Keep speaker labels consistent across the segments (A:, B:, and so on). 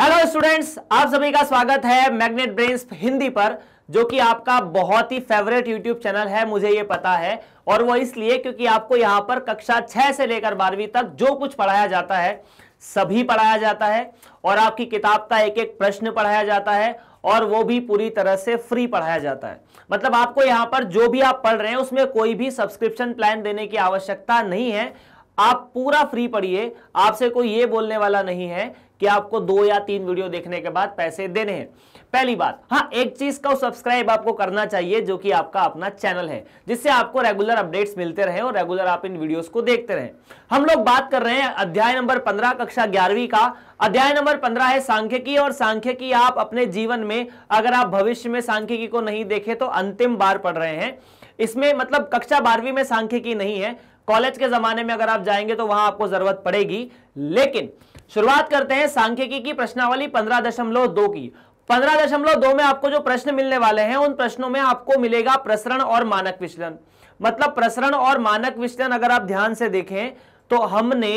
A: Hello students आप सभी का स्वागत है मैग्नेट ब्रेन्स हिंदी पर जो कि आपका बहुत ही फेवरेट यूट्यूब चैनल है मुझे ये पता है और वो इसलिए क्योंकि आपको यहाँ पर कक्षा छह से लेकर बारहवीं तक जो कुछ पढ़ाया जाता है सभी पढ़ाया जाता है और आपकी किताब का एक एक प्रश्न पढ़ाया जाता है और वो भी पूरी तरह से फ्री पढ़ाया जाता है मतलब आपको यहाँ पर जो भी आप पढ़ रहे हैं उसमें कोई भी सब्सक्रिप्शन प्लान देने की आवश्यकता नहीं है आप पूरा फ्री पढ़िए आपसे कोई ये बोलने वाला नहीं है कि आपको दो या तीन वीडियो देखने के बाद पैसे देने हैं पहली बात हाँ एक चीज का सब्सक्राइब आपको करना चाहिए जो कि आपका अपना चैनल है जिससे आपको रेगुलर अपडेट्स मिलते रहे और रेगुलर आप इन वीडियोस को देखते रहे हम लोग बात कर रहे हैं अध्याय नंबर पंद्रह कक्षा ग्यारहवीं का अध्याय नंबर पंद्रह है सांख्यिकी और सांख्यिकी आप अपने जीवन में अगर आप भविष्य में सांख्यिकी को नहीं देखे तो अंतिम बार पढ़ रहे हैं इसमें मतलब कक्षा बारहवीं में सांख्यिकी नहीं है कॉलेज के जमाने में अगर आप जाएंगे तो वहां आपको जरूरत पड़ेगी लेकिन शुरुआत करते हैं सांख्यिकी की प्रश्नावली पंद्रह दशमलव दो की पंद्रह दशमलव दो में आपको जो प्रश्न मिलने वाले हैं उन प्रश्नों में आपको मिलेगा प्रसरण और मानक विचलन मतलब प्रसरण और मानक विचलन अगर आप ध्यान से देखें तो हमने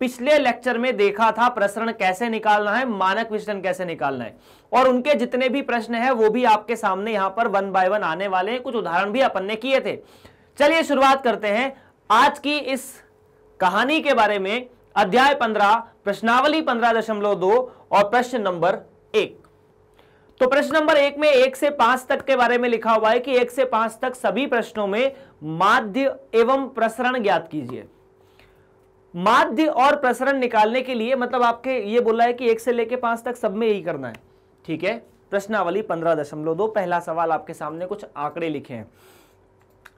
A: पिछले लेक्चर में देखा था प्रसरण कैसे निकालना है मानक विचलन कैसे निकालना है और उनके जितने भी प्रश्न है वो भी आपके सामने यहां पर वन बाय वन आने वाले हैं कुछ उदाहरण भी अपन ने किए थे चलिए शुरुआत करते हैं आज की इस कहानी के बारे में अध्याय पंद्रह प्रश्नावली पंद्रह दशमलव दो और प्रश्न नंबर एक तो प्रश्न नंबर एक में एक से पांच तक के बारे में लिखा हुआ है कि एक से पांच तक सभी प्रश्नों में माध्य एवं प्रसरण ज्ञात कीजिए माध्य और प्रसरण निकालने के लिए मतलब आपके ये बोला है कि एक से लेके पांच तक सब में यही करना है ठीक है प्रश्नावली पंद्रह दशमलव दो पहला सवाल आपके सामने कुछ आंकड़े लिखे हैं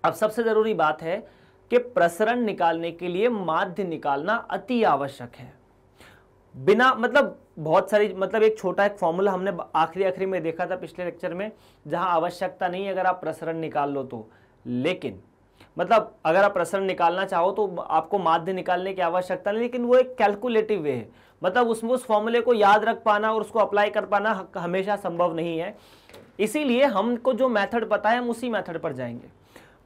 A: अब सबसे जरूरी बात है कि प्रसरण निकालने के लिए माध्य निकालना अति आवश्यक है बिना मतलब बहुत सारी मतलब एक छोटा एक फॉर्मूला हमने आखिरी आखिरी में देखा था पिछले लेक्चर में जहां आवश्यकता नहीं अगर आप प्रसरण निकाल लो तो लेकिन मतलब अगर आप प्रसरण निकालना चाहो तो आपको माध्य निकालने की आवश्यकता नहीं लेकिन वो एक कैलकुलेटिव वे है मतलब उसमें उस फॉर्मूले को याद रख पाना और उसको अप्लाई कर पाना हमेशा संभव नहीं है इसीलिए हमको जो मेथड पता है हम उसी मेथड पर जाएंगे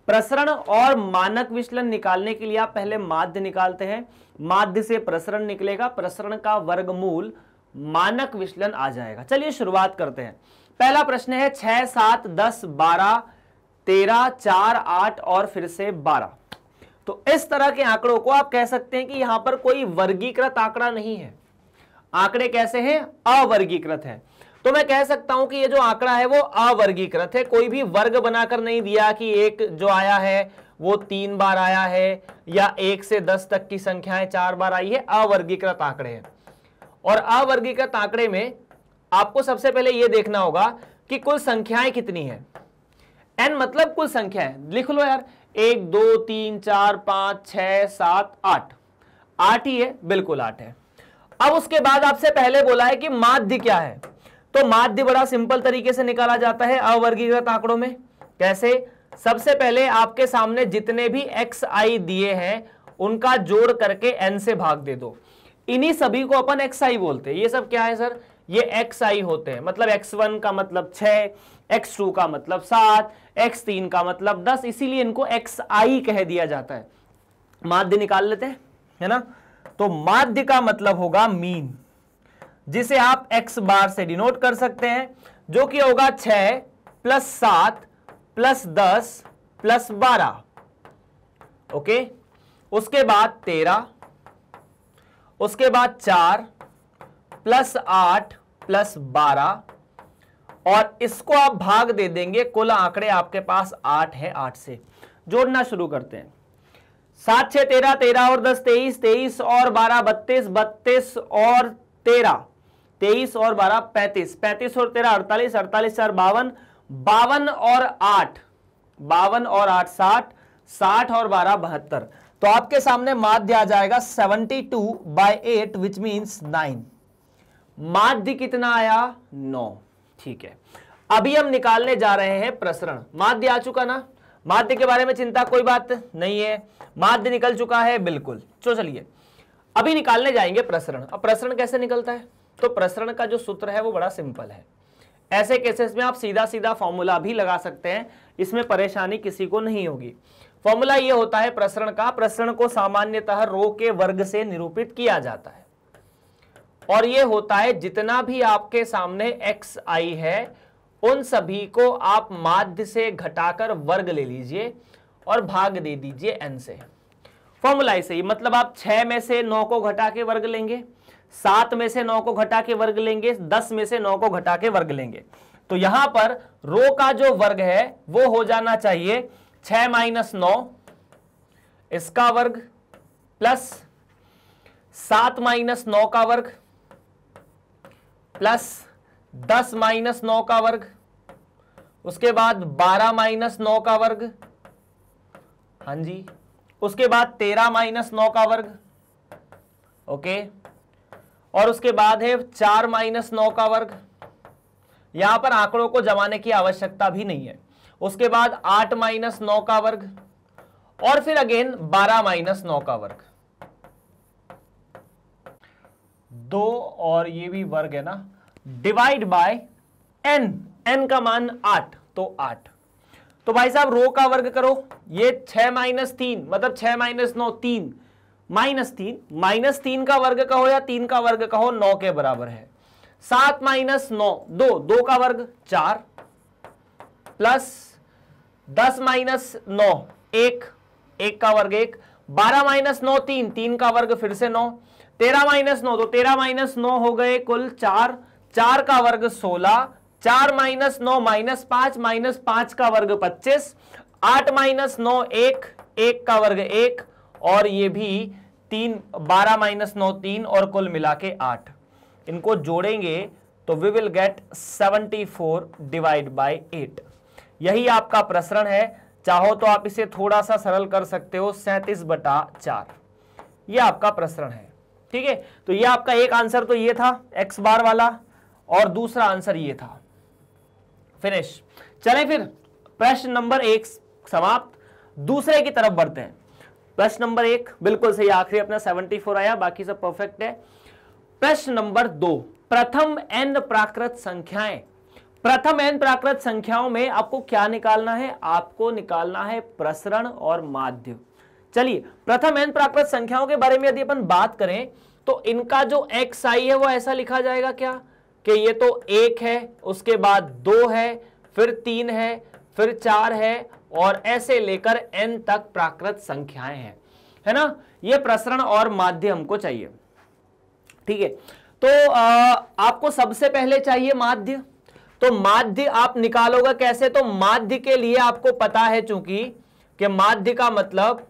A: प्रसरण और मानक विचलन निकालने के लिए आप पहले माध्य निकालते हैं माध्य से प्रसरण निकलेगा प्रसरण का वर्गमूल मानक विचलन आ जाएगा चलिए शुरुआत करते हैं पहला प्रश्न है छह सात दस बारह तेरह चार आठ और फिर से बारह तो इस तरह के आंकड़ों को आप कह सकते हैं कि यहां पर कोई वर्गीकृत आंकड़ा नहीं है आंकड़े कैसे हैं अवर्गीकृत है तो मैं कह सकता हूं कि ये जो आंकड़ा है वो अवर्गीकृत है कोई भी वर्ग बनाकर नहीं दिया कि एक जो आया है वो तीन बार आया है या एक से दस तक की संख्याएं चार बार आई है अवर्गीकृत आंकड़े हैं और अवर्गीकृत आंकड़े में आपको सबसे पहले यह देखना होगा कि कुल संख्याएं कितनी है एन मतलब कुल संख्या है लिख लो यार एक दो तीन चार पांच छ सात आठ आठ ही है बिल्कुल आठ है अब उसके बाद आपसे पहले बोला है कि माध्य क्या है तो माध्य बड़ा सिंपल तरीके से निकाला जाता है अवर्गीकृत आंकड़ों में कैसे सबसे पहले आपके सामने जितने भी एक्स आई दिए हैं उनका जोड़ करके एन से भाग दे दो इन्हीं सभी को अपन एक्स आई बोलते हैं ये सब क्या है सर ये एक्स आई होते हैं मतलब एक्स वन का मतलब छ एक्स टू का मतलब सात एक्स तीन का मतलब दस इसीलिए इनको एक्स आई कह दिया जाता है माध्य निकाल लेते हैं है ना तो माध्य का मतलब होगा मीन जिसे आप एक्स बार से डिनोट कर सकते हैं जो कि होगा छ प्लस सात प्लस दस प्लस बारह ओके उसके बाद तेरह उसके बाद चार प्लस आठ प्लस बारह और इसको आप भाग दे देंगे कुल आंकड़े आपके पास आठ है आठ से जोड़ना शुरू करते हैं सात छह तेरह तेरह और दस तेईस तेईस और बारह बत्तीस बत्तीस और तेरह तेईस और बारह पैंतीस पैंतीस और तेरह अड़तालीस अड़तालीस चार बावन बावन और आठ बावन और आठ साठ साठ और बारह बहत्तर तो आपके सामने माध्य आ जाएगा seventy two by eight which means nine माध्य कितना आया नौ ठीक है अभी हम निकालने जा रहे हैं प्रसरण माध्य आ चुका ना माध्य के बारे में चिंता कोई बात नहीं है माध्य निकल चुका है बिल्कुल चलो चलिए अभी निकालने जाएंगे प्रसरण अब प्रसरण कैसे निकलता है तो प्रसरण का जो सूत्र है वो बड़ा सिंपल है ऐसे केसेस में आप सीधा सीधा फॉर्मूला भी लगा सकते हैं इसमें परेशानी किसी को नहीं होगी फॉर्मूला ये होता है प्रसरण का प्रसरण को सामान्यतः रो के वर्ग से निरूपित किया जाता है और ये होता है जितना भी आपके सामने एक्स आई है उन सभी को आप माध्य से घटाकर वर्ग ले लीजिए और भाग दे दीजिए एन से फॉर्मूला से ही मतलब आप छह में से नौ को घटा के वर्ग लेंगे सात में से नौ को घटा के वर्ग लेंगे दस में से नौ को घटा के वर्ग लेंगे तो यहां पर रो का जो वर्ग है वो हो जाना चाहिए छ माइनस नौ इसका वर्ग प्लस सात माइनस नौ का वर्ग प्लस दस माइनस नौ का वर्ग उसके बाद बारह माइनस नौ का वर्ग हां जी उसके बाद तेरह माइनस नौ का वर्ग ओके okay. और उसके बाद है चार माइनस नौ का वर्ग यहां पर आंकड़ों को जमाने की आवश्यकता भी नहीं है उसके बाद आठ माइनस नौ का वर्ग और फिर अगेन बारह माइनस नौ का वर्ग दो और ये भी वर्ग है ना डिवाइड बाय एन एन का मान आठ तो आठ तो भाई साहब रो का वर्ग करो ये छह माइनस तीन मतलब छह माइनस नौ तीन माइनस तीन माइनस तीन का वर्ग कहो या तीन का वर्ग कहो नौ के बराबर है सात माइनस नौ दो दो का वर्ग चार प्लस दस माइनस नौ एक एक का वर्ग एक बारह माइनस नौ तीन तीन का वर्ग फिर से नौ तेरह माइनस नौ तो तेरह माइनस नौ हो गए कुल चार चार का वर्ग सोलह चार माइनस नौ माइनस पांच माइनस पांच का वर्ग पच्चीस आठ माइनस नौ एक एक का वर्ग एक और ये भी तीन बारह माइनस नौ तीन और कुल मिला के आठ इनको जोड़ेंगे तो we will get seventy four divide by eight यही आपका प्रसरण है चाहो तो आप इसे थोड़ा सा सरल कर सकते हो सैंतीस बटा चार यह आपका प्रसरण है ठीक है तो ये आपका एक आंसर तो ये था एक्स बार वाला और दूसरा आंसर ये था फिनिश चले फिर प्रश्न नंबर एक समाप्त दूसरे की तरफ बढ़ते हैं प्रश्न नंबर एक बिल्कुल सही आखिरी अपना 74 आया बाकी सब परफेक्ट है प्रश्न नंबर दो प्रथम एन प्राकृत संख्याएं प्रथम एन प्राकृत संख्याओं में आपको क्या निकालना है आपको निकालना है प्रसरण और माध्य चलिए प्रथम एन प्राकृत संख्याओं के बारे में यदि अपन बात करें तो इनका जो एक्स आई है वो ऐसा लिखा जाएगा क्या कि ये तो एक है उसके बाद दो है फिर तीन है फिर चार है और ऐसे लेकर एन तक प्राकृत संख्याएं हैं है ना ये प्रसरण और माध्य हमको चाहिए ठीक है तो आ, आपको सबसे पहले चाहिए माध्य तो माध्य आप निकालोगे कैसे तो माध्य के लिए आपको पता है चूंकि कि माध्य का मतलब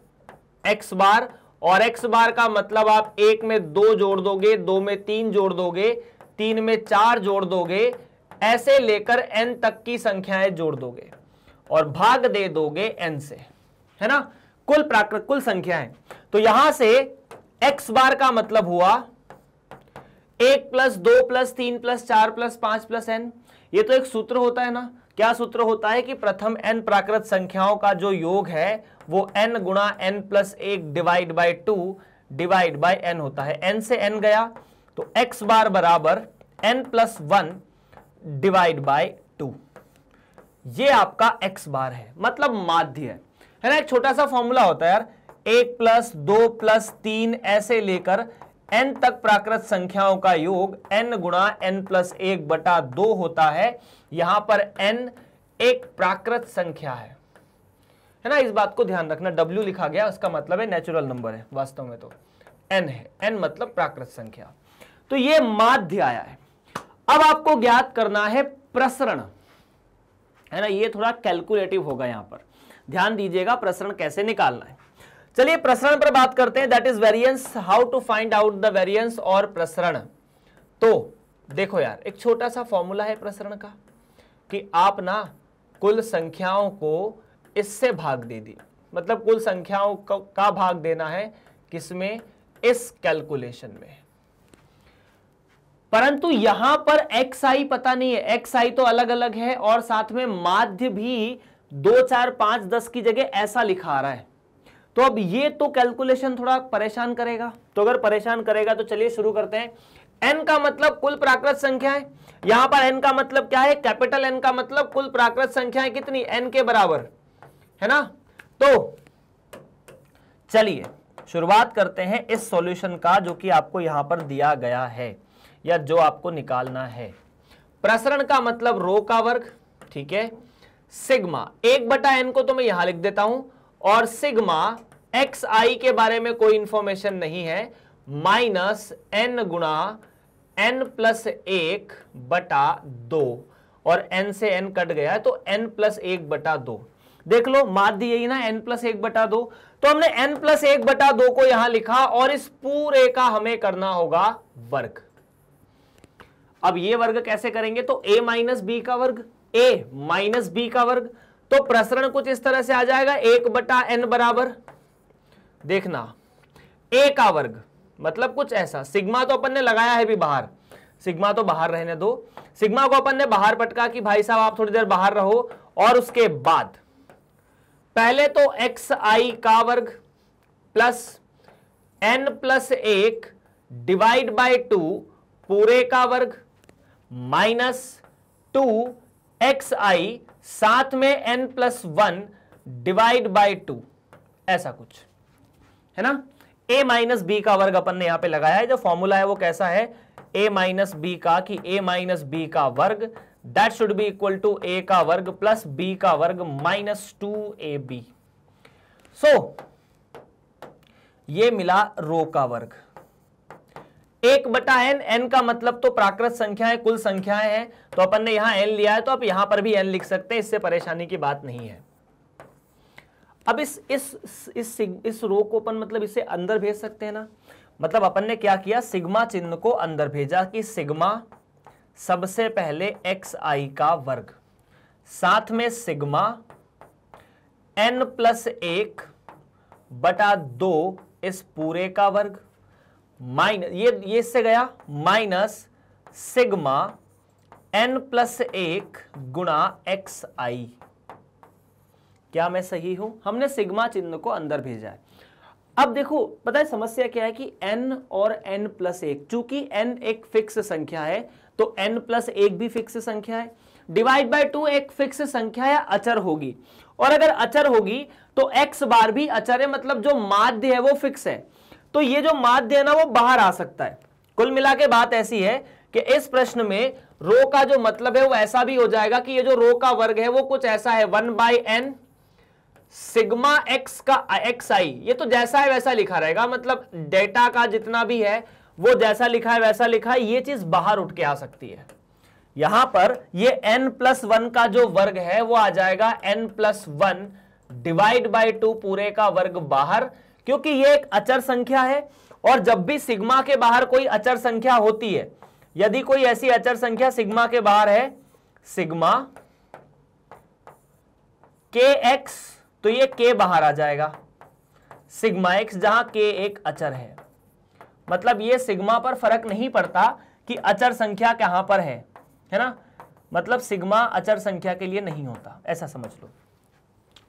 A: एक्स बार और एक्स बार का मतलब आप एक में दो जोड़ दोगे दो में तीन जोड़ दोगे तीन में चार जोड़ दोगे ऐसे लेकर एन तक की संख्याएं जोड़ दोगे और भाग दे दोगे एन से है ना कुल प्राकृत कुल संख्या है तो यहां से एक्स बार का मतलब हुआ एक प्लस दो प्लस तीन प्लस चार प्लस पांच प्लस एन ये तो एक सूत्र होता है ना क्या सूत्र होता है कि प्रथम एन प्राकृत संख्याओं का जो योग है वो एन गुणा एन प्लस एक divide by two divide by n होता है एन से एन गया तो एक्स बार बराबर n plus one divide by ये आपका एक्स बार है मतलब माध्य है है ना एक छोटा सा फॉर्मूला होता है यार एक प्लस दो प्लस तीन ऐसे लेकर एन तक प्राकृत संख्याओं का योग एन गुणा एन प्लस एक बटा दो होता है यहां पर एन एक प्राकृत संख्या है है ना इस बात को ध्यान रखना डब्ल्यू लिखा गया उसका मतलब है नेचुरल नंबर है वास्तव में तो एन है एन मतलब प्राकृत संख्या तो ये माध्य आया है अब आपको ज्ञात करना है प्रसरण है ना ये थोड़ा कैलकुलेटिव होगा यहाँ पर ध्यान दीजिएगा प्रसरण कैसे निकालना है चलिए प्रसरण पर बात करते हैं that is variance how to find out the variance और प्रसरण तो देखो यार एक छोटा सा फॉर्मूला है प्रसरण का कि आप ना कुल संख्याओं को इससे भाग दे दी मतलब कुल संख्याओं का भाग देना है किसमें इस कैलकुलेशन में परंतु यहां पर एक्स आई पता नहीं है एक्स आई तो अलग अलग है और साथ में माध्य भी दो चार पांच दस की जगह ऐसा लिखा आ रहा है तो अब ये तो कैलकुलेशन थोड़ा परेशान करेगा तो अगर परेशान करेगा तो चलिए शुरू करते हैं एन का मतलब कुल प्राकृत संख्या है यहां पर एन का मतलब क्या है कैपिटल एन का मतलब कुल प्राकृत संख्या है कितनी एन के बराबर है ना तो चलिए शुरुआत करते हैं इस सॉल्यूशन का जो कि आपको यहां पर दिया गया है या जो आपको निकालना है प्रसरण का मतलब रो का वर्ग ठीक है सिग्मा एक बटा एन को तो मैं यहां लिख देता हूं और सिग्मा एक्स आई के बारे में कोई इंफॉर्मेशन नहीं है माइनस एन गुणा एन प्लस एक बटा दो और एन से एन कट गया तो एन प्लस एक बटा दो देख लो मात यही ना एन प्लस एक बटा दो तो हमने एन प्लस एक बटा दो को यहां लिखा और इस पूरे का हमें करना होगा वर्ग अब ये वर्ग कैसे करेंगे तो ए माइनस बी का वर्ग ए माइनस बी का वर्ग तो प्रसरण कुछ इस तरह से आ जाएगा एक बटा एन बराबर देखना ए का वर्ग मतलब कुछ ऐसा सिग्मा तो अपन ने लगाया है भी बाहर सिग्मा तो बाहर रहने दो सिग्मा को अपन ने बाहर पटका कि भाई साहब आप थोड़ी देर बाहर रहो और उसके बाद पहले तो एक्स आई का वर्ग प्लस एन प्लस एक डिवाइड बाय टू पूरे का वर्ग माइनस टू एक्स आई साथ में n plus one divide by two ऐसा कुछ है ना ए माइनस बी का वर्ग अपन ने यहां पे लगाया है जो फॉर्मूला है वो कैसा है ए माइनस बी का कि ए माइनस बी का वर्ग that should be equal to a का वर्ग प्लस बी का वर्ग minus two a b so ये मिला रो का वर्ग एक बटा एन एन का मतलब तो प्राकृत संख्या है कुल संख्याएं हैं तो अपन ने यहां एन लिया है तो आप यहां पर भी एन लिख सकते हैं इससे परेशानी की बात नहीं है अब इस इस इस इस रो को अपन मतलब इसे अंदर भेज सकते हैं ना मतलब अपन ने क्या किया सिग्मा चिन्ह को अंदर भेजा कि सिग्मा सबसे पहले एक्स आई का वर्ग साथ में सिग्मा एन प्लस एक बटा दो इस पूरे का वर्ग माइनस ये ये से गया माइनस सिग्मा एन प्लस एक गुणा एक्स आई क्या मैं सही हूं हमने सिग्मा चिन्ह को अंदर भेजा है अब देखो पता है समस्या क्या है कि n और n प्लस एक चूंकि n एक फिक्स संख्या है तो n प्लस एक भी फिक्स संख्या है डिवाइड बाय टू एक फिक्स संख्या या अचर होगी और अगर अचर होगी तो x बार भी अचर है मतलब जो माध्य है वो फिक्स है तो ये जो माध्य है ना वो बाहर आ सकता है कुल मिला के बात ऐसी है कि इस प्रश्न में रो का जो मतलब है वो ऐसा भी हो जाएगा कि ये जो रो का वर्ग है वो कुछ ऐसा है one by n sigma x का एक्स आई ये तो जैसा है वैसा लिखा रहेगा मतलब डेटा का जितना भी है वो जैसा लिखा है वैसा लिखा है ये चीज बाहर उठ के आ सकती है यहां पर ये एन प्लस वन का जो वर्ग है वो आ जाएगा n plus one divide by two पूरे का वर्ग बाहर क्योंकि ये एक अचर संख्या है और जब भी सिग्मा के बाहर कोई अचर संख्या होती है यदि कोई ऐसी अचर संख्या सिग्मा के बाहर है सिग्मा के एक्स तो ये के बाहर आ जाएगा सिग्मा एक्स जहां के एक अचर है मतलब ये सिग्मा पर फर्क नहीं पड़ता कि अचर संख्या कहां पर है है ना मतलब सिग्मा अचर संख्या के लिए नहीं होता ऐसा समझ लो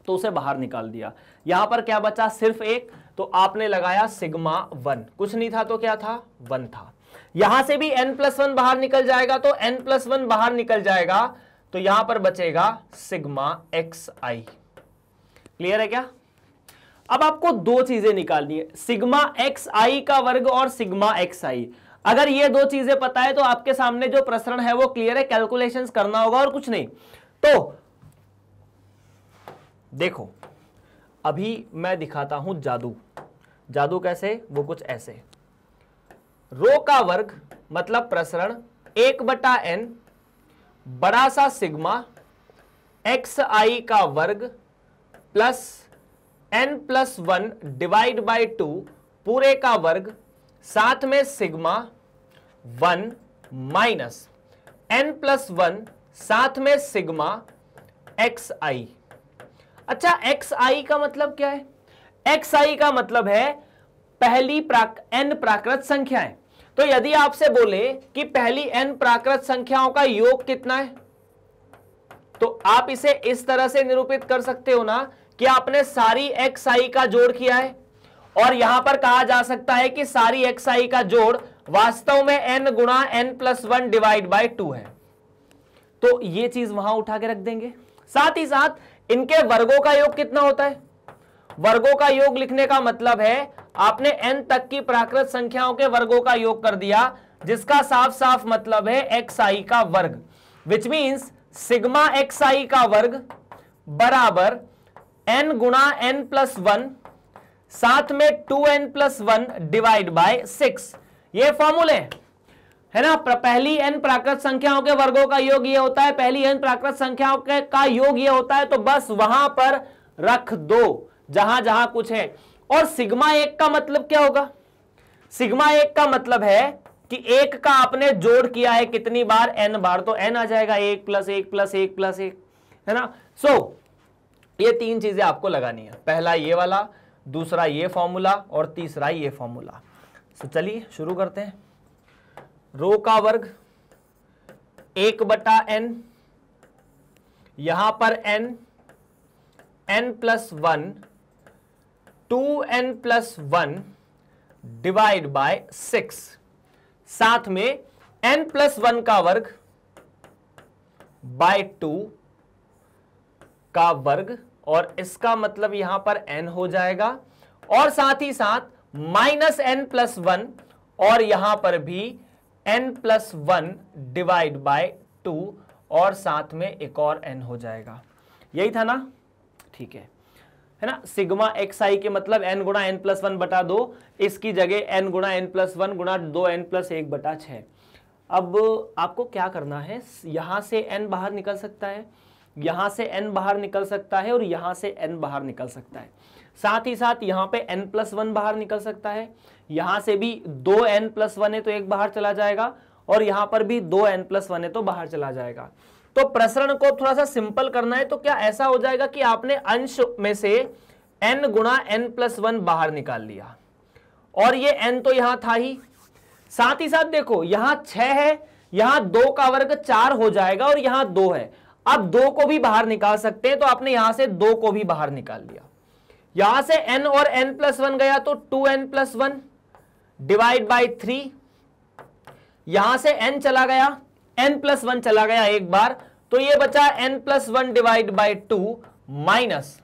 A: तो उसे बाहर निकाल दिया यहां पर क्या बचा सिर्फ एक तो आपने लगाया सिग्मा वन कुछ नहीं था तो क्या था वन था यहां से भी एन प्लस वन बाहर निकल जाएगा तो एन प्लस वन बाहर निकल जाएगा तो यहां पर बचेगा सिग्मा एक्स आई क्लियर है क्या अब आपको दो चीजें निकालनी है सिग्मा एक्स आई का वर्ग और सिग्मा एक्स आई अगर ये दो चीजें पता है तो आपके सामने जो प्रसरण है वो क्लियर है कैलकुलेशंस करना होगा और कुछ नहीं तो देखो अभी मैं दिखाता हूं जादू जादू कैसे वो कुछ ऐसे रो का वर्ग मतलब प्रसरण एक बटा एन बड़ा सा सिग्मा एक्स आई का वर्ग plus n plus one divide by two पूरे का वर्ग साथ में sigma one minus n plus one साथ में सिग्मा एक्स आई अच्छा एक्स आई का मतलब क्या है एक्स आई का मतलब है पहली प्राक, एन प्राकृत संख्याएं तो यदि आपसे बोले कि पहली एन प्राकृत संख्याओं का योग कितना है तो आप इसे इस तरह से निरूपित कर सकते हो ना कि आपने सारी एक्स आई का जोड़ किया है और यहां पर कहा जा सकता है कि सारी एक्स आई का जोड़ वास्तव में एन गुणा n plus one divide by two है तो ये चीज वहां उठा के रख देंगे साथ ही साथ इनके वर्गों का योग कितना होता है वर्गों का योग लिखने का मतलब है आपने एन तक की प्राकृत संख्याओं के वर्गों का योग कर दिया जिसका साफ साफ मतलब है एक्स आई का वर्ग which means sigma x i का वर्ग बराबर एन गुणा एन प्लस वन साथ में two n plus one divide by six ये फॉर्मूले हैं है ना पहली एन प्राकृत संख्याओं के वर्गों का योग ये होता है पहली एन प्राकृत संख्याओं के का योग ये होता है तो बस वहां पर रख दो जहां जहां कुछ है और सिग्मा एक का मतलब क्या होगा सिग्मा एक का मतलब है कि एक का आपने जोड़ किया है कितनी बार एन बार तो एन आ जाएगा एक प्लस एक प्लस एक प्लस एक है ना सो so, ये तीन चीजें आपको लगानी है पहला ये वाला दूसरा ये फॉर्मूला और तीसरा ये फॉर्मूला सो so, चलिए शुरू करते हैं रो का वर्ग एक बटा एन यहां पर n n plus one two n plus one divide by six साथ में एन प्लस वन का वर्ग बाय टू का वर्ग और इसका मतलब यहां पर एन हो जाएगा और साथ ही साथ माइनस एन प्लस वन और यहां पर भी n plus one divide by two और साथ में एक और एन हो जाएगा यही था ना ठीक है है ना सिग्मा एक्स आई के मतलब एन गुणा एन प्लस वन बटा दो इसकी जगह एन गुणा एन प्लस वन गुणा दो एन प्लस एक बटा छः अब आपको क्या करना है यहाँ से एन बाहर निकल सकता है यहाँ से एन बाहर निकल सकता है और यहाँ से एन बाहर निकल सकता है साथ ही साथ यहाँ पे एन प्लस वन बाहर निकल सकता है यहां से भी दो एन प्लस वन है तो एक बाहर चला जाएगा और यहां पर भी दो एन प्लस वन है तो बाहर चला जाएगा तो प्रसरण को थोड़ा सा सिंपल करना है तो क्या ऐसा हो जाएगा कि आपने अंश में से एन गुणा एन प्लस वन बाहर निकाल लिया और ये एन तो यहां था ही साथ ही साथ देखो यहां छह है यहां दो का वर्ग चार हो जाएगा और यहां दो है आप दो को भी बाहर निकाल सकते हैं तो आपने यहां से दो को भी बाहर निकाल लिया यहां से एन और एन प्लस वन गया तो two n plus one divide by three यहां से एन चला गया एन प्लस वन चला गया एक बार तो ये बचा n plus one divide by two minus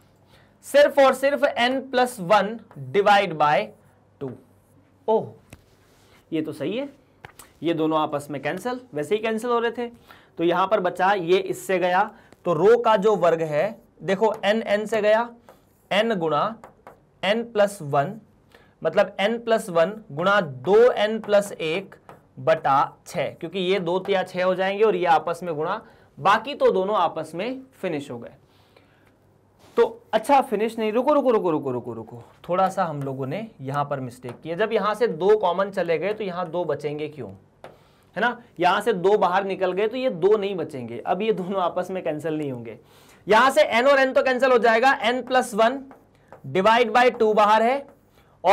A: सिर्फ और सिर्फ n plus one divide by two ओ ये तो सही है ये दोनों आपस में कैंसिल वैसे ही कैंसिल हो रहे थे तो यहां पर बचा ये इससे गया तो रो का जो वर्ग है देखो एन एन से गया एन गुणा एन प्लस वन मतलब एन प्लस वन गुणा दो एन प्लस एक बटा छ क्योंकि ये दो तो या छः हो जाएंगे और ये आपस में गुणा बाकी तो दोनों आपस में फिनिश हो गए तो अच्छा फिनिश नहीं रुको रुको रुको रुको रुको रुको थोड़ा सा हम लोगों ने यहां पर मिस्टेक किया जब यहां से दो कॉमन चले गए तो यहां दो बचेंगे क्यों है ना यहां से दो बाहर निकल गए तो ये दो नहीं बचेंगे अब ये दोनों आपस में कैंसिल नहीं होंगे यहां से एन और एन तो कैंसिल हो जाएगा n plus one divide by two बाहर है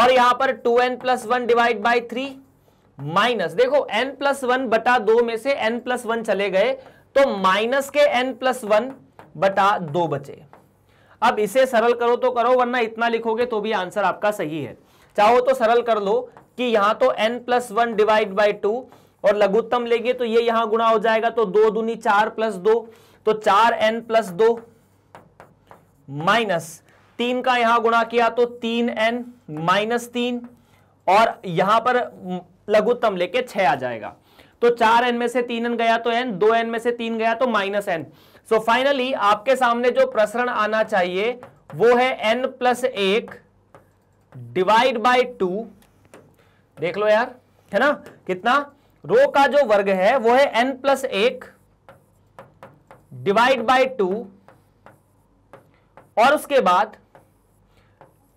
A: और यहां पर two n plus one divide by three minus देखो एन प्लस वन बटा दो में से एन प्लस वन चले गए तो माइनस के एन प्लस वन बटा दो बचे अब इसे सरल करो तो करो वरना इतना लिखोगे तो भी आंसर आपका सही है चाहो तो सरल कर लो कि यहां तो n plus one divide by two और लघुत्तम लेंगे तो ये यहां गुणा हो जाएगा तो दो दूनी चार प्लस दो तो चार एन प्लस दो माइनस तीन का यहां गुणा किया तो तीन एन माइनस तीन और यहां पर लघुत्तम लेके छ आ जाएगा तो चार एन में से तीन एन गया तो एन दो एन में से तीन गया तो माइनस एन सो फाइनली आपके सामने जो प्रसरण आना चाहिए वो है एन प्लस एक डिवाइड बाई टू देख लो यार है ना कितना रो का जो वर्ग है वो है एन प्लस एक डिवाइड बाय टू और उसके बाद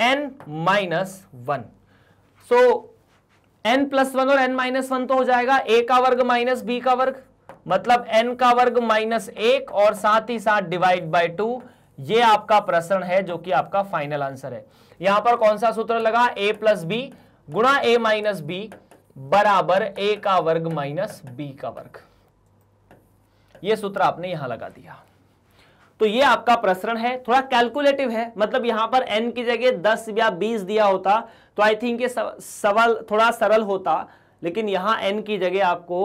A: n minus one so n plus one और एन माइनस वन तो हो जाएगा ए का वर्ग माइनस बी का वर्ग मतलब एन का वर्ग माइनस एक और साथ ही साथ डिवाइड बाय टू ये आपका प्रश्न है जो कि आपका फाइनल आंसर है यहां पर कौन सा सूत्र लगा ए प्लस बी गुणा ए माइनस बी बराबर ए का वर्ग माइनस बी का वर्ग ये सूत्र आपने यहां लगा दिया तो ये आपका प्रसरण है थोड़ा कैलकुलेटिव है मतलब यहां पर n की जगह 10 या 20 दिया होता तो आई थिंक ये सवाल थोड़ा सरल होता लेकिन यहां n की जगह आपको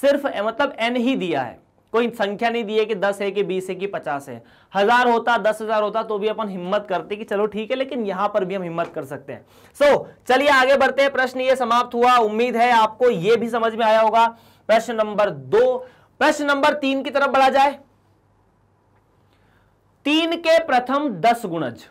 A: सिर्फ मतलब n ही दिया है कोई संख्या नहीं दी है कि 10 है कि 20 है कि 50 है हजार होता दस हजार होता तो भी अपन हिम्मत करते कि चलो ठीक है लेकिन यहां पर भी हम हिम्मत कर सकते हैं सो so, चलिए आगे बढ़ते हैं प्रश्न ये समाप्त हुआ उम्मीद है आपको ये भी समझ में आया होगा प्रश्न नंबर दो प्रश्न नंबर तीन की तरफ बढ़ा जाए तीन के प्रथम दस गुणज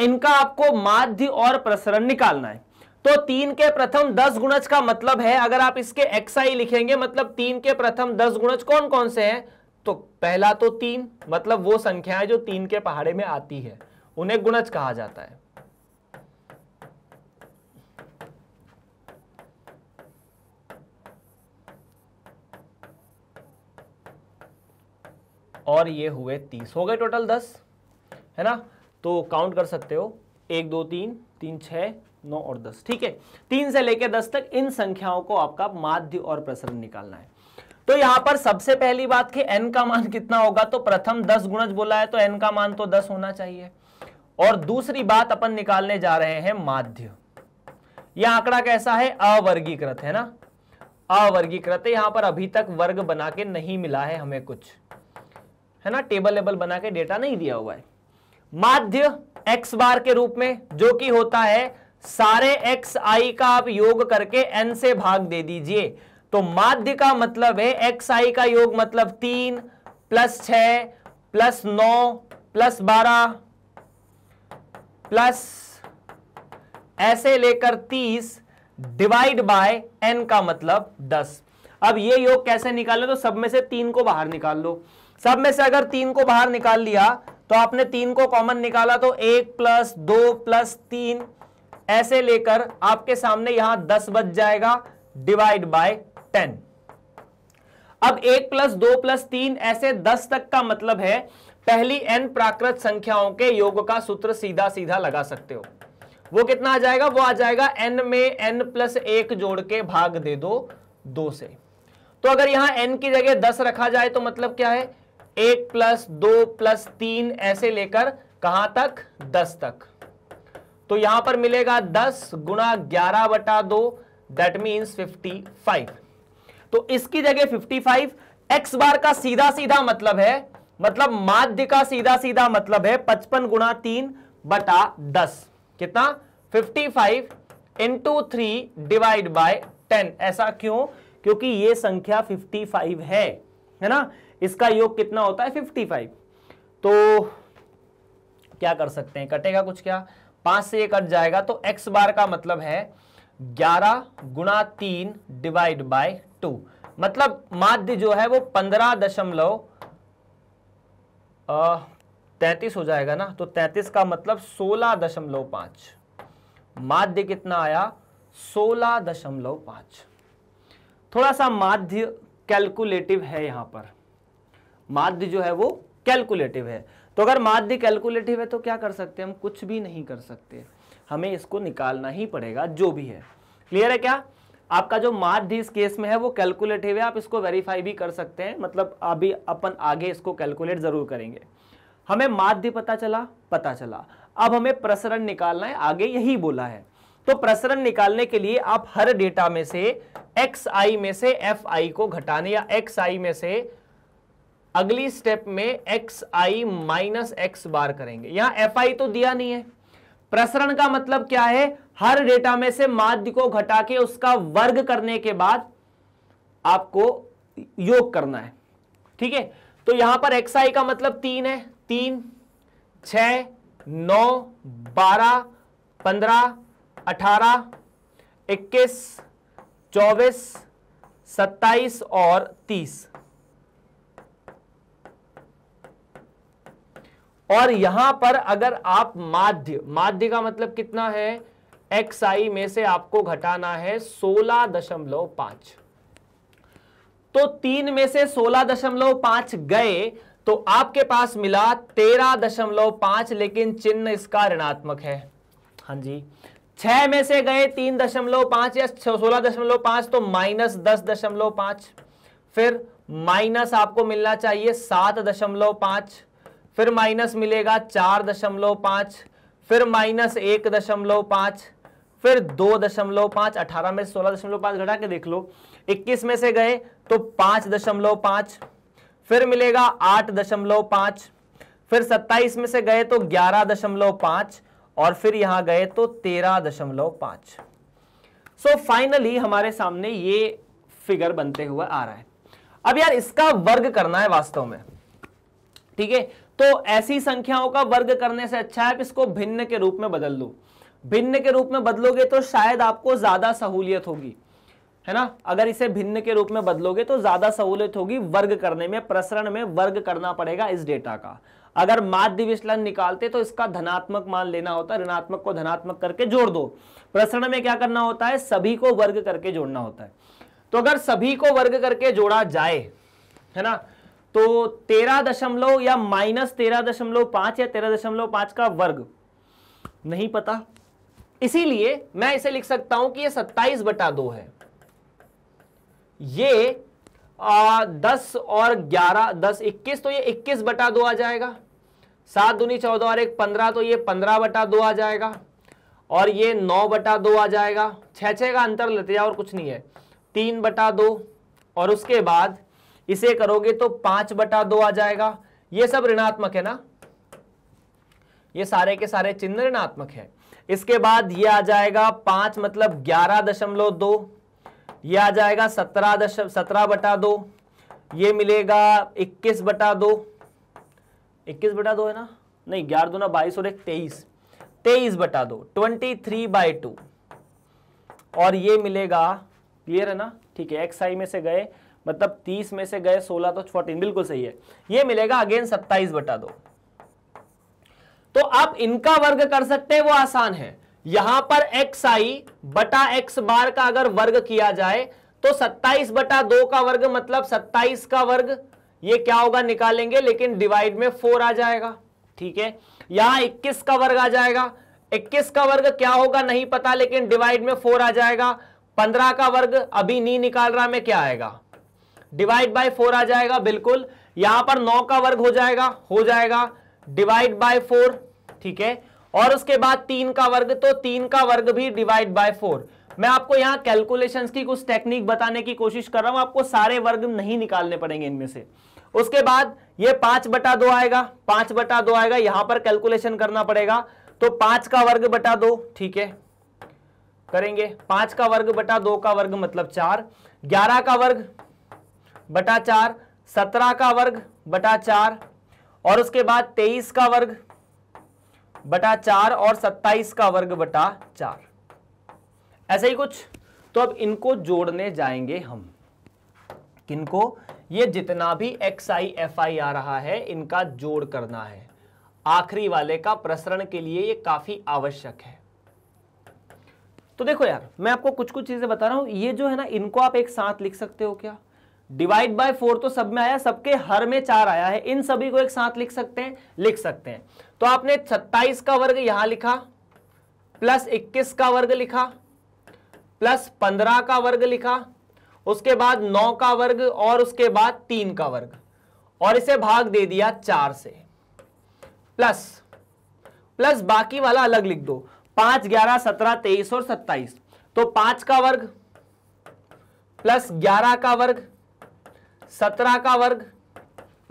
A: इनका आपको माध्य और प्रसरण निकालना है तो तीन के प्रथम दस गुणज का मतलब है अगर आप इसके एक्साई लिखेंगे मतलब तीन के प्रथम दस गुणज कौन कौन से हैं तो पहला तो तीन मतलब वो संख्याएं जो तीन के पहाड़े में आती है उन्हें गुणज कहा जाता है और ये हुए तीस हो गए टोटल दस है ना तो काउंट कर सकते हो एक दो तीन तीन छ नौ और दस ठीक है तीन से लेकर दस तक इन संख्याओं को आपका माध्य और प्रसरण निकालना है तो यहां पर सबसे पहली बात कि एन का मान कितना होगा तो प्रथम दस गुणज बोला है तो एन का मान तो दस होना चाहिए और दूसरी बात अपन निकालने जा रहे हैं माध्य यह आंकड़ा कैसा है अवर्गीकृत है ना अवर्गीकृत है यहां पर अभी तक वर्ग बना के नहीं मिला है हमें कुछ है ना टेबल लेबल बना के डेटा नहीं दिया हुआ है माध्य एक्स बार के रूप में जो कि होता है सारे एक्स आई का आप योग करके एन से भाग दे दीजिए तो माध्य का मतलब है एक्स आई का योग मतलब तीन प्लस छ प्लस नौ प्लस बारह प्लस ऐसे लेकर तीस डिवाइड बाय एन का मतलब दस अब ये योग कैसे निकाले तो सब में से तीन को बाहर निकाल लो सब में से अगर तीन को बाहर निकाल लिया तो आपने तीन को कॉमन निकाला तो एक प्लस दो प्लस तीन ऐसे लेकर आपके सामने यहां दस बच जाएगा डिवाइड बाय टेन अब एक प्लस दो प्लस तीन ऐसे दस तक का मतलब है पहली एन प्राकृत संख्याओं के योग का सूत्र सीधा सीधा लगा सकते हो वो कितना आ जाएगा वो आ जाएगा एन में एन प्लस एक जोड़ के भाग दे दो दो से तो अगर यहां एन की जगह दस रखा जाए तो मतलब क्या है एक प्लस दो प्लस तीन ऐसे लेकर कहां तक दस तक तो यहां पर मिलेगा दस गुणा ग्यारह बटा दो दैट मीन फिफ्टी फाइव तो इसकी जगह फिफ्टी फाइव एक्स बार का सीधा सीधा मतलब है मतलब माध्य का सीधा सीधा मतलब है पचपन गुणा तीन बटा दस कितना fifty five into three divide by ten ऐसा क्यों क्योंकि ये संख्या फिफ्टी फाइव है है ना इसका योग कितना होता है फिफ्टी फाइव तो क्या कर सकते हैं कटेगा कुछ क्या पांच से ये कट जाएगा तो एक्स बार का मतलब है ग्यारह गुणा तीन डिवाइड बाय टू मतलब माध्य जो है वो पंद्रह दशमलव तैतीस हो जाएगा ना तो तैतीस का मतलब सोलह दशमलव पांच माध्य कितना आया सोलह दशमलव पांच थोड़ा सा माध्य कैलकुलेटिव है यहां पर माध्य जो है वो कैलकुलेटिव है तो अगर माध्य कैलकुलेटिव है तो क्या कर सकते हैं हम कुछ भी नहीं कर सकते हमें इसको निकालना ही पड़ेगा जो भी है क्लियर है क्या आपका जो माध्य इस केस में है वो कैलकुलेटिव है आप इसको वेरीफाई भी कर सकते हैं मतलब अभी अपन आगे इसको कैलकुलेट जरूर करेंगे हमें माध्य पता चला पता चला अब हमें प्रसरण निकालना है आगे यही बोला है तो प्रसरण निकालने के लिए आप हर डेटा में से एक्स आई में से एफ आई को घटाने या एक्स आई में से अगली स्टेप में x i minus x bar करेंगे यहां एफ आई तो दिया नहीं है प्रसरण का मतलब क्या है हर डेटा में से माध्य को घटा के उसका वर्ग करने के बाद आपको योग करना है ठीक है तो यहां पर एक्स आई का मतलब तीन है तीन छ नौ बारह पंद्रह अठारह इक्कीस चौबीस सत्ताईस और तीस और यहां पर अगर आप माध्य माध्य का मतलब कितना है एक्स आई में से आपको घटाना है सोलह दशमलव पांच तो तीन में से सोलह दशमलव पांच गए तो आपके पास मिला तेरह दशमलव पांच लेकिन चिन्ह इसका ऋणात्मक है हाँ जी छह में से गए तीन दशमलव पांच या सोलह दशमलव पांच तो माइनस दस दशमलव पांच फिर माइनस आपको मिलना चाहिए सात दशमलव पांच फिर माइनस मिलेगा चार दशमलव पांच फिर माइनस एक दशमलव पांच फिर दो दशमलव पांच अठारह में सोलह दशमलव पांच घटा के देख लो इक्कीस में से गए तो पांच दशमलव पांच फिर मिलेगा आठ दशमलव पांच फिर सत्ताईस में से गए तो ग्यारह दशमलव पांच और फिर यहां गए तो तेरह दशमलव पांच सो फाइनली हमारे सामने ये फिगर बनते हुए आ रहा है अब यार इसका वर्ग करना है वास्तव में ठीक है तो ऐसी संख्याओं का वर्ग करने से अच्छा है इसको भिन्न के रूप में बदल दो भिन्न के रूप में बदलोगे तो शायद आपको ज्यादा सहूलियत होगी है ना अगर इसे भिन्न के रूप में बदलोगे तो ज्यादा सहूलियत होगी वर्ग करने में प्रसरण में वर्ग करना पड़ेगा इस डेटा का अगर माध्य विचलन निकालते तो इसका धनात्मक मान लेना होता है ऋणात्मक को धनात्मक करके जोड़ दो प्रसरण में क्या करना होता है सभी को वर्ग करके जोड़ना होता है तो अगर सभी को वर्ग करके जोड़ा जाए है ना तो तेरह दशमलव या माइनस तेरह दशमलव पांच या तेरह दशमलव पांच का वर्ग नहीं पता इसीलिए मैं इसे लिख सकता हूं कि ये सत्ताईस बटा दो है ये आ, दस और ग्यारह दस इक्कीस तो ये इक्कीस बटा दो आ जाएगा सात दुनी चौदह और एक पंद्रह तो ये पंद्रह बटा दो आ जाएगा और ये नौ बटा दो आ जाएगा छः छह का अंतर लेते जाओ और कुछ नहीं है तीन बटा दो और उसके बाद इसे करोगे तो पांच बटा दो आ जाएगा ये सब ऋणात्मक है ना ये सारे के सारे चिन्ह ऋणात्मक है इसके बाद ये आ जाएगा पांच मतलब ग्यारह दशमलव दो ये आ जाएगा सत्रह दशम सत्रह बटा दो ये मिलेगा इक्कीस बटा दो इक्कीस बटा दो है ना नहीं ग्यारह दो ना बाईस और एक तेईस तेईस बटा दो ट्वेंटी थ्री बाई टू और ये मिलेगा क्लियर है ना ठीक है एक्स आई में से गए मतलब तीस में से गए सोलह तो फोर्टीन बिल्कुल सही है ये मिलेगा अगेन सत्ताईस बटा दो तो आप इनका वर्ग कर सकते हैं वो आसान है यहां पर एक्स आई बटा एक्स बार का अगर वर्ग किया जाए तो 27 बटा दो का वर्ग मतलब 27 का वर्ग ये क्या होगा निकालेंगे लेकिन डिवाइड में फोर आ जाएगा ठीक है यहां इक्कीस का वर्ग आ जाएगा इक्कीस का वर्ग क्या होगा नहीं पता लेकिन डिवाइड में फोर आ जाएगा पंद्रह का वर्ग अभी नहीं निकाल रहा मैं क्या आएगा डिवाइड बाय फोर आ जाएगा बिल्कुल यहां पर नौ का वर्ग हो जाएगा हो जाएगा डिवाइड बाय फोर ठीक है और उसके बाद तीन का वर्ग तो तीन का वर्ग भी डिवाइड बाय फोर मैं आपको यहां कैलकुलेशंस की कुछ टेक्निक बताने की कोशिश कर रहा हूं आपको सारे वर्ग नहीं निकालने पड़ेंगे इनमें से उसके बाद ये पांच बटा दो आएगा पांच बटा दो आएगा यहां पर कैलकुलेशन करना पड़ेगा तो पांच का वर्ग बटा दो ठीक है करेंगे पांच का वर्ग बटा दो का वर्ग मतलब चार ग्यारह का वर्ग बटा चार सत्रह का वर्ग बटा चार और उसके बाद तेईस का वर्ग बटा चार और सत्ताईस का वर्ग बटा चार ऐसे ही कुछ तो अब इनको जोड़ने जाएंगे हम किनको ये जितना भी एक्स आई एफ आई आ रहा है इनका जोड़ करना है आखिरी वाले का प्रसरण के लिए ये काफी आवश्यक है तो देखो यार मैं आपको कुछ कुछ चीजें बता रहा हूं ये जो है ना इनको आप एक साथ लिख सकते हो क्या डिवाइड बाय फोर तो सब में आया सबके हर में चार आया है इन सभी को एक साथ लिख सकते हैं लिख सकते हैं तो आपने सत्ताईस का वर्ग यहां लिखा प्लस इक्कीस का वर्ग लिखा प्लस पंद्रह का वर्ग लिखा उसके बाद नौ का वर्ग और उसके बाद तीन का वर्ग और इसे भाग दे दिया चार से प्लस प्लस बाकी वाला अलग लिख दो पांच ग्यारह सत्रह तेईस और सत्ताईस तो पांच का वर्ग प्लस ग्यारह का वर्ग सत्रह का वर्ग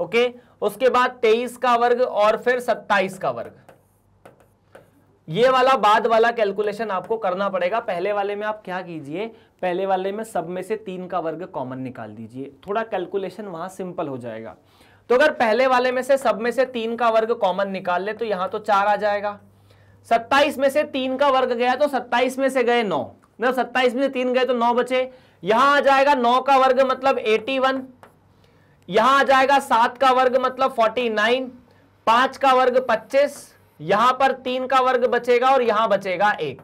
A: ओके उसके बाद तेईस का वर्ग और फिर सत्ताईस का वर्ग ये वाला बाद वाला कैलकुलेशन आपको करना पड़ेगा पहले वाले में आप क्या कीजिए पहले वाले में सब में से तीन का वर्ग कॉमन निकाल दीजिए थोड़ा कैलकुलेशन वहां सिंपल हो जाएगा तो अगर पहले वाले में से सब में से तीन का वर्ग कॉमन निकाल ले तो यहां तो चार आ जाएगा सत्ताईस में से तीन का वर्ग गया तो सत्ताईस में से गए नौ मतलब सत्ताईस में से तीन गए तो नौ बचे यहां आ जाएगा नौ का वर्ग मतलब एटी वन यहां आ जाएगा सात का वर्ग मतलब फोर्टी नाइन पांच का वर्ग पच्चीस यहां पर तीन का वर्ग बचेगा और यहां बचेगा एक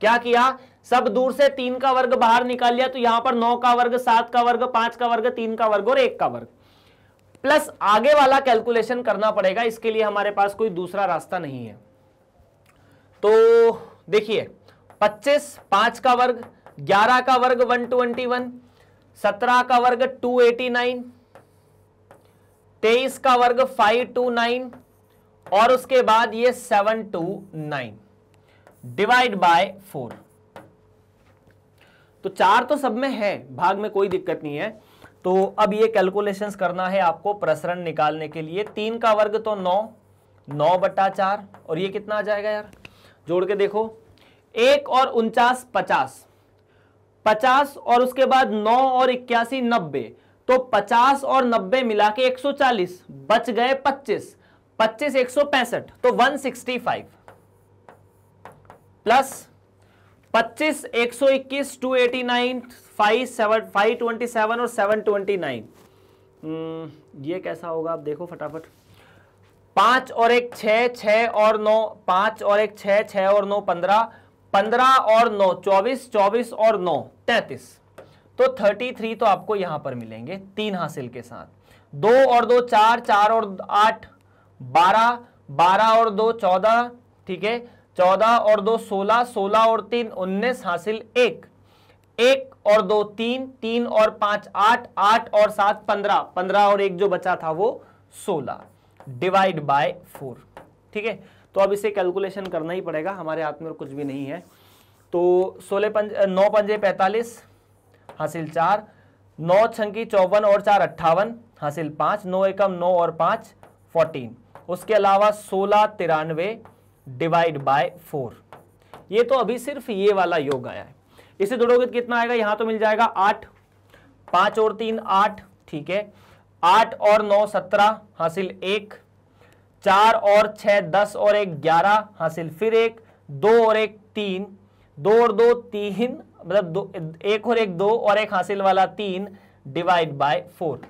A: क्या किया सब दूर से तीन का वर्ग बाहर निकाल लिया तो यहां पर नौ का वर्ग सात का वर्ग पांच का वर्ग तीन का वर्ग और एक का वर्ग प्लस आगे वाला कैलकुलेशन करना पड़ेगा इसके लिए हमारे पास कोई दूसरा रास्ता नहीं है तो देखिए 25 पांच का वर्ग 11 का वर्ग 121 17 का वर्ग 289 तेईस का वर्ग फाइव टू नाइन और उसके बाद ये seven two nine divide by four तो चार तो सब में है भाग में कोई दिक्कत नहीं है तो अब ये कैलकुलेशन करना है आपको प्रसरण निकालने के लिए तीन का वर्ग तो नौ नौ बट्टा चार और ये कितना आ जाएगा यार जोड़ के देखो एक और उनचास पचास पचास और उसके बाद नौ और इक्यासी नब्बे तो 50 और 90 मिला के 140 बच गए 25 25 एक तो 165 प्लस 25 121 289 5 7 527 और 729 हम्म, ये कैसा होगा आप देखो फटाफट पांच और एक छ छ और नौ पांच और एक छ छ और नौ पंद्रह पंद्रह और नौ चौबीस चौबीस और नौ तैतीस तो 33 तो आपको यहां पर मिलेंगे तीन हासिल के साथ दो और दो चार चार और आठ बारह बारह और दो चौदह ठीक है चौदह और दो सोलह सोलह और तीन उन्नीस हासिल एक एक और दो तीन तीन और पांच आठ आठ और सात पंद्रह पंद्रह और एक जो बचा था वो सोलह डिवाइड बाय फोर ठीक है तो अब इसे कैलकुलेशन करना ही पड़ेगा हमारे हाथ में और कुछ भी नहीं है तो सोलह पंज नौ पंजे पैंतालीस हासिल चार नौ छंकी चौवन और चार अट्ठावन हासिल पाँच नौ एकम नौ और पाँच फोर्टीन उसके अलावा सोलह तिरानवे डिवाइड बाय फोर ये तो अभी सिर्फ ये वाला योग आया है इसे जोड़ोगे कितना आएगा यहाँ तो मिल जाएगा आठ पाँच और तीन आठ ठीक है आठ और नौ सत्रह हासिल एक चार और छह दस और एक ग्यारह हासिल फिर एक दो और एक तीन दो और दो तीन मतलब दो एक और एक दो और एक हासिल वाला तीन डिवाइड बाय फोर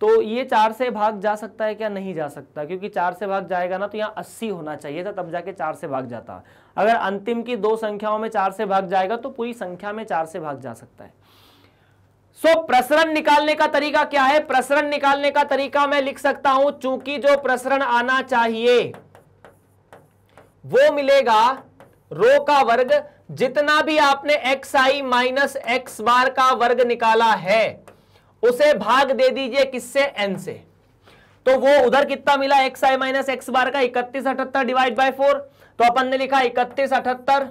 A: तो ये चार से भाग जा सकता है क्या नहीं जा सकता क्योंकि चार से भाग जाएगा ना तो यहाँ अस्सी होना चाहिए था तब जाके चार से भाग जाता अगर अंतिम की दो संख्याओं में चार से भाग जाएगा तो पूरी संख्या में चार से भाग जा सकता है सो so, प्रसरण निकालने का तरीका क्या है प्रसरण निकालने का तरीका मैं लिख सकता हूं चूंकि जो प्रसरण आना चाहिए वो मिलेगा रो का वर्ग जितना भी आपने x i minus x bar का वर्ग निकाला है उसे भाग दे दीजिए किससे एन से तो वो उधर कितना मिला x i minus x bar का इकतीस अठहत्तर डिवाइड बाय फोर तो अपन ने लिखा इकतीस अठहत्तर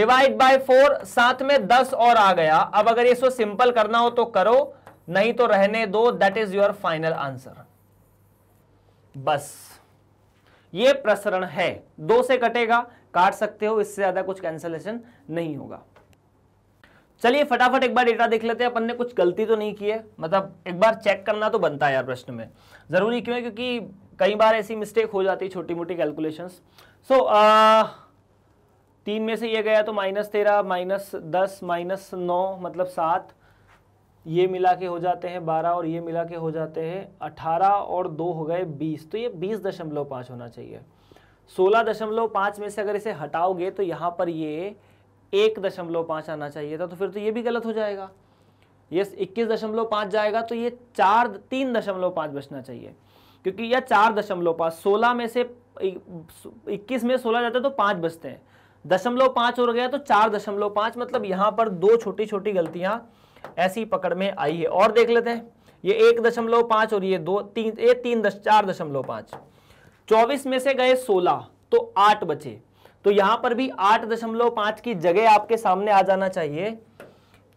A: डिवाइड बाय फोर साथ में दस और आ गया अब अगर इसको सिंपल करना हो तो करो नहीं तो रहने दो that is your final answer बस ये प्रसरण है दो से कटेगा काट सकते हो इससे ज़्यादा कुछ कैंसलेशन नहीं होगा चलिए फटाफट एक बार डेटा देख लेते हैं अपन ने कुछ गलती तो नहीं की है मतलब एक बार चेक करना तो बनता है यार प्रश्न में ज़रूरी क्यों है क्योंकि कई बार ऐसी मिस्टेक हो जाती है छोटी मोटी कैलकुलेशन सो so, तीन में से ये गया तो माइनस तेरह माइनस दस माइनस नौ मतलब सात ये मिला के हो जाते हैं बारह और ये मिला के हो जाते हैं अठारह और दो हो गए बीस तो ये बीस दशमलव पाँच होना चाहिए सोलह दशमलव पांच में से अगर इसे हटाओगे तो यहाँ पर ये एक दशमलव पांच आना चाहिए था तो फिर तो ये भी गलत हो जाएगा ये इक्कीस दशमलव पांच जाएगा तो ये चार तीन दशमलव पाँच बचना चाहिए क्योंकि यह चार दशमलव पाँच सोलह में से इक्कीस में सोलह जाते तो पाँच बचते हैं दशमलव पाँच और गया तो चार दशमलव पाँच मतलब यहाँ पर दो छोटी छोटी गलतियाँ ऐसी पकड़ में आई है और देख लेते हैं ये एक दशमलव पाँच और ये दो तीन ये तीन दश चार दशमलव पाँच चौबीस में से गए सोलह तो आठ बचे तो यहां पर भी आठ दशमलव पांच की जगह आपके सामने आ जाना चाहिए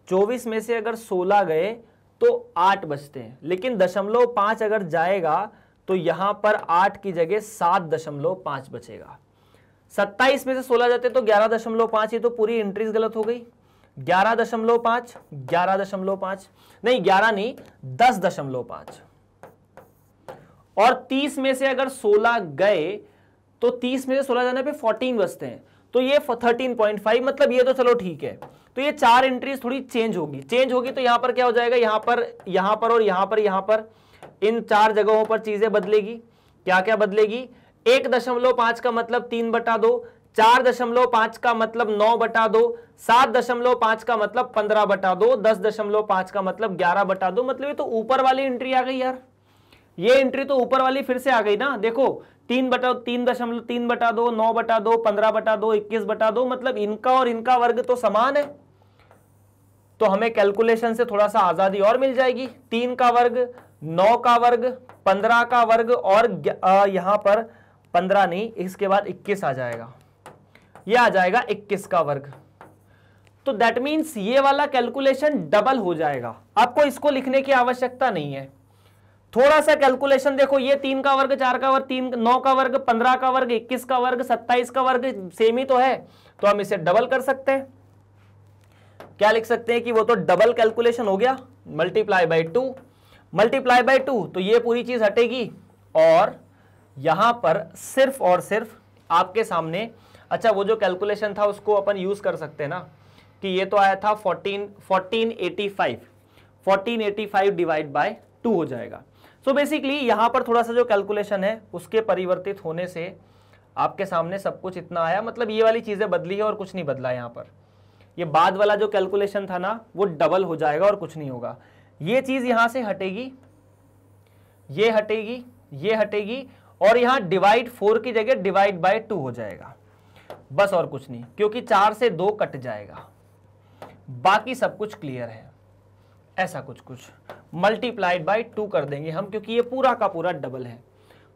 A: चौबीस में से अगर सोलह गए तो आठ बचते हैं लेकिन दशमलव पांच अगर जाएगा तो यहां पर आठ की जगह सात दशमलव पांच बचेगा सत्ताईस में से सोलह जाते तो ग्यारह दशमलव पांच तो पूरी एंट्रीज गलत हो गई ग्यारह दशमलव पांच ग्यारह दशमलव पांच नहीं ग्यारह नहीं दस दशमलव पांच और 30 में से अगर 16 गए तो 30 में से 16 जाने पे 14 बचते हैं तो ये 13.5 मतलब ये तो चलो ठीक है तो ये चार एंट्रीज थोड़ी चेंज होगी चेंज होगी तो यहां पर क्या हो जाएगा यहां पर यहां पर और यहां पर यहां पर इन चार जगहों पर चीजें बदलेगी क्या क्या बदलेगी एक दशमलव पांच का मतलब तीन बटा दो चार दशमलव पांच का मतलब नौ बटा दो सात दशमलव पांच का मतलब पंद्रह बटा दो दस दशमलव पांच का मतलब ग्यारह बटा दो मतलब ये तो ऊपर वाली एंट्री आ गई यार ये एंट्री तो ऊपर वाली फिर से आ गई ना देखो तीन बटा तीन दशमलव तीन बटा दो नौ बटा दो पंद्रह बटा दो इक्कीस बटा दो मतलब इनका और इनका वर्ग तो समान है तो हमें कैलकुलेशन से थोड़ा सा आजादी और मिल जाएगी तीन का वर्ग नौ का वर्ग पंद्रह का वर्ग और यहां पर पंद्रह नहीं इसके बाद इक्कीस आ जाएगा यह आ जाएगा इक्कीस का वर्ग तो दैट मीन्स ये वाला कैलकुलेशन डबल हो जाएगा आपको इसको लिखने की आवश्यकता नहीं है थोड़ा सा कैलकुलेशन देखो ये तीन का वर्ग चार का वर्ग तीन नौ का वर्ग पंद्रह का वर्ग इक्कीस का वर्ग सत्ताईस का वर्ग सेम ही तो है तो हम इसे डबल कर सकते हैं क्या लिख सकते हैं कि वो तो डबल कैलकुलेशन हो गया multiply by two multiply by two तो ये पूरी चीज हटेगी और यहां पर सिर्फ और सिर्फ आपके सामने अच्छा वो जो कैलकुलेशन था उसको अपन यूज कर सकते हैं ना कि ये तो आया था 14 1485 1485 डिवाइड बाय 2 हो जाएगा सो बेसिकली यहाँ पर थोड़ा सा जो कैलकुलेशन है उसके परिवर्तित होने से आपके सामने सब कुछ इतना आया मतलब ये वाली चीज़ें बदली है और कुछ नहीं बदला यहाँ पर ये बाद वाला जो कैलकुलेशन था ना वो डबल हो जाएगा और कुछ नहीं होगा ये चीज़ यहां से हटेगी ये हटेगी ये हटेगी और यहां डिवाइड फोर की जगह डिवाइड बाय टू हो जाएगा बस और कुछ नहीं क्योंकि चार से दो कट जाएगा बाकी सब कुछ क्लियर है ऐसा कुछ कुछ मल्टीप्लाइड बाई टू कर देंगे हम क्योंकि ये पूरा का पूरा डबल है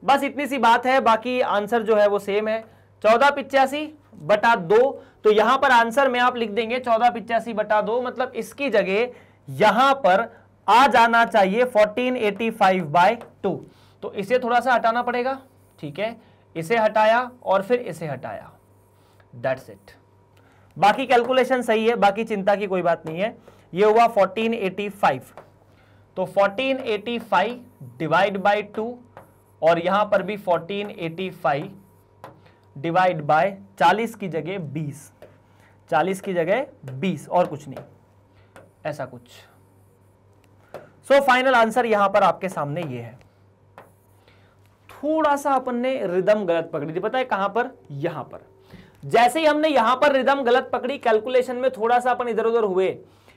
A: बस इतनी सी बात है बाकी आंसर जो है वो सेम है चौदह पिचासी बटा दो तो यहां पर आंसर में आप लिख देंगे चौदह पिचासी बटा दो मतलब इसकी जगह यहां पर आ जाना चाहिए fourteen eighty five by two तो इसे थोड़ा सा हटाना पड़ेगा ठीक है इसे हटाया और फिर इसे हटाया दैट्स इट बाकी कैलकुलेशन सही है बाकी चिंता की कोई बात नहीं है ये हुआ फोर्टीन एटी फाइव तो 1485 डिवाइड बाय टू और यहां पर भी 1485 डिवाइड बाय 40 की जगह 20 40 की जगह 20 और कुछ नहीं ऐसा कुछ सो फाइनल आंसर यहां पर आपके सामने ये है थोड़ा सा अपन ने रिदम गलत पकड़ी थी पता है कहां पर यहां पर जैसे ही हमने यहां पर रिदम गलत पकड़ी कैलकुलेशन में थोड़ा सा अपन इधर उधर हुए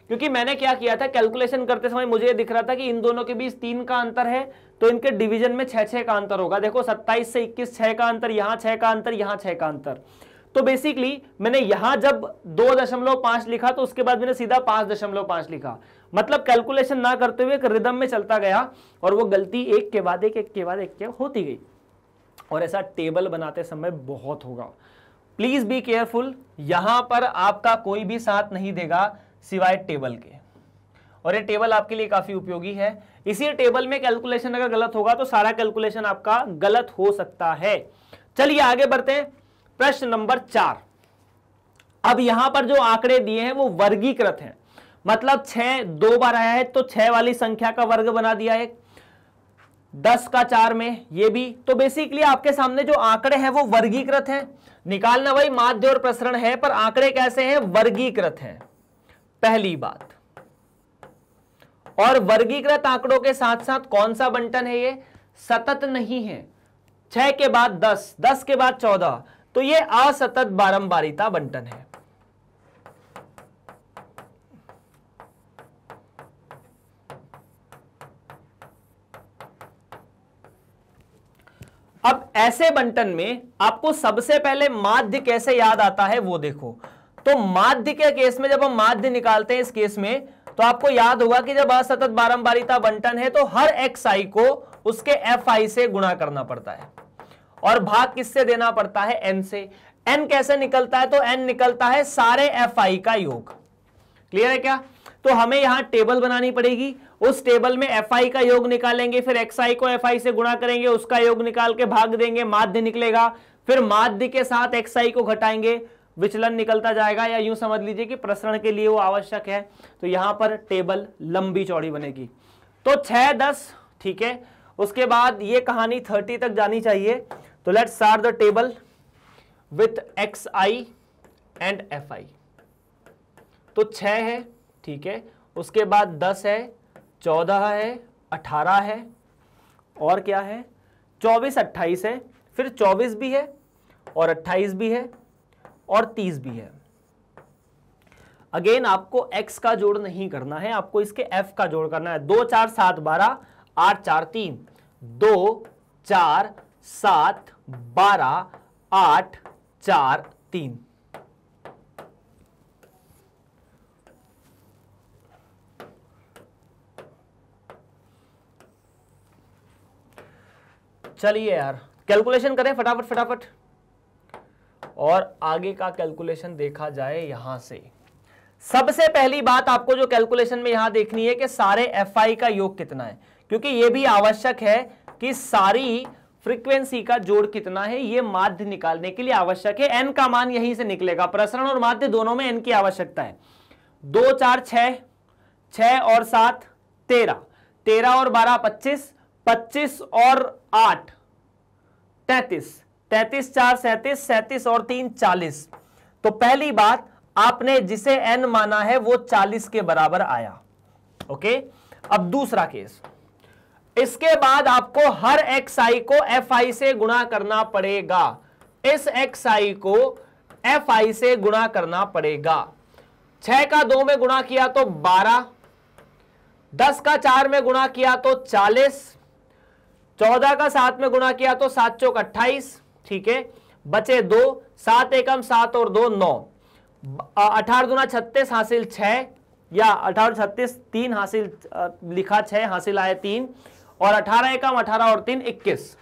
A: क्योंकि मैंने क्या किया था कैलकुलेशन करते समय मुझे दिख रहा था कि इन दोनों के बीच तीन का अंतर है तो इनके डिवीजन में छह छह का अंतर होगा देखो सत्ताईस से इक्कीस छह का अंतर यहाँ छह का अंतर यहाँ छह का अंतर तो बेसिकली मैंने यहां जब दो दशमलव पांच लिखा तो उसके बाद मैंने सीधा पांच दशमलव पांच लिखा मतलब कैलकुलेशन ना करते हुए एक रिदम में चलता गया और वो गलती एक के बाद एक एक के बाद एक के होती गई और ऐसा टेबल बनाते समय बहुत होगा प्लीज बी केयरफुल यहां पर आपका कोई भी साथ नहीं देगा सिवाय टेबल के और ये टेबल आपके लिए काफी उपयोगी है इसी टेबल में कैलकुलेशन अगर गलत होगा तो सारा कैलकुलेशन आपका गलत हो सकता है चलिए आगे बढ़ते हैं प्रश्न नंबर चार अब यहां पर जो आंकड़े दिए हैं वो वर्गीकृत हैं मतलब छह दो बार आया है तो छह वाली संख्या का वर्ग बना दिया है दस का चार में ये भी तो बेसिकली आपके सामने जो आंकड़े हैं वो वर्गीकृत हैं निकालना वही माध्य और प्रसरण है पर आंकड़े कैसे हैं वर्गीकृत हैं पहली बात और वर्गीकृत आंकड़ों के साथ साथ कौन सा बंटन है ये सतत नहीं है छह के बाद दस दस के बाद चौदह तो ये असतत बारंबारिता बंटन है अब ऐसे बंटन में आपको सबसे पहले माध्य कैसे याद आता है वो देखो तो माध्य के केस में जब हम माध्य निकालते हैं इस केस में तो आपको याद होगा कि जब असतत बारंबारिता बंटन है तो हर एक्स आई को उसके एफ आई से गुणा करना पड़ता है और भाग किससे देना पड़ता है एन से एन कैसे निकलता है तो एन निकलता है सारे एफ आई का योग क्लियर है क्या तो हमें यहां टेबल बनानी पड़ेगी उस टेबल में एफ आई का योग निकालेंगे फिर एक्स आई को एफ आई से गुणा करेंगे उसका योग निकाल के भाग देंगे माध्य निकलेगा फिर माध्य के साथ एक्स आई को घटाएंगे विचलन निकलता जाएगा या यूं समझ लीजिए कि प्रसरण के लिए वो आवश्यक है तो यहां पर टेबल लंबी चौड़ी बनेगी तो छह दस ठीक है उसके बाद ये कहानी थर्टी तक जानी चाहिए तो let sort the table with x i and f i तो छ है ठीक है उसके बाद दस है चौदह है अठारह है और क्या है चौबीस अट्ठाईस है फिर चौबीस भी है और अट्ठाईस भी है और तीस भी है अगेन आपको x का जोड़ नहीं करना है आपको इसके f का जोड़ करना है दो चार सात बारह आठ चार तीन दो चार सात बारह आठ चार तीन चलिए यार कैलकुलेशन करें फटाफट फटाफट और आगे का कैलकुलेशन देखा जाए यहां से सबसे पहली बात आपको जो कैलकुलेशन में यहां देखनी है कि सारे एफ का योग कितना है क्योंकि यह भी आवश्यक है कि सारी फ्रीक्वेंसी का जोड़ कितना है यह माध्य निकालने के लिए आवश्यक है एन का मान यहीं से निकलेगा प्रसरण और माध्य दोनों में एन की आवश्यकता है दो चार छ और सात तेरह तेरह और बारह पच्चीस पच्चीस और आठ तैतीस तैतीस चार सैतीस सैतीस और तीन चालीस तो पहली बात आपने जिसे एन माना है वो चालीस के बराबर आया ओके अब दूसरा केस इसके बाद आपको हर एक्स आई को एफ आई से गुणा करना पड़ेगा इस एक्स आई को एफ आई से गुणा करना पड़ेगा छह का दो में गुणा किया तो बारह दस का चार में गुणा किया तो चालीस चौदह का सात में गुणा किया तो सात चौक अट्ठाईस ठीक है बचे दो सात एकम सात और दो नौ अठारह दुना छत्तीस हासिल छह या अठारह छत्तीस तीन हासिल लिखा छ हासिल आए तीन और अठारह एकम अठारह और तीन इक्कीस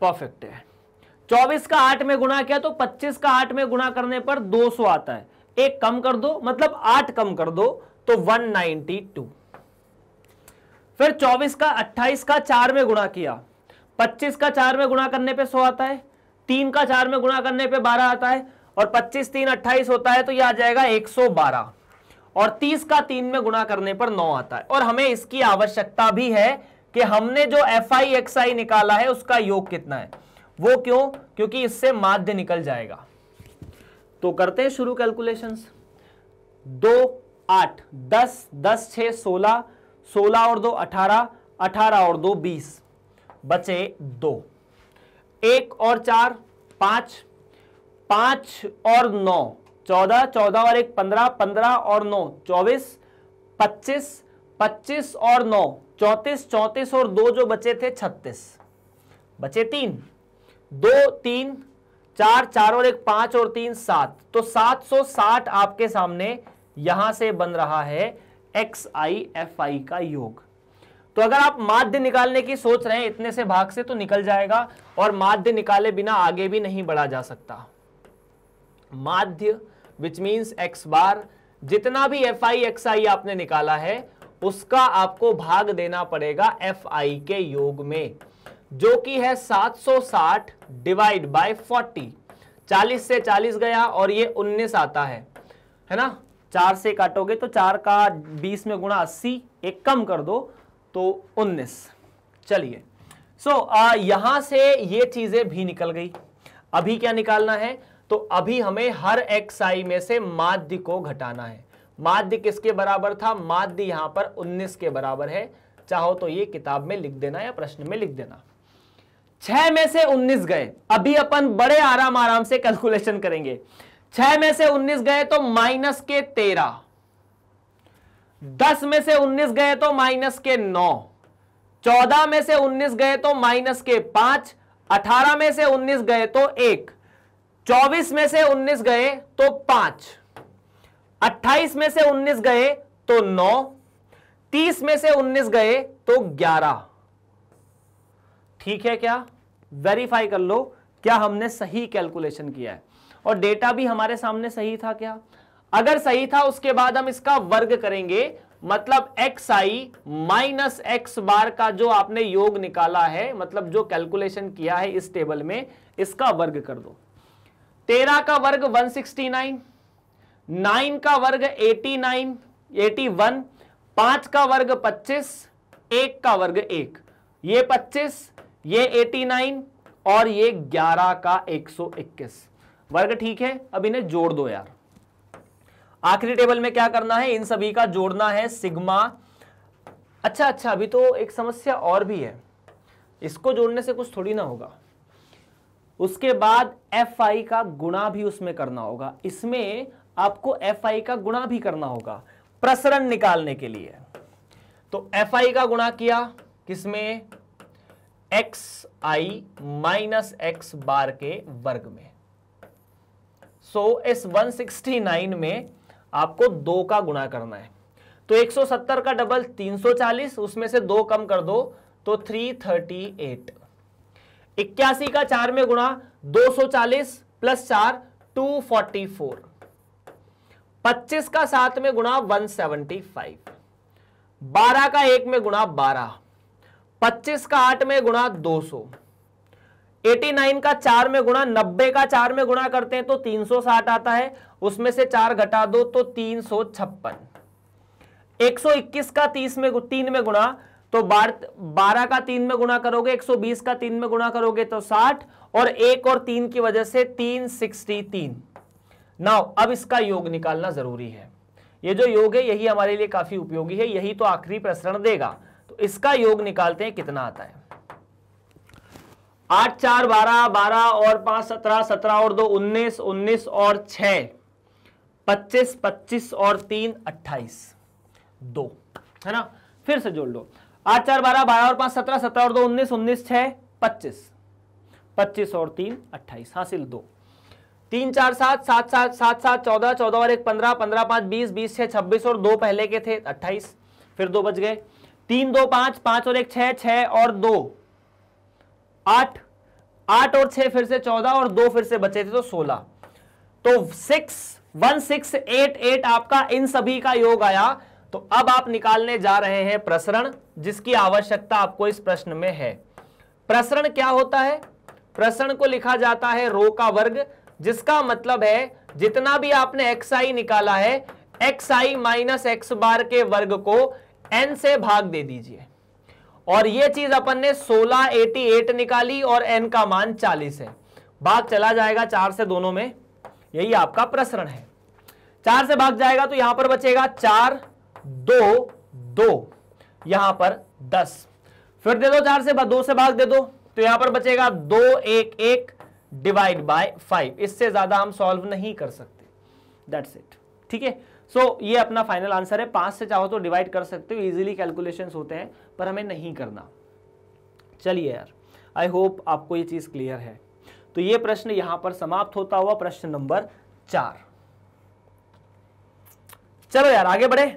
A: परफेक्ट है चौबीस का आठ में गुणा किया तो पच्चीस का आठ में गुणा करने पर दो सौ आता है एक कम कर दो मतलब आठ कम कर दो तो वन नाइनटी टू फिर चौबीस का अट्ठाईस का चार में गुणा किया पच्चीस का चार में गुणा करने पे सौ आता है तीन का चार में गुणा करने पे बारह आता है और पच्चीस तीन अट्ठाईस होता है तो यह आ जाएगा एक सौ बारह और तीस का तीन में गुणा करने पर नौ आता है और हमें इसकी आवश्यकता भी है कि हमने जो एफ आई एक्स आई निकाला है उसका योग कितना है वो क्यों क्योंकि इससे माध्य निकल जाएगा तो करते हैं शुरू कैलकुलेशंस दो आठ दस दस छ सोलह सोलह और दो अठारह अठारह और दो बीस बचे दो एक और चार पांच पांच और नौ चौदह चौदह और एक पंद्रह पंद्रह और नौ चौबीस पच्चीस पच्चीस और नौ चौतीस चौतीस और दो जो बचे थे छत्तीस बचे तीन दो तीन चार चार और एक पांच और तीन सात तो सात सौ साठ आपके सामने यहां से बन रहा है एक्स आई एफ आई का योग तो अगर आप माध्य निकालने की सोच रहे हैं इतने से भाग से तो निकल जाएगा और माध्य निकाले बिना आगे भी नहीं बढ़ा जा सकता माध्य विच मीन्स एक्स बार जितना भी एफ आई एक्स आई आपने निकाला है उसका आपको भाग देना पड़ेगा एफ आई के योग में जो कि है 760 डिवाइड बाय 40 40 से 40 गया और ये 19 आता है है ना चार से काटोगे तो चार का बीस में गुणा अस्सी एक कम कर दो तो उन्नीस चलिए सो so, यहां से ये चीजें भी निकल गई अभी क्या निकालना है तो अभी हमें हर एक्स आई में से माध्य को घटाना है माध्य किसके बराबर था माध्य यहां पर 19 के बराबर है चाहो तो ये किताब में लिख देना या प्रश्न में लिख देना छह में से 19 गए अभी अपन बड़े आराम आराम से कैलकुलेशन करेंगे छह में से 19 गए तो माइनस के तेरह दस में से उन्नीस गए तो माइनस के नौ चौदह में से उन्नीस गए तो माइनस के पांच अठारह में से उन्नीस गए तो एक चौबीस में से उन्नीस गए तो पांच अट्ठाईस में से उन्नीस गए तो नौ तीस में से उन्नीस गए तो ग्यारह ठीक है क्या वेरीफाई कर लो क्या हमने सही कैलकुलेशन किया है और डेटा भी हमारे सामने सही था क्या अगर सही था उसके बाद हम इसका वर्ग करेंगे मतलब x i minus x bar का जो आपने योग निकाला है मतलब जो कैलकुलेशन किया है इस टेबल में इसका वर्ग कर दो तेरह का वर्ग 169, नाइन नाइन का वर्ग 89, वन पांच का वर्ग 25, एक का वर्ग एक ये 25, ये 89 और ये 11 का 121 वर्ग ठीक है अब इन्हें जोड़ दो यार आखिरी टेबल में क्या करना है इन सभी का जोड़ना है सिग्मा अच्छा अच्छा अभी तो एक समस्या और भी है इसको जोड़ने से कुछ थोड़ी ना होगा उसके बाद एफ आई का गुणा भी उसमें करना होगा इसमें आपको एफ आई का गुणा भी करना होगा प्रसरण निकालने के लिए तो एफ आई का गुणा किया किसमें x i minus x bar के वर्ग में सो so, इस 169 में आपको दो का गुणा करना है तो 170 का डबल 340 उसमें से दो कम कर दो तो 338 इक्यासी का चार में गुणा 240 प्लस चार 244 25 का सात में गुणा 175 12 का एक में गुणा 12 25 का आठ में गुणा 200 89 का चार में गुणा 90 का चार में गुणा करते हैं तो 360 आता है उसमें से चार घटा दो तो तीन सौ छप्पन एक सौ इक्कीस का तीस में तीन में गुणा तो बारह का तीन में गुणा करोगे एक सौ बीस का तीन में गुणा करोगे तो साठ और एक और तीन की वजह से तीन सिक्सटी तीन नाउ अब इसका योग निकालना जरूरी है ये जो योग है यही हमारे लिए काफी उपयोगी है यही तो आखिरी प्रसरण देगा तो इसका योग निकालते हैं कितना आता है आठ चार बारह बारह और पांच सत्रह सत्रह और दो उन्नीस उन्नीस और छ पच्चीस पच्चीस और तीन अट्ठाईस दो है ना फिर से जोड़ लो आठ चार बारह बारह और पांच सत्रह सत्रह और दो उन्नीस उन्नीस छह पच्चीस पच्चीस और तीन अट्ठाईस हासिल दो तीन चार सात सात सात सात सात चौदह चौदह और एक पंद्रह पंद्रह पांच बीस बीस छह छब्बीस और दो पहले के थे अट्ठाईस फिर दो बच गए तीन दो पांच पांच और एक छः छः और दो आठ आठ और छह फिर से चौदह और दो फिर से बचे थे तो सोलह तो six one six eight eight आपका इन सभी का योग आया तो अब आप निकालने जा रहे हैं प्रसरण जिसकी आवश्यकता आपको इस प्रश्न में है प्रसरण क्या होता है प्रसरण को लिखा जाता है रो का वर्ग जिसका मतलब है जितना भी आपने एक्स आई निकाला है x i minus x bar के वर्ग को एन से भाग दे दीजिए और ये चीज अपन ने 1688 निकाली और एन का मान 40 है भाग चला जाएगा चार से दोनों में यही आपका प्रसरण है चार से भाग जाएगा तो यहां पर बचेगा चार दो दो यहां पर दस फिर दे दो चार से दो से भाग दे दो तो यहां पर बचेगा दो एक एक डिवाइड बाय फाइव इससे ज्यादा हम सॉल्व नहीं कर सकते दैट्स इट ठीक है सो so, ये अपना फाइनल आंसर है पांच से चाहो तो डिवाइड कर सकते हो इजीली कैलकुलेशंस होते हैं पर हमें नहीं करना चलिए यार आई होप आपको ये चीज़ क्लियर है तो ये प्रश्न यहां पर समाप्त होता हुआ प्रश्न नंबर चार चलो यार आगे बढ़े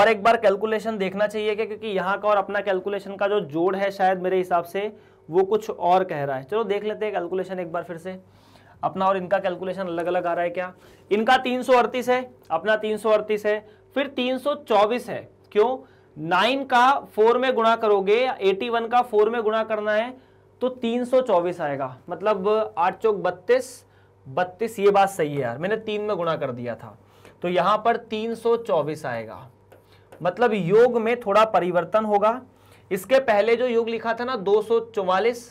A: और एक बार कैलकुलेशन देखना चाहिए क्या क्योंकि यहां का और अपना कैलकुलेशन का जो जोड़ है शायद मेरे हिसाब से वो कुछ और कह रहा है चलो देख लेते हैं कैलकुलेशन एक बार फिर से अपना और इनका कैलकुलेशन अलग अलग आ रहा है क्या इनका तीन है अपना तीन है फिर तीन है क्यों नाइन का फोर में गुणा करोगे एटी वन का फोर में गुणा करना है तो तीन सौ चौबीस आएगा मतलब आठ चौक बत्तीस बत्तीस ये बात सही है यार मैंने तीन में गुणा कर दिया था तो यहां पर तीन सौ चौबीस आएगा मतलब योग में थोड़ा परिवर्तन होगा इसके पहले जो योग लिखा था ना दो सौ चौवालीस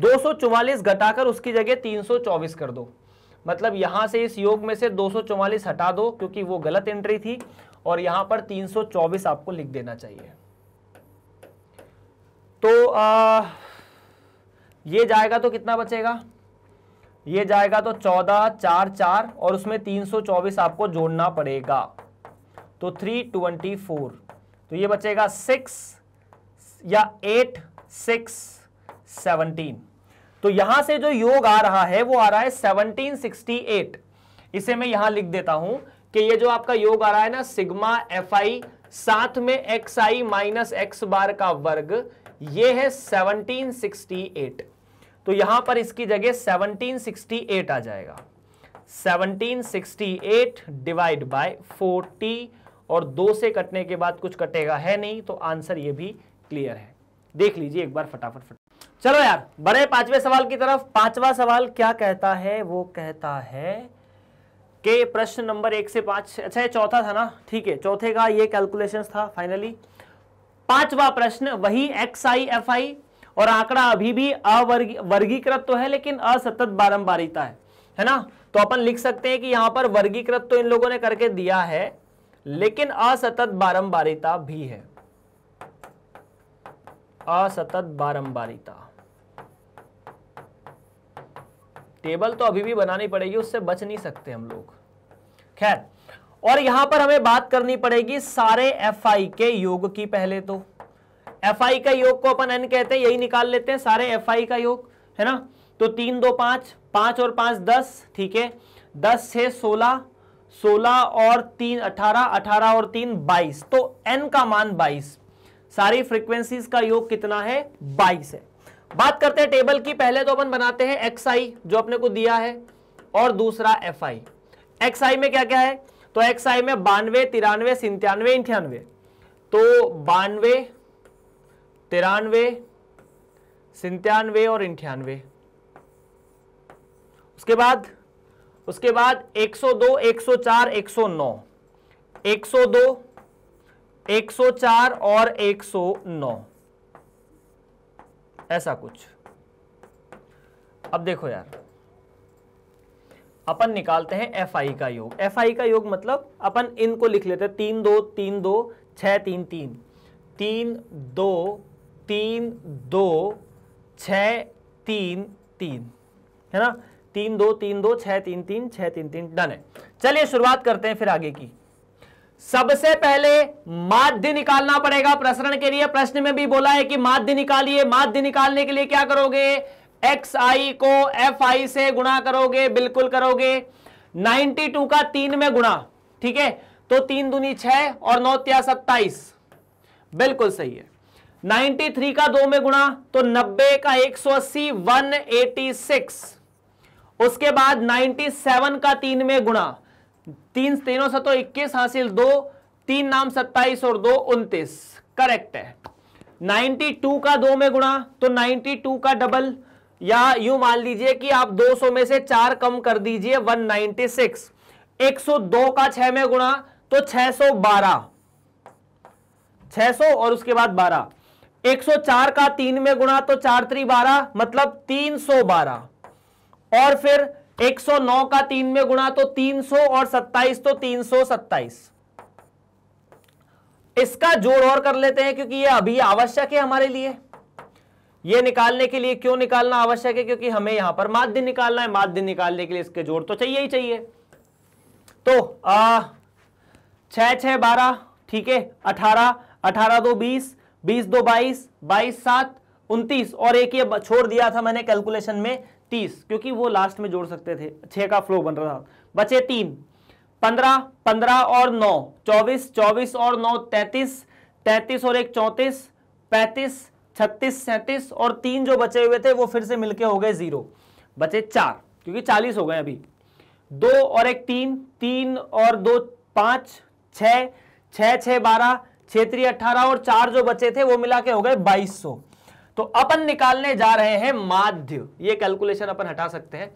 A: 244 घटाकर उसकी जगह 324 कर दो मतलब यहां से इस योग में से 244 हटा दो क्योंकि वो गलत एंट्री थी और यहां पर 324 आपको लिख देना चाहिए तो आ, ये जाएगा तो कितना बचेगा ये जाएगा तो 14 चार चार और उसमें 324 आपको जोड़ना पड़ेगा तो 324 तो ये बचेगा 6 या 8 6 17 तो यहां से जो योग आ रहा है वो आ रहा है 1768 इसे मैं यहां लिख देता हूं कि ये जो आपका योग आ रहा है ना सिग्मा एफ आई साथ में x i minus x bar का वर्ग ये है 1768 तो यहां पर इसकी जगह 1768 आ जाएगा 1768 डिवाइड बाय 40 और दो से कटने के बाद कुछ कटेगा है नहीं तो आंसर ये भी क्लियर है देख लीजिए एक बार फटाफट फटाफट चलो यार बड़े पांचवे सवाल की तरफ पांचवा सवाल क्या कहता है वो कहता है के प्रश्न नंबर एक से पांच अच्छा ये चौथा था ना ठीक है चौथे का ये कैलकुलेशंस था फाइनली पांचवा प्रश्न वही एक्स आई एफ आई और आंकड़ा अभी भी अवर्गी वर्गीकृत तो है लेकिन असतत बारंबारिता है है ना तो अपन लिख सकते हैं कि यहां पर वर्गीकृत तो इन लोगों ने करके दिया है लेकिन असतत बारंबारिता भी है असतत बारंबारिता टेबल तो अभी भी बनानी पड़ेगी उससे बच नहीं सकते हम लोग खैर और यहां पर हमें बात करनी पड़ेगी सारे एफ के योग की पहले तो एफ का योग को अपन एन कहते हैं यही निकाल लेते हैं सारे एफ का योग है ना तो तीन दो पांच पांच और पांच दस ठीक है दस छह सोलह सोलह और तीन अठारह अठारह और तीन बाईस तो एन का मान बाईस सारी फ्रीक्वेंसीज का योग कितना है बाईस है बात करते हैं टेबल की पहले तो अपन बनाते हैं एक्स आई जो अपने को दिया है और दूसरा एफ आई एक्स आई में क्या क्या है तो एक्स आई में बानवे तिरानवे सिंतानवे इंठानवे तो बानवे तिरानवे सिंतानवे और इंठानवे उसके बाद उसके बाद 102, 104, 109, 102, 104 और 109 ऐसा कुछ अब देखो यार अपन निकालते हैं एफ आई का योग एफ आई का योग मतलब अपन इनको लिख लेते हैं तीन दो तीन दो छ तीन तीन तीन दो तीन दो छ तीन तीन है ना तीन दो तीन दो छ तीन तीन छ तीन तीन डन है चलिए शुरुआत करते हैं फिर आगे की सबसे पहले माध्य निकालना पड़ेगा प्रसरण के लिए प्रश्न में भी बोला है कि माध्य निकालिए माध्य निकालने के लिए क्या करोगे एक्स आई को एफ आई से गुणा करोगे बिल्कुल करोगे 92 का तीन में गुणा ठीक है तो तीन दुनी छह और नौ त्या सत्ताईस बिल्कुल सही है 93 का दो में गुणा तो 90 का 180 186 उसके बाद 97 का तीन में गुणा तीन तीनों सतो इक्कीस हासिल दो तीन नाम सत्ताईस और दो उन्तीस करेक्ट है टू का दो में गुणा तो टू का डबल या यू मान लीजिए कि आप दो सौ में से चार कम कर दीजिए वन सिक्स एक सौ दो का छह में गुणा तो छह सौ बारह छह सौ और उसके बाद बारह एक सौ चार का तीन में गुणा तो चार त्री बारह मतलब तीन सौ बारह और फिर 109 का तीन में गुणा तो 300 और 27 तो 327 इसका जोड़ और कर लेते हैं क्योंकि ये अभी आवश्यक है हमारे लिए ये निकालने के लिए क्यों निकालना आवश्यक है क्योंकि हमें यहां पर माध्य निकालना है माध्य निकालने के लिए इसके जोड़ तो चाहिए ही चाहिए तो छह छह बारह ठीक है अठारह अठारह दो बीस बीस दो बाईस बाईस सात उनतीस और एक ये छोड़ दिया था मैंने कैलकुलेशन में तीस क्योंकि वो लास्ट में जोड़ सकते थे छः का फ्लो बन रहा था बचे तीन पंद्रह पंद्रह और नौ चौबीस चौबीस और नौ तैंतीस तैंतीस और एक चौंतीस पैंतीस छत्तीस सैंतीस और तीन जो बचे हुए थे वो फिर से मिलके हो गए जीरो बचे चार क्योंकि चालीस हो गए अभी दो और एक तीन तीन और दो पाँच छ छः बारह क्षेत्रीय अट्ठारह और चार जो बचे थे वो मिला के हो गए बाईस सौ तो अपन निकालने जा रहे हैं माध्य ये कैलकुलेशन अपन हटा सकते हैं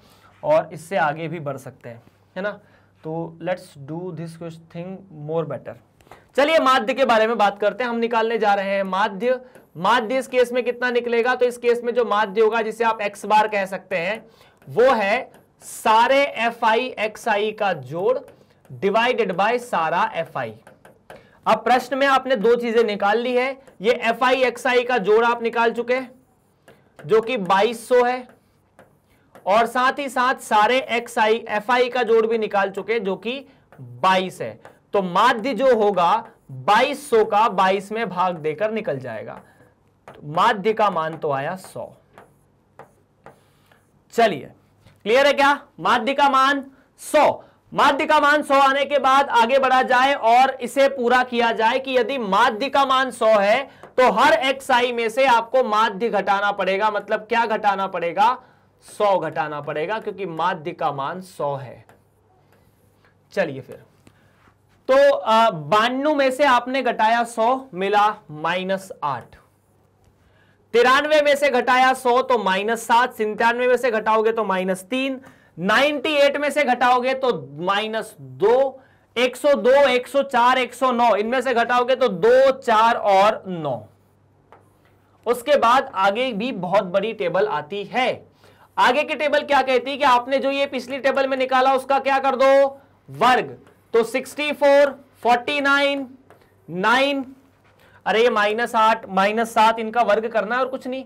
A: और इससे आगे भी बढ़ सकते हैं है ना तो let's do this thing more better चलिए माध्य के बारे में बात करते हैं हम निकालने जा रहे हैं माध्य माध्य इस केस में कितना निकलेगा तो इस केस में जो माध्य होगा जिसे आप एक्स बार कह सकते हैं वो है सारे एफ आई एक्स आई का जोड़ डिवाइडेड बाय सारा एफ आई अब प्रश्न में आपने दो चीजें निकाल ली है ये एफ आई एक्स आई का जोड़ आप निकाल चुके जो कि 2200 है और साथ ही साथ सारे एक्स आई एफ आई का जोड़ भी निकाल चुके जो कि 22 है तो माध्य जो होगा 2200 का 22 में भाग देकर निकल जाएगा तो माध्य का मान तो आया 100 चलिए क्लियर है क्या माध्य का मान 100 माध्य का मान 100 आने के बाद आगे बढ़ा जाए और इसे पूरा किया जाए कि यदि माध्य का मान 100 है तो हर एक्स आई में से आपको माध्य घटाना पड़ेगा मतलब क्या घटाना पड़ेगा 100 घटाना पड़ेगा क्योंकि माध्य का मान 100 है चलिए फिर तो बानु में से आपने घटाया 100 मिला माइनस आठ तिरानवे में से घटाया 100 तो माइनस सात सिंतानवे में से घटाओगे तो माइनस तीन 98 में से घटाओगे तो माइनस दो 102, 104, 109 इनमें से घटाओगे तो दो चार और नौ उसके बाद आगे भी बहुत बड़ी टेबल आती है आगे की टेबल क्या कहती है कि आपने जो ये पिछली टेबल में निकाला उसका क्या कर दो वर्ग तो 64, 49, 9 अरे ये माइनस आठ माइनस सात इनका वर्ग करना है और कुछ नहीं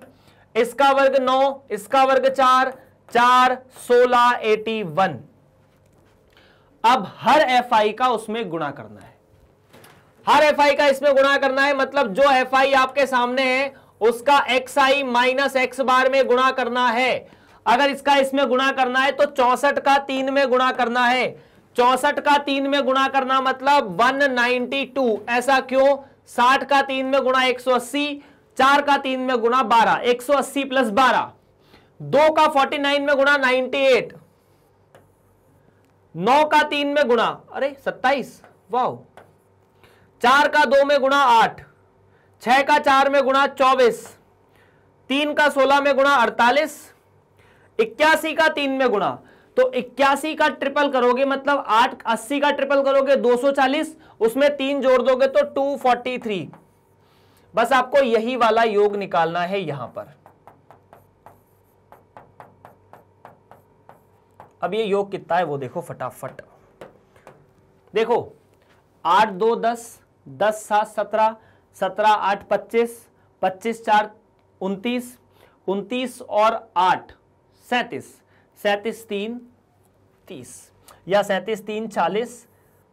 A: इसका वर्ग नौ इसका वर्ग चार चार सोलह एटी वन अब हर एफ आई का उसमें गुणा करना है हर एफ आई का इसमें गुणा करना है मतलब जो एफ आई आपके सामने है उसका x i minus x bar में गुणा करना है अगर इसका इसमें गुणा करना है तो चौसठ का तीन में गुणा करना है चौसठ का तीन में गुणा करना मतलब 192 ऐसा क्यों साठ का तीन में गुणा 180 चार का तीन में गुणा 12 180 प्लस बारह दो का फोर्टी नाइन में गुणा नाइनटी एट नौ का तीन में गुणा अरे सत्ताईस वाह चार का दो में गुणा आठ छह का चार में गुणा चौबीस तीन का सोलह में गुणा अड़तालीस इक्यासी का तीन में गुणा तो इक्यासी का ट्रिपल करोगे मतलब आठ अस्सी का ट्रिपल करोगे 240 उसमें तीन जोड़ दोगे तो 243 बस आपको यही वाला योग निकालना है यहां पर अब ये योग कितना है वो देखो फटाफट देखो आठ दो दस दस सात सत्रह सत्रह आठ पच्चीस पच्चीस चार उनतीस उनतीस और आठ सैतीस सैतीस तीन तीस या सैतीस तीन चालीस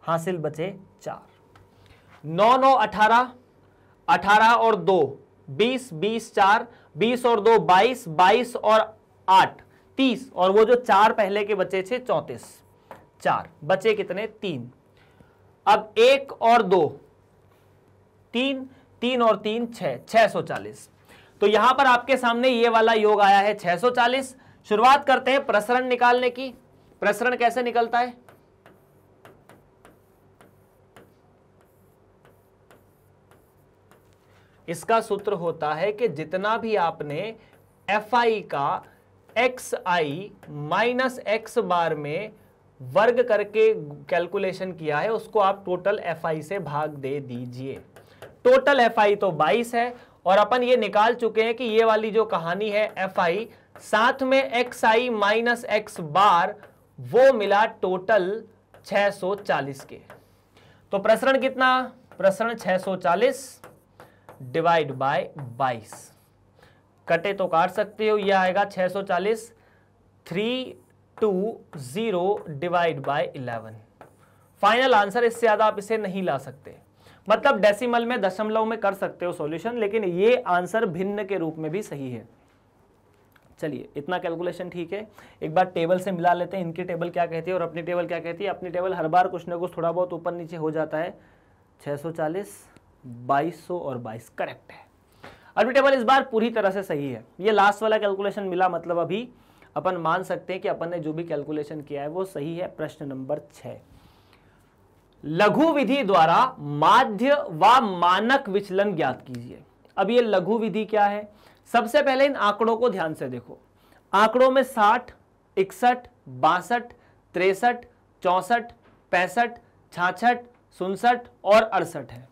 A: हासिल बचे चार नौ नौ अठारह अठारह और दो बीस बीस चार बीस और दो बाईस बाईस और आठ तीस और वो जो चार पहले के बचे थे चौंतीस चार बचे कितने तीन अब एक और दो तीन तीन और तीन छह सौ चालीस तो यहां पर आपके सामने ये वाला योग आया है छह सौ चालीस शुरुआत करते हैं प्रसरण निकालने की प्रसरण कैसे निकलता है इसका सूत्र होता है कि जितना भी आपने एफ का x i minus x bar में वर्ग करके कैलकुलेशन किया है उसको आप टोटल एफ आई से भाग दे दीजिए टोटल एफ आई तो 22 है और अपन ये निकाल चुके हैं कि ये वाली जो कहानी है एफ आई साथ में x i minus x bar वो मिला टोटल 640 के तो प्रसरण कितना प्रसरण 640 डिवाइड बाय 22 कटे तो काट सकते हो यह आएगा 640 three two zero divide by eleven final answer इससे ज़्यादा आप इसे नहीं ला सकते मतलब डेसिमल में दशमलव में कर सकते हो सॉल्यूशन लेकिन ये आंसर भिन्न के रूप में भी सही है चलिए इतना कैलकुलेशन ठीक है एक बार टेबल से मिला लेते हैं इनकी टेबल क्या कहती है और अपनी टेबल क्या कहती है अपनी टेबल हर बार कुछ ना कुछ थोड़ा बहुत ऊपर नीचे हो जाता है 640 2200 और 22 करेक्ट है टेबल इस बार पूरी तरह से सही है ये लास्ट वाला कैलकुलेशन मिला मतलब अभी अपन मान सकते हैं कि अपन ने जो भी कैलकुलेशन किया है वो सही है प्रश्न नंबर छ लघु विधि द्वारा माध्य व मानक विचलन ज्ञात कीजिए अब ये लघु विधि क्या है सबसे पहले इन आंकड़ों को ध्यान से देखो आंकड़ों में साठ इकसठ बासठ तिरसठ चौसठ पैंसठ छाछठ सुनसठ और अड़सठ है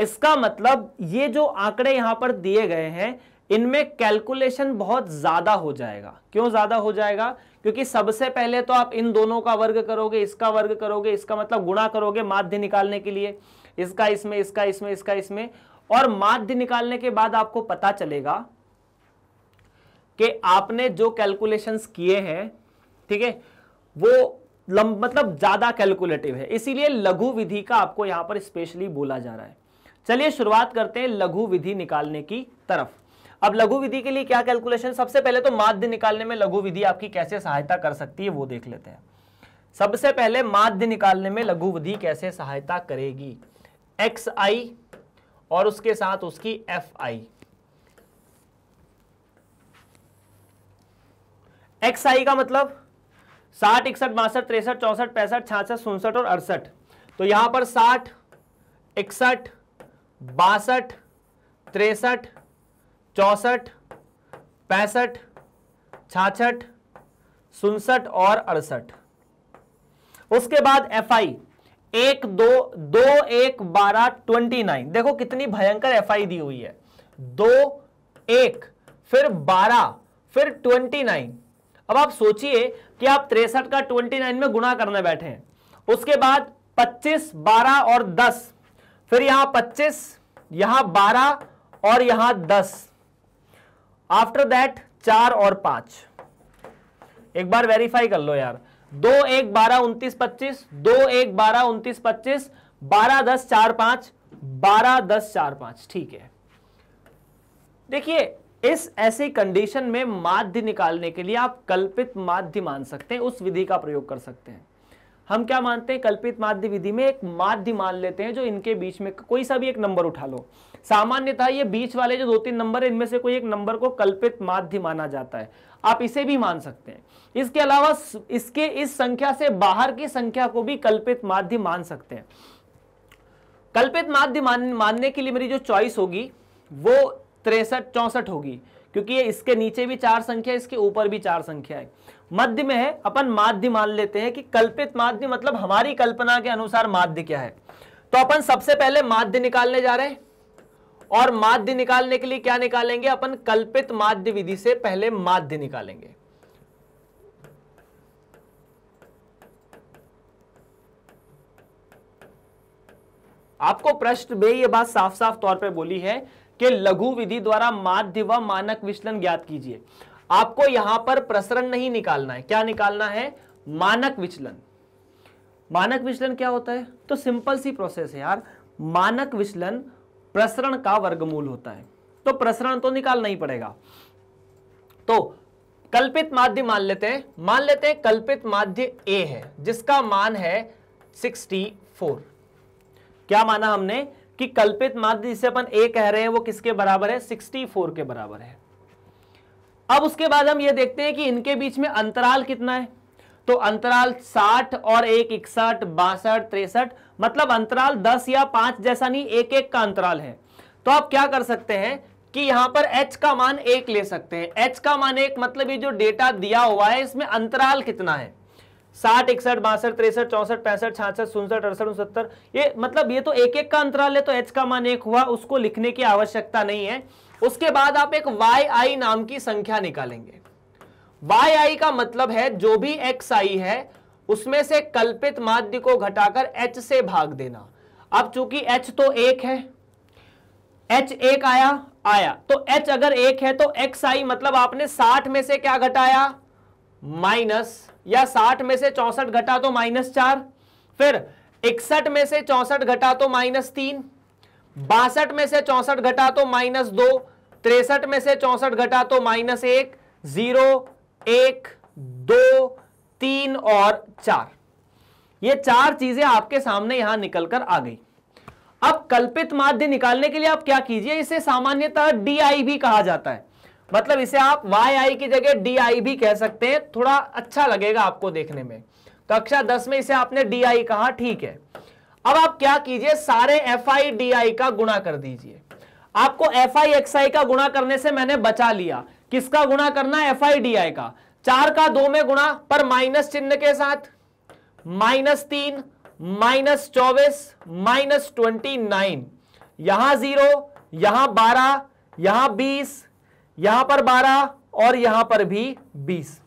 A: इसका मतलब ये जो आंकड़े यहां पर दिए गए हैं इनमें कैलकुलेशन बहुत ज़्यादा हो जाएगा क्यों ज़्यादा हो जाएगा क्योंकि सबसे पहले तो आप इन दोनों का वर्ग करोगे इसका वर्ग करोगे इसका मतलब गुणा करोगे माध्य निकालने के लिए इसका इसमें इसका इसमें इसका इसमें और माध्य निकालने के बाद आपको पता चलेगा कि आपने जो कैलकुलेशंस किए हैं ठीक है वो लंब मतलब ज़्यादा कैलकुलेटिव है इसीलिए लघु विधि का आपको यहां पर स्पेशली बोला जा रहा है चलिए शुरुआत करते हैं लघु विधि निकालने की तरफ अब लघु विधि के लिए क्या कैलकुलेशन सबसे पहले तो माध्य निकालने में लघु विधि आपकी कैसे सहायता कर सकती है वो देख लेते हैं सबसे पहले माध्य निकालने में लघु विधि कैसे सहायता करेगी एक्स आई और उसके साथ उसकी एफ आई एक्स आई का मतलब साठ इकसठ बासठ तिरसठ चौसठ पैंसठ छियासठ सुनसठ और अड़सठ तो यहां पर साठ इकसठ बासठ तिरसठ चौसठ पैंसठ छाछठ सुनसठ और अड़सठ उसके बाद एफ आई एक दो दो एक बारह ट्वेंटी नाइन देखो कितनी भयंकर एफ आई दी हुई है दो एक फिर बारह फिर ट्वेंटी नाइन अब आप सोचिए कि आप तिरसठ का ट्वेंटी नाइन में गुणा करने बैठे हैं उसके बाद पच्चीस बारह और दस फिर यहां 25 यहां 12 और यहां 10 आफ्टर दैट चार और पांच एक बार वेरीफाई कर लो यार दो एक बारह उन्तीस पच्चीस दो एक बारह उन्तीस पच्चीस बारह दस चार पांच बारह दस चार पांच ठीक है देखिए इस ऐसी कंडीशन में माध्य निकालने के लिए आप कल्पित माध्य मान सकते हैं उस विधि का प्रयोग कर सकते हैं हम क्या मानते हैं कल्पित माध्य विधि में एक माध्य मान लेते हैं जो इनके बीच में कोई सा भी एक नंबर उठा लो सामान्यतः ये बीच वाले जो दो तीन नंबर है इनमें से कोई एक नंबर को कल्पित माध्य माना जाता है आप इसे भी मान सकते हैं इसके अलावा इसके इस संख्या से बाहर की संख्या को भी कल्पित माध्य मान सकते हैं कल्पित माध्य मान, मानने के लिए मेरी जो चॉइस होगी वो तिरसठ चौंसठ होगी क्योंकि ये इसके नीचे भी चार संख्या है इसके ऊपर भी चार संख्या है मध्य में है अपन माध्य मान लेते हैं कि कल्पित माध्य मतलब हमारी कल्पना के अनुसार माध्य क्या है तो अपन सबसे पहले माध्य निकालने जा रहे हैं और माध्य निकालने के लिए क्या निकालेंगे अपन कल्पित माध्य विधि से पहले माध्य निकालेंगे आपको प्रश्न में यह बात साफ साफ तौर पर बोली है कि लघु विधि द्वारा माध्य व मानक विचलन ज्ञात कीजिए आपको यहां पर प्रसरण नहीं निकालना है क्या निकालना है मानक विचलन मानक विचलन क्या होता है तो सिंपल सी प्रोसेस है यार मानक विचलन प्रसरण का वर्गमूल होता है तो प्रसरण तो निकालना ही पड़ेगा तो कल्पित माध्य मान लेते हैं मान लेते हैं कल्पित माध्य ए है जिसका मान है 64 क्या माना हमने कि कल्पित माध्य जिसे अपन ए कह रहे हैं वो किसके बराबर है 64 के बराबर है अब उसके बाद हम ये देखते हैं कि इनके बीच में अंतराल कितना है तो अंतराल 60 और एक इकसठ बासठ तिरसठ मतलब अंतराल 10 या 5 जैसा नहीं एक एक का अंतराल है तो आप क्या कर सकते हैं कि यहां पर h का मान एक ले सकते हैं h का मान एक मतलब ये जो डेटा दिया हुआ है इसमें अंतराल कितना है साठ इकसठ बासठ तिरसठ चौसठ पैंसठ छियासठ सुनसठ अड़सठ उनसत्तर ये मतलब ये तो एक एक का अंतराल है तो एच का मान एक हुआ उसको लिखने की आवश्यकता नहीं है उसके बाद आप एक वाई आई नाम की संख्या निकालेंगे वाई आई का मतलब है जो भी एक्स आई है उसमें से कल्पित माध्य को घटाकर एच से भाग देना अब चूंकि एच तो एक है एच एक आया आया तो एच अगर एक है तो एक्स आई मतलब आपने साठ में से क्या घटाया माइनस या साठ में से चौसठ घटा तो माइनस चार फिर इकसठ में से चौसठ घटा तो माइनस तीन बासठ में से चौसठ घटा तो माइनस दो तिरसठ में से चौसठ घटा तो माइनस एक जीरो एक दो तीन और चार ये चार चीजें आपके सामने यहां निकलकर आ गई अब कल्पित माध्य निकालने के लिए आप क्या कीजिए इसे सामान्यतः डी आई भी कहा जाता है मतलब इसे आप वाई आई की जगह डी आई भी कह सकते हैं थोड़ा अच्छा लगेगा आपको देखने में कक्षा दस में इसे आपने डी आई कहा ठीक है अब आप क्या कीजिए सारे एफ का गुणा कर दीजिए आपको एफ आई का गुणा करने से मैंने बचा लिया किसका गुणा करना एफ आई का चार का दो में गुणा पर माइनस चिन्ह के साथ माइनस तीन माइनस चौबीस माइनस ट्वेंटी नाइन यहां जीरो यहां बारह यहां बीस यहां पर बारह और यहां पर भी बीस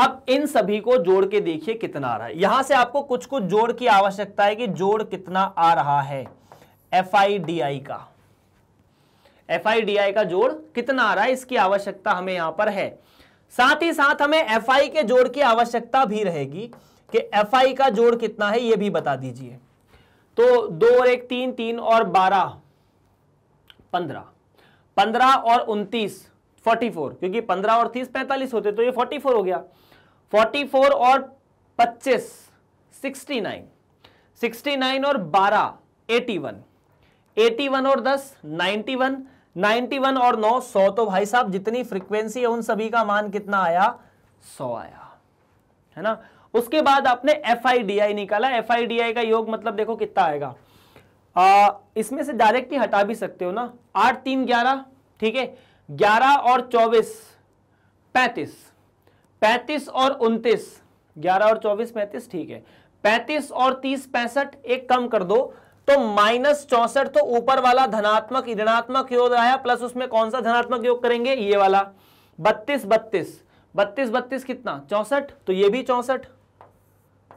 A: अब इन सभी को जोड़ के देखिए कितना आ रहा है यहां से आपको कुछ कुछ जोड़ की आवश्यकता है कि जोड़ कितना आ रहा है एफ का एफ का जोड़ कितना आ रहा है इसकी आवश्यकता हमें यहां पर है साथ ही साथ हमें एफ के जोड़ की आवश्यकता भी रहेगी कि एफ का जोड़ कितना है यह भी बता दीजिए तो दो और एक तीन तीन और बारह पंद्रह पंद्रह और उनतीस फोर्टी फोर क्योंकि पंद्रह और तीस पैंतालीस होते तो ये फोर्टी फोर हो गया 44 और 25 69 69 और 12 81 81 और 10 91 91 और 9 100 तो भाई साहब जितनी फ्रीक्वेंसी है उन सभी का मान कितना आया 100 आया है ना उसके बाद आपने एफ निकाला एफ का योग मतलब देखो कितना आएगा आ, इसमें से डायरेक्टली हटा भी सकते हो ना आठ तीन ग्यारह ठीक है ग्यारह और चौबीस पैंतीस पैंतीस और उनतीस ग्यारह और चौबीस पैंतीस ठीक है पैंतीस और तीस पैंसठ एक कम कर दो तो माइनस चौसठ तो ऊपर वाला धनात्मक ऋणात्मक योग आया प्लस उसमें कौन सा धनात्मक योग करेंगे ये वाला बत्तीस बत्तीस बत्तीस बत्तीस कितना चौसठ तो ये भी चौसठ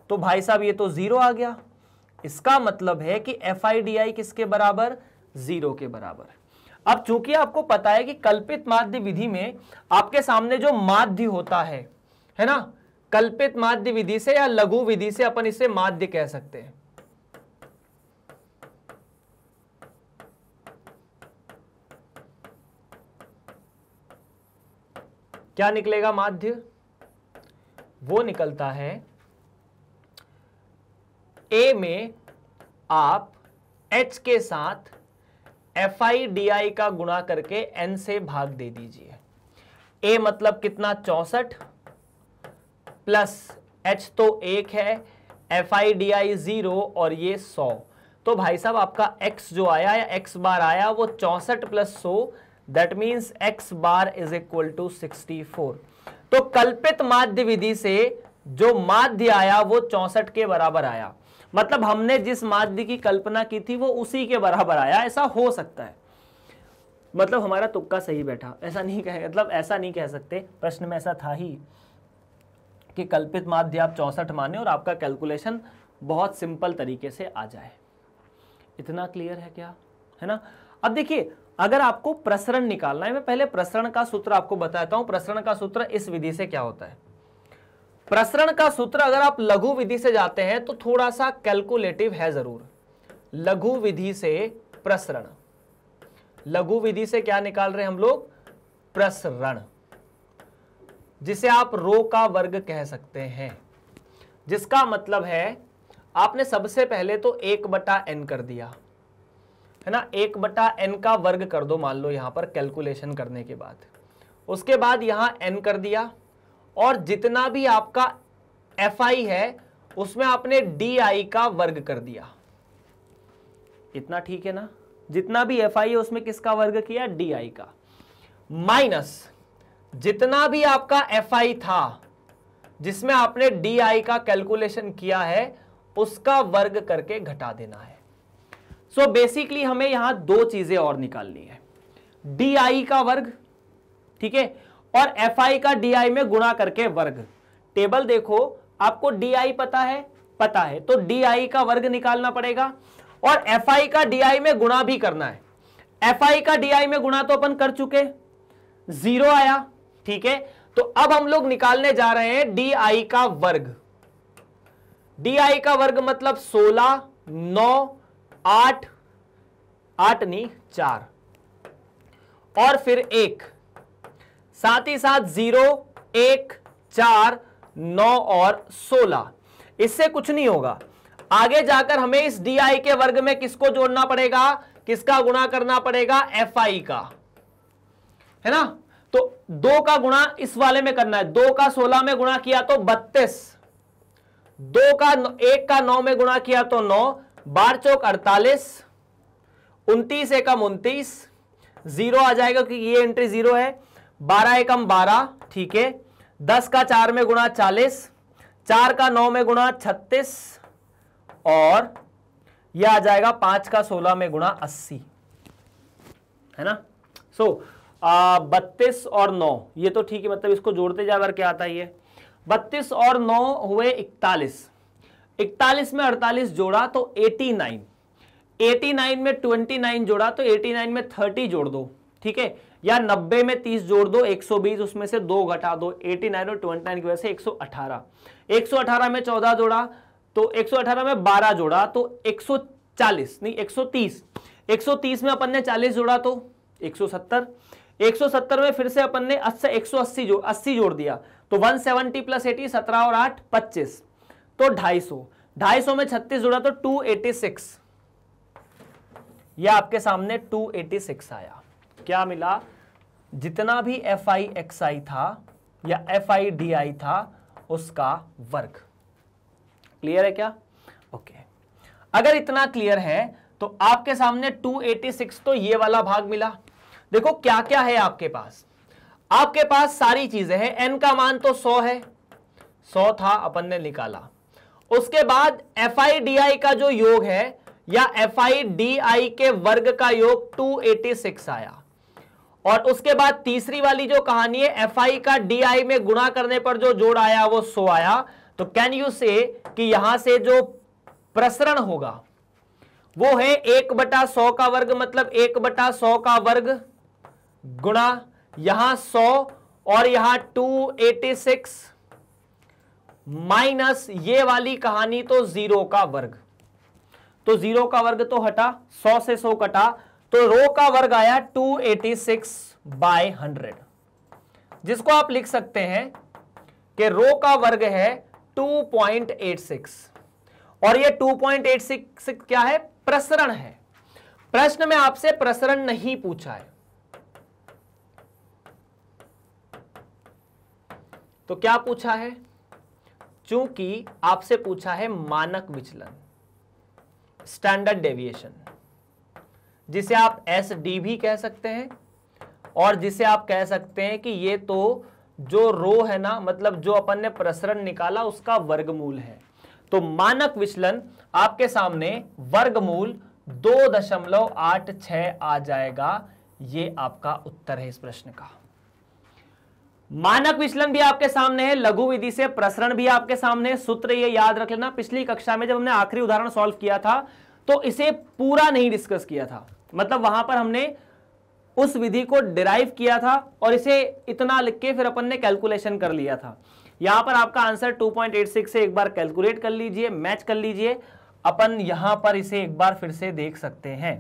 A: तो भाई साहब ये तो जीरो आ गया इसका मतलब है कि एफ किसके बराबर जीरो के बराबर अब चूंकि आपको पता है कि कल्पित माध्य विधि में आपके सामने जो माध्य होता है है ना कल्पित माध्य विधि से या लघु विधि से अपन इसे माध्य कह सकते हैं क्या निकलेगा माध्य वो निकलता है ए में आप एच के साथ एफ आई डी आई का गुणा करके एन से भाग दे दीजिए ए मतलब कितना चौसठ प्लस एच तो एक है f I D i zero और ये सौ तो भाई साहब आपका एक्स जो आया या एक्स बार आया वो चौसठ plus so that means x bar is equal to sixty four तो कल्पित माध्य विधि से जो माध्य आया वो चौसठ के बराबर आया मतलब हमने जिस माध्य की कल्पना की थी वो उसी के बराबर आया ऐसा हो सकता है मतलब हमारा तुक्का सही बैठा ऐसा नहीं कह मतलब ऐसा नहीं कह सकते प्रश्न में ऐसा था ही कि कल्पित माध्य आप चौंसठ माने और आपका कैलकुलेशन बहुत सिंपल तरीके से आ जाए इतना क्लियर है क्या है ना अब देखिए अगर आपको प्रसरण निकालना है मैं पहले प्रसरण का सूत्र आपको बताता हूं प्रसरण का सूत्र इस विधि से क्या होता है प्रसरण का सूत्र अगर आप लघु विधि से जाते हैं तो थोड़ा सा कैलकुलेटिव है जरूर लघु विधि से प्रसरण लघु विधि से क्या निकाल रहे हम लोग प्रसरण जिसे आप रो का वर्ग कह सकते हैं जिसका मतलब है आपने सबसे पहले तो एक बटा एन कर दिया है ना एक बटा एन का वर्ग कर दो मान लो यहां पर कैलकुलेशन करने के बाद उसके बाद यहां एन कर दिया और जितना भी आपका एफ आई है उसमें आपने डी आई का वर्ग कर दिया इतना ठीक है ना जितना भी एफ आई है उसमें किसका वर्ग किया डी आई का माइनस जितना भी आपका एफ आई था जिसमें आपने डी आई का कैलकुलेशन किया है उसका वर्ग करके घटा देना है सो so बेसिकली हमें यहां दो चीजें और निकालनी है डी आई का वर्ग ठीक है और एफ आई का डी आई में गुणा करके वर्ग टेबल देखो आपको डी आई पता है पता है तो डी आई का वर्ग निकालना पड़ेगा और एफ आई का डी आई में गुणा भी करना है एफ आई का डी आई में गुणा तो अपन कर चुके जीरो आया ठीक है तो अब हम लोग निकालने जा रहे हैं डी आई का वर्ग डी आई का वर्ग मतलब सोलह नौ आठ आठ नहीं चार और फिर एक साथ ही साथ जीरो एक चार नौ और सोलह इससे कुछ नहीं होगा आगे जाकर हमें इस डी के वर्ग में किसको जोड़ना पड़ेगा किसका गुणा करना पड़ेगा एफ आई का है ना तो दो का गुणा इस वाले में करना है दो का सोलह में गुणा किया तो बत्तीस दो का एक का नौ में गुणा किया तो नौ बार चौक अड़तालीस उनतीस एकम उनतीस जीरो आ जाएगा क्योंकि ये एंट्री जीरो है बारह एकम बारह ठीक है दस का चार में गुणा चालीस चार का नौ में गुणा छत्तीस और यह आ जाएगा पांच का सोलह में गुणा अस्सी है ना सो so, बत्तीस और नौ ये तो ठीक है मतलब इसको जोड़ते जाकर क्या आता है ये बत्तीस और नौ हुए इकतालीस इकतालीस में अड़तालीस जोड़ा तो एटी नाइन एटी नाइन में ट्वेंटी नाइन जोड़ा तो एटी नाइन में थर्टी जोड़ दो ठीक है या 90 में 30 जोड़ दो 120 उसमें से दो घटा दो 89 और 29 की वजह से 118 118 में 14 जोड़ा तो 118 में 12 जोड़ा तो 140 नहीं 130 130 में अपन ने 40 जोड़ा तो 170 170 में फिर से अपन ने 80 एक जो 80 जोड़ दिया तो 170 प्लस एटी सत्रह और आठ पच्चीस तो ढाई 250 250 में छत्तीस जोड़ा तो 286 ये आपके सामने 286 आया क्या मिला जितना भी एफ आई एक्स आई था या एफ आई डी आई था उसका वर्ग क्लियर है क्या ओके अगर इतना क्लियर है तो आपके सामने 286 तो ये वाला भाग मिला देखो क्या क्या है आपके पास आपके पास सारी चीजें हैं एन का मान तो 100 है 100 था अपन ने निकाला उसके बाद एफ का जो योग है या एफ के वर्ग का योग 286 आया और उसके बाद तीसरी वाली जो कहानी है एफ आई का डी आई में गुणा करने पर जो जोड़ आया वो सो आया तो कैन यू से कि यहां से जो प्रसरण होगा वो है एक बटा सौ का वर्ग मतलब एक बटा सौ का वर्ग गुणा यहां सौ और यहां टू एटी सिक्स माइनस ये वाली कहानी तो जीरो का वर्ग तो जीरो का वर्ग तो हटा सौ से सौ कटा तो रो का वर्ग आया 286 एटी सिक्स बाय हंड्रेड जिसको आप लिख सकते हैं कि रो का वर्ग है 2.86 और ये 2.86 क्या है प्रसरण है प्रश्न में आपसे प्रसरण नहीं पूछा है तो क्या पूछा है चूंकि आपसे पूछा है मानक विचलन स्टैंडर्ड डेविएशन जिसे आप एस डी भी कह सकते हैं और जिसे आप कह सकते हैं कि ये तो जो रो है ना मतलब जो अपन ने प्रसरण निकाला उसका वर्गमूल है तो मानक विचलन आपके सामने वर्गमूल दो दशमलव आठ छ आ जाएगा ये आपका उत्तर है इस प्रश्न का मानक विचलन भी आपके सामने है लघु विधि से प्रसरण भी आपके सामने है सूत्र ये याद रख लेना पिछली कक्षा में जब हमने आखिरी उदाहरण सॉल्व किया था तो इसे पूरा नहीं डिस्कस किया था मतलब वहां पर हमने उस विधि को डिराइव किया था और इसे इतना लिख के फिर अपन ने कैलकुलेशन कर लिया था यहां पर आपका आंसर 2.86 से एक बार कैलकुलेट कर लीजिए मैच कर लीजिए अपन यहां पर इसे एक बार फिर से देख सकते हैं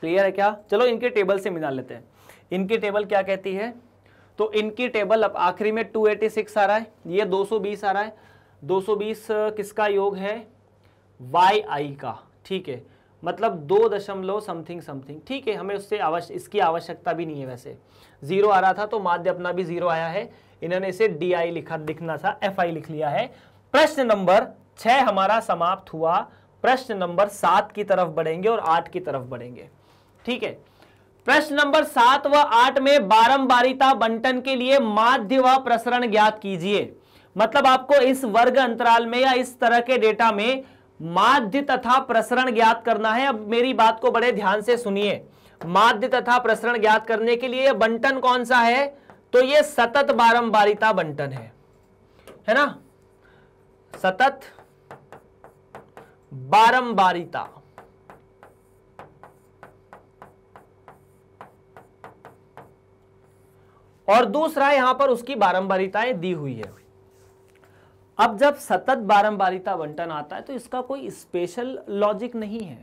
A: क्लियर है क्या चलो इनके टेबल से मिला लेते हैं इनकी टेबल क्या कहती है तो इनकी टेबल अब आखिरी में 286 आ रहा है ये 220 आ रहा है 220 किसका योग है वाई आई का ठीक है मतलब दो दशमलव समथिंग समथिंग ठीक है हमें उससे आवश्य इसकी आवश्यकता भी नहीं है वैसे जीरो आ रहा था तो माध्य अपना भी जीरो आया है इन्होंने इसे डी आई लिखा दिखना था एफ आई लिख लिया है प्रश्न नंबर छह हमारा समाप्त हुआ प्रश्न नंबर सात की तरफ बढ़ेंगे और आठ की तरफ बढ़ेंगे ठीक है प्रश्न नंबर सात व आठ में बारंबारिता बंटन के लिए माध्य व प्रसरण ज्ञात कीजिए मतलब आपको इस वर्ग अंतराल में या इस तरह के डेटा में माध्य तथा प्रसरण ज्ञात करना है अब मेरी बात को बड़े ध्यान से सुनिए माध्य तथा प्रसरण ज्ञात करने के लिए बंटन कौन सा है तो यह सतत बारंबारिता बंटन है है ना सतत बारंबारिता और दूसरा यहां पर उसकी बारंबारिताएं दी हुई है अब जब सतत बारंबारिता आवंटन आता है तो इसका कोई स्पेशल लॉजिक नहीं है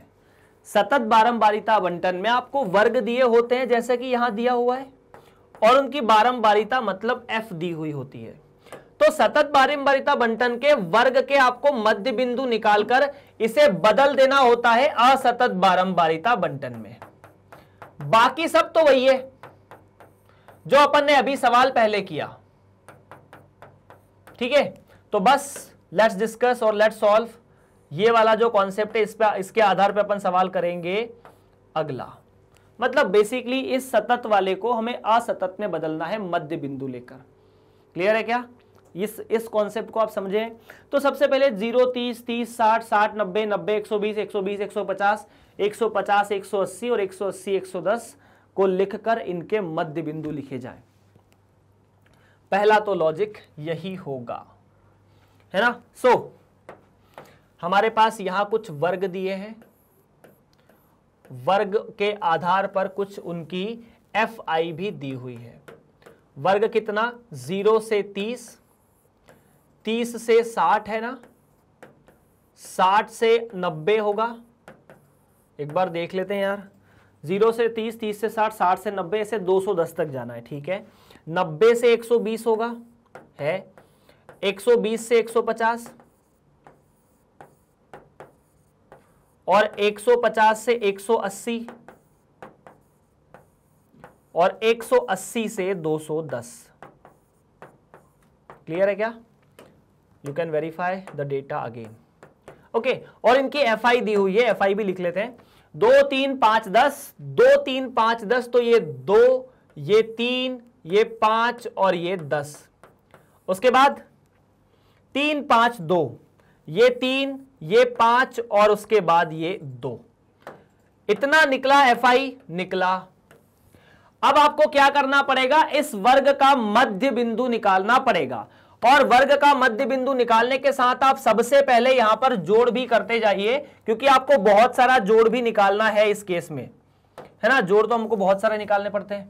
A: सतत बारंबारिता आवंटन में आपको वर्ग दिए होते हैं जैसे कि यहां दिया हुआ है और उनकी बारंबारिता मतलब एफ दी हुई होती है तो सतत बारंबारिता बंटन के वर्ग के आपको मध्य बिंदु निकालकर इसे बदल देना होता है असतत बारंबारिता बंटन में बाकी सब तो वही है जो अपन ने अभी सवाल पहले किया ठीक है तो बस लेट्स डिस्कस और लेट्स सॉल्व ये वाला जो कॉन्सेप्ट है इस पर इसके आधार पर अपन सवाल करेंगे अगला मतलब बेसिकली इस सतत वाले को हमें असतत में बदलना है मध्य बिंदु लेकर क्लियर है क्या इस इस कॉन्सेप्ट को आप समझें तो सबसे पहले जीरो तीस तीस साठ साठ नब्बे नब्बे एक सौ बीस एक सौ बीस एक सौ पचास एक सौ पचास एक सौ अस्सी और एक सौ अस्सी एक सौ दस को लिखकर इनके मध्य बिंदु लिखे जाए पहला तो लॉजिक यही होगा है ना सो so, हमारे पास यहां कुछ वर्ग दिए हैं वर्ग के आधार पर कुछ उनकी एफ आई भी दी हुई है वर्ग कितना जीरो से तीस तीस से साठ है ना साठ से नब्बे होगा एक बार देख लेते हैं यार जीरो से तीस तीस से साठ साठ से नब्बे ऐसे दो सौ दस तक जाना है ठीक है नब्बे से एक सौ बीस होगा है 120 से 150 और 150 से 180 और 180 से 210 क्लियर है क्या you can verify the data again okay और इनकी एफआई दी हुई है एफआई भी लिख लेते हैं दो तीन पांच दस दो तीन पांच दस तो ये दो ये तीन ये पांच और ये दस उसके बाद तीन पांच दो ये तीन ये पांच और उसके बाद ये दो इतना निकला एफ आई निकला अब आपको क्या करना पड़ेगा इस वर्ग का मध्य बिंदु निकालना पड़ेगा और वर्ग का मध्य बिंदु निकालने के साथ आप सबसे पहले यहां पर जोड़ भी करते जाइए क्योंकि आपको बहुत सारा जोड़ भी निकालना है इस केस में है ना जोड़ तो हमको बहुत सारे निकालने पड़ते हैं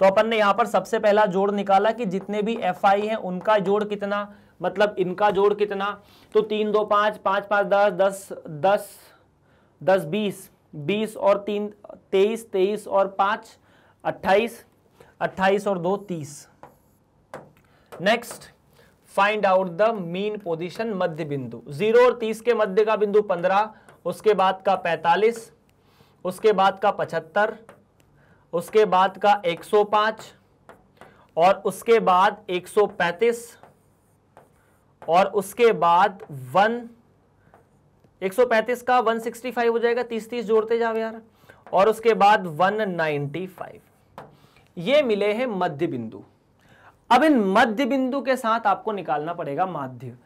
A: तो अपन ने यहां पर सबसे पहला जोड़ निकाला कि जितने भी एफ आई है उनका जोड़ कितना मतलब इनका जोड़ कितना तो तीन दो पाँच पाँच पाँच दस दस दस दस बीस बीस और तीन तेईस तेईस और पाँच अट्ठाईस अट्ठाईस और दो तीस next find out the mean position मध्य बिंदु जीरो और तीस के मध्य का बिंदु पंद्रह उसके बाद का पैंतालीस उसके बाद का पचहत्तर उसके बाद का एक सौ पाँच और उसके बाद एक सौ पैंतीस और उसके बाद वन 135 का 165 हो जाएगा 30 30 जोड़ते जाओ यार और उसके बाद 195 ये मिले हैं मध्य बिंदु अब इन मध्य बिंदु के साथ आपको निकालना पड़ेगा माध्य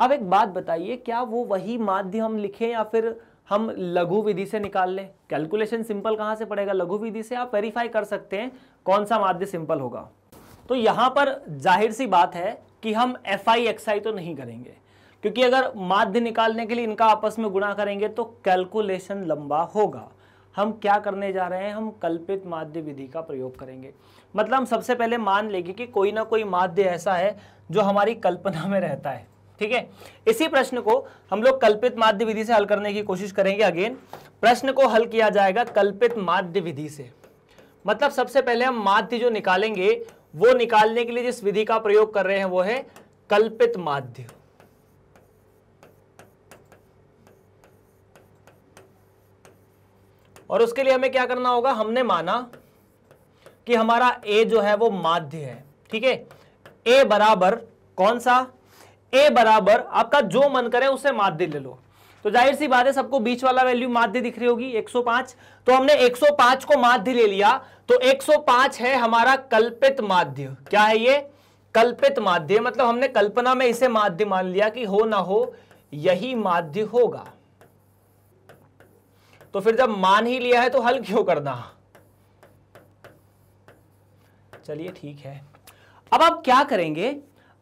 A: अब एक बात बताइए क्या वो वही माध्य हम लिखें या फिर हम लघु विधि से निकाल लें कैलकुलेशन सिंपल कहां से पड़ेगा लघु विधि से आप वेरीफाई कर सकते हैं कौन सा माध्य सिंपल होगा तो यहां पर जाहिर सी बात है कि हम एफ आई एक्स आई तो नहीं करेंगे क्योंकि अगर माध्य निकालने के लिए इनका आपस में गुणा करेंगे तो कैलकुलेशन लंबा होगा हम क्या करने जा रहे हैं हम कल्पित माध्य विधि का प्रयोग करेंगे मतलब हम सबसे पहले मान लेंगे कि कोई ना कोई माध्य ऐसा है जो हमारी कल्पना में रहता है ठीक है इसी प्रश्न को हम लोग कल्पित माध्य विधि से हल करने की कोशिश करेंगे अगेन प्रश्न को हल किया जाएगा कल्पित माध्य विधि से मतलब सबसे पहले हम माध्य जो निकालेंगे वो निकालने के लिए जिस विधि का प्रयोग कर रहे हैं वो है कल्पित माध्य और उसके लिए हमें क्या करना होगा हमने माना कि हमारा ए जो है वो माध्य है ठीक है ए बराबर कौन सा ए बराबर आपका जो मन करे उसे माध्य ले लो तो जाहिर सी बात है सबको बीच वाला वैल्यू माध्य दिख रही होगी 105 तो हमने 105 को माध्य ले लिया तो 105 है हमारा कल्पित माध्य क्या है ये कल्पित माध्य मतलब हमने कल्पना में इसे माध्य मान लिया कि हो ना हो यही माध्य होगा तो फिर जब मान ही लिया है तो हल क्यों करना चलिए ठीक है अब आप क्या करेंगे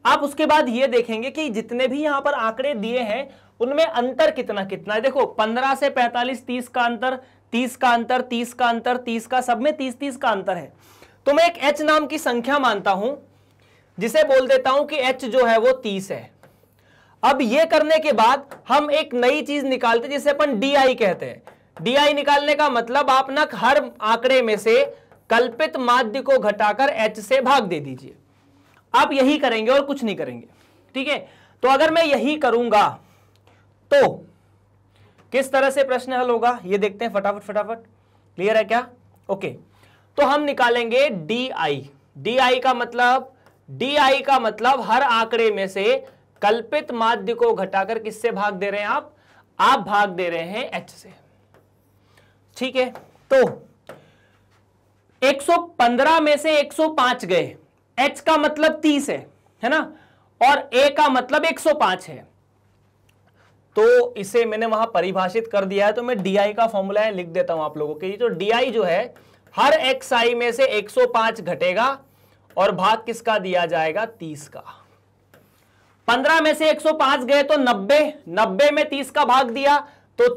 A: आप उसके बाद ये देखेंगे कि जितने भी यहां पर आंकड़े दिए हैं उनमें अंतर कितना कितना है देखो पंद्रह से पैंतालीस तीस का अंतर तीस का अंतर तीस का अंतर तीस का सब में तीस तीस का अंतर है तो मैं एक एच नाम की संख्या मानता हूं जिसे बोल देता हूं कि एच जो है वो तीस है अब ये करने के बाद हम एक नई चीज निकालते जिसे अपन डी आई कहते हैं डी आई निकालने का मतलब आप न हर आंकड़े में से कल्पित माध्य को घटाकर एच से भाग दे दीजिए आप यही करेंगे और कुछ नहीं करेंगे ठीक है तो अगर मैं यही करूंगा तो किस तरह से प्रश्न हल होगा ये देखते हैं फटाफट फटाफट क्लियर है क्या ओके तो हम निकालेंगे डी आई डी आई का मतलब डी आई का मतलब हर आंकड़े में से कल्पित माध्य को घटाकर किससे भाग दे रहे हैं आप आप भाग दे रहे हैं एच से ठीक है तो 115 में से 105 गए एच का मतलब 30 है है ना और ए का मतलब 105 है तो इसे मैंने वहां परिभाषित कर दिया है तो मैं डी का फॉर्मूला है लिख देता हूं आप लोगों के तो डी जो है हर एक्स आई में से 105 घटेगा और भाग किसका दिया जाएगा 30 का 15 में से 105 गए तो 90 90 में 30 का भाग दिया तो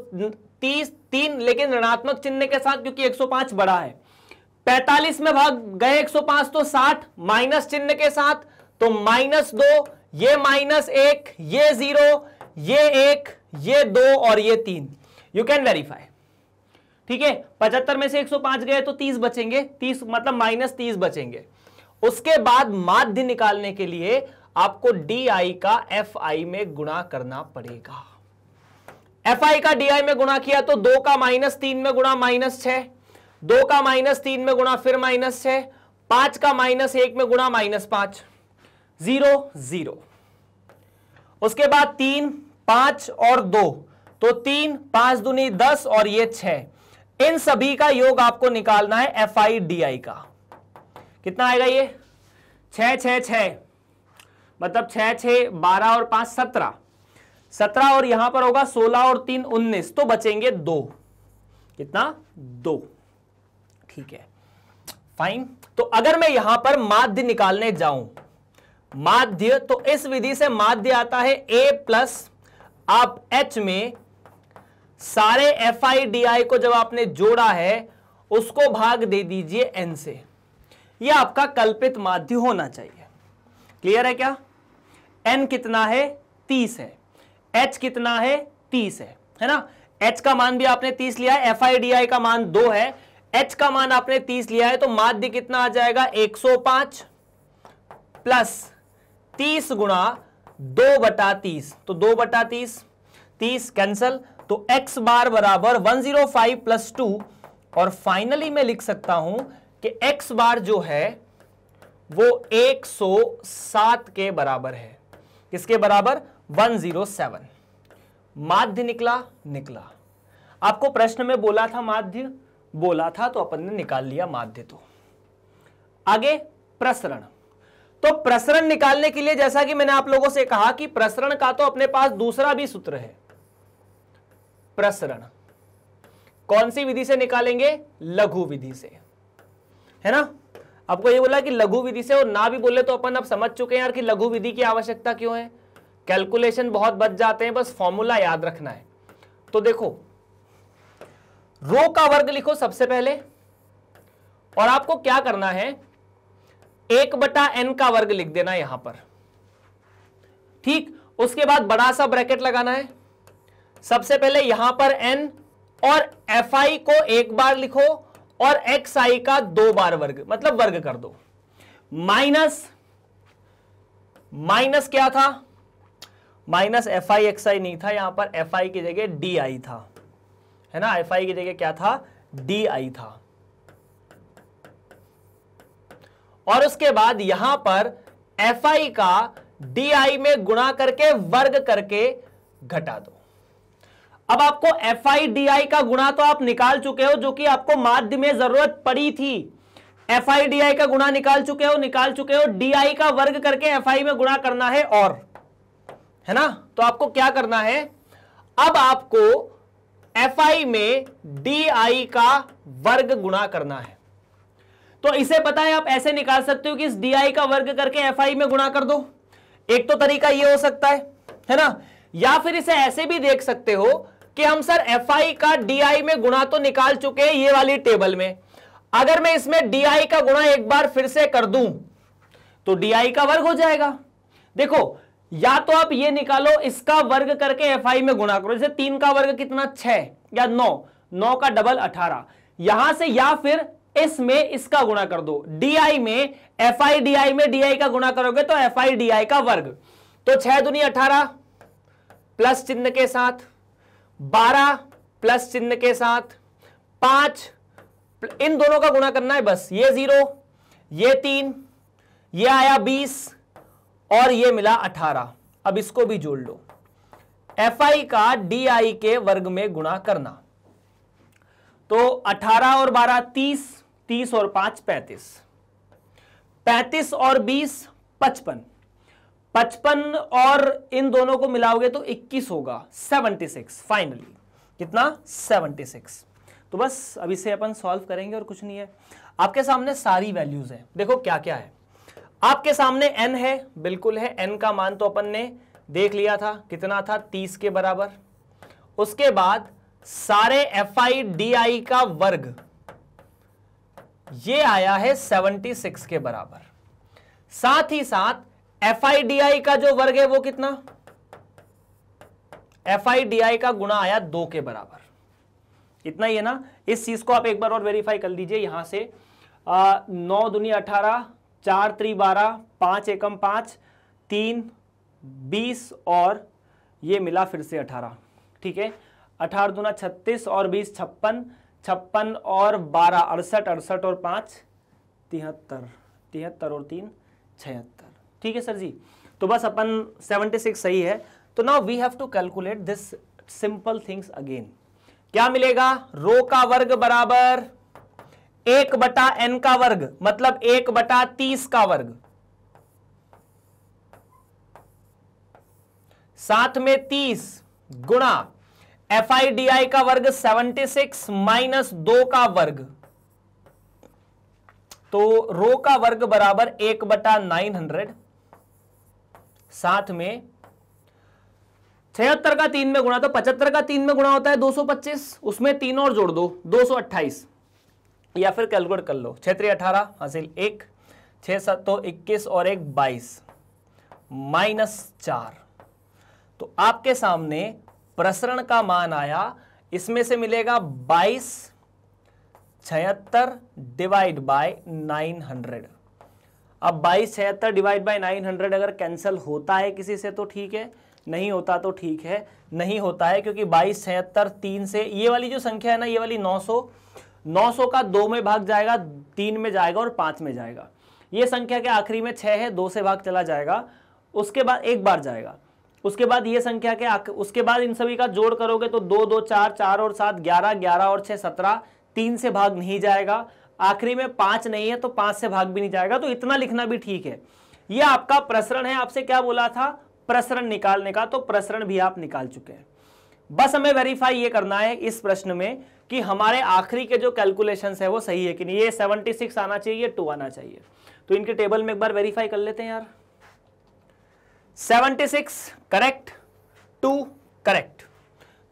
A: 30 तीन लेकिन ऋणात्मक चिन्ह के साथ क्योंकि 105 बड़ा है 45 में भाग गए 105 तो 60 माइनस चिन्ह के साथ तो माइनस दो ये माइनस एक ये जीरो ये एक ये दो और ये तीन यू कैन वेरीफाई ठीक है पचहत्तर में से 105 गए तो 30 बचेंगे 30 मतलब माइनस तीस बचेंगे उसके बाद माध्य निकालने के लिए आपको डी आई का एफ आई में गुणा करना पड़ेगा एफ आई का डी आई में गुणा किया तो दो का माइनस तीन में गुणा माइनस छह दो का माइनस तीन में गुणा फिर माइनस छह पांच का माइनस एक में गुणा माइनस पांच जीरो जीरो उसके बाद तीन पांच और दो तो तीन पांच दुनी दस और ये छह इन सभी का योग आपको निकालना है एफ आई डी आई का कितना आएगा ये छह छह छह मतलब छह छ बारह और पांच सत्रह सत्रह और यहां पर होगा सोलह और तीन उन्नीस तो बचेंगे दो कितना दो ठीक है फाइन तो अगर मैं यहां पर माध्य निकालने जाऊं माध्य तो इस विधि से माध्य आता है ए प्लस आप एच में सारे एफ आई डी आई को जब आपने जोड़ा है उसको भाग दे दीजिए एन से यह आपका कल्पित माध्य होना चाहिए क्लियर है क्या एन कितना है तीस है एच कितना है तीस है है ना एच का मान भी आपने तीस लिया है एफ आई डी आई का मान दो है एच का मान आपने तीस लिया है तो माध्य कितना आ जाएगा एक सौ पांच प्लस तीस गुणा दो बटा तीस तो दो बटा तीस तीस कैंसल तो x बार बराबर 105 जीरो फाइव प्लस टू और फाइनली मैं लिख सकता हूं कि x बार जो है वो 107 के बराबर है किसके बराबर 107 माध्य निकला निकला आपको प्रश्न में बोला था माध्य बोला था तो अपन ने निकाल लिया माध्य तो आगे प्रसरण तो प्रसरण निकालने के लिए जैसा कि मैंने आप लोगों से कहा कि प्रसरण का तो अपने पास दूसरा भी सूत्र है प्रसरण कौन सी विधि से निकालेंगे लघु विधि से है ना आपको ये बोला कि लघु विधि से और ना भी बोले तो अपन अब समझ चुके हैं यार कि लघु विधि की आवश्यकता क्यों है कैलकुलेशन बहुत बच जाते हैं बस फॉर्मूला याद रखना है तो देखो रो का वर्ग लिखो सबसे पहले और आपको क्या करना है एक बटा एन का वर्ग लिख देना यहां पर ठीक उसके बाद बड़ा सा ब्रैकेट लगाना है सबसे पहले यहां पर एन और एफ आई को एक बार लिखो और एक्स आई का दो बार वर्ग मतलब वर्ग कर दो माइनस माइनस क्या था minus F I X I नहीं था यहां पर एफ आई की जगह डी आई था है ना एफ आई की जगह क्या था डी आई था और उसके बाद यहां पर एफ आई का डी आई में गुणा करके वर्ग करके घटा दो अब आपको एफ आई डी आई का गुणा तो आप निकाल चुके हो जो कि आपको माध्य में जरूरत पड़ी थी एफ आई डी आई का गुणा निकाल चुके हो निकाल चुके हो डी आई का वर्ग करके एफ आई में गुणा करना है और है ना तो आपको क्या करना है अब आपको एफ आई में डी आई का वर्ग गुणा करना है तो इसे पता है आप ऐसे निकाल सकते हो कि इस डी का वर्ग करके एफ में गुणा कर दो एक तो तरीका यह हो सकता है है ना या फिर इसे ऐसे भी देख सकते हो कि हम सर एफ का डी में गुणा तो निकाल चुके हैं ये वाली टेबल में अगर मैं इसमें डी का गुणा एक बार फिर से कर दू तो डी का वर्ग हो जाएगा देखो या तो आप ये निकालो इसका वर्ग करके एफ में गुणा करो जैसे तीन का वर्ग कितना छह या नौ नौ का डबल अठारह यहां से या फिर इस में इसका गुणा कर दो डी में एफ आई डी आई में डीआई का गुणा करोगे तो एफ आई डी आई का वर्ग तो छह दुनिया अठारह प्लस चिन्ह के साथ बारह प्लस चिन्ह के साथ पांच इन दोनों का गुणा करना है बस ये जीरो ये तीन ये आया बीस और ये मिला अठारह अब इसको भी जोड़ लो एफ आई का डी आई के वर्ग में गुणा करना तो अठारह और बारह तीस तीस और पांच पैंतीस पैंतीस और बीस पचपन पचपन और इन दोनों को मिलाओगे तो इक्कीस होगा सेवनटी सिक्स फाइनली कितना सेवनटी सिक्स तो बस अभी से अपन सॉल्व करेंगे और कुछ नहीं है आपके सामने सारी वैल्यूज हैं देखो क्या क्या है आपके सामने एन है बिल्कुल है एन का मान तो अपन ने देख लिया था कितना था तीस के बराबर उसके बाद सारे एफ आई डी आई का वर्ग ये आया है 76 के बराबर साथ ही साथ एफ का जो वर्ग है वो कितना एफ का गुणा आया दो के बराबर इतना ही है ना इस चीज को आप एक बार और वेरीफाई कर लीजिए यहां से आ, नौ दुनिया अठारह चार त्री बारह पांच एकम पांच तीन बीस और ये मिला फिर से अठारह ठीक है अठारह दुना छत्तीस और बीस छप्पन छप्पन और बारह अड़सठ अड़सठ और पाँच तिहत्तर तिहत्तर और तीन छिहत्तर ठीक है सर जी तो बस अपन सेवेंटी सिक्स सही है तो now we have to calculate this simple things again क्या मिलेगा रो का वर्ग बराबर एक बटा एन का वर्ग मतलब एक बटा तीस का वर्ग साथ में तीस गुणा एफ आई डी आई का वर्ग 76 सिक्स माइनस दो का वर्ग तो रो का वर्ग बराबर एक बटा नाइन हंड्रेड साथ में छिहत्तर का तीन में गुणा तो पचहत्तर का तीन में गुणा होता है 225 उसमें तीन और जोड़ दो 228 या फिर कैलकुलेट कर लो क्षेत्रीय अठारह हासिल एक छः सात तो इक्कीस और एक बाईस माइनस चार तो आपके सामने प्रसरण का मान आया इसमें से मिलेगा बाईस छिहत्तर डिवाइड बाय नाइन हंड्रेड अब बाईस छिहत्तर डिवाइड बाय नाइन हंड्रेड अगर कैंसिल होता है किसी से तो ठीक है नहीं होता तो ठीक है नहीं होता है क्योंकि बाईस छिहत्तर तीन से ये वाली जो संख्या है ना ये वाली नौ सौ नौ सौ का दो में भाग जाएगा तीन में जाएगा और पांच में जाएगा ये संख्या के आखिरी में छह है दो से भाग चला जाएगा उसके बाद एक बार जाएगा उसके बाद ये संख्या के उसके बाद इन सभी का जोड़ करोगे तो दो दो चार चार और सात ग्यारह ग्यारह और छह सत्रह तीन से भाग नहीं जाएगा आखिरी में पांच नहीं है तो पांच से भाग भी नहीं जाएगा तो इतना लिखना भी ठीक है ये आपका प्रसरण है आपसे क्या बोला था प्रसरण निकालने का तो प्रसरण भी आप निकाल चुके हैं बस हमें वेरीफाई ये करना है इस प्रश्न में कि हमारे आखिरी के जो कैलकुलेशन है वो सही है कि नहीं ये सिक्स आना चाहिए टू आना चाहिए तो इनके टेबल में एक बार वेरीफाई कर लेते हैं यार seventy six correct to correct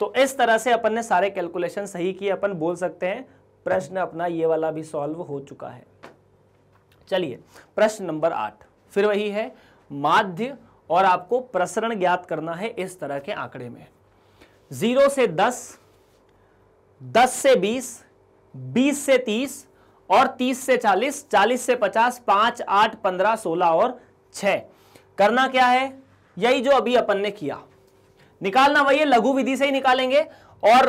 A: तो इस तरह से अपन ने सारे कैलकुलेशन सही किए अपन बोल सकते हैं प्रश्न अपना ये वाला भी सॉल्व हो चुका है चलिए प्रश्न नंबर आठ फिर वही है माध्य और आपको प्रसरण ज्ञात करना है इस तरह के आंकड़े में जीरो से दस दस से बीस बीस से तीस और तीस से चालीस चालीस से पचास पांच आठ पंद्रह सोलह और छह करना क्या है यही जो अभी अपन ने किया निकालना वही लघु विधि से ही निकालेंगे और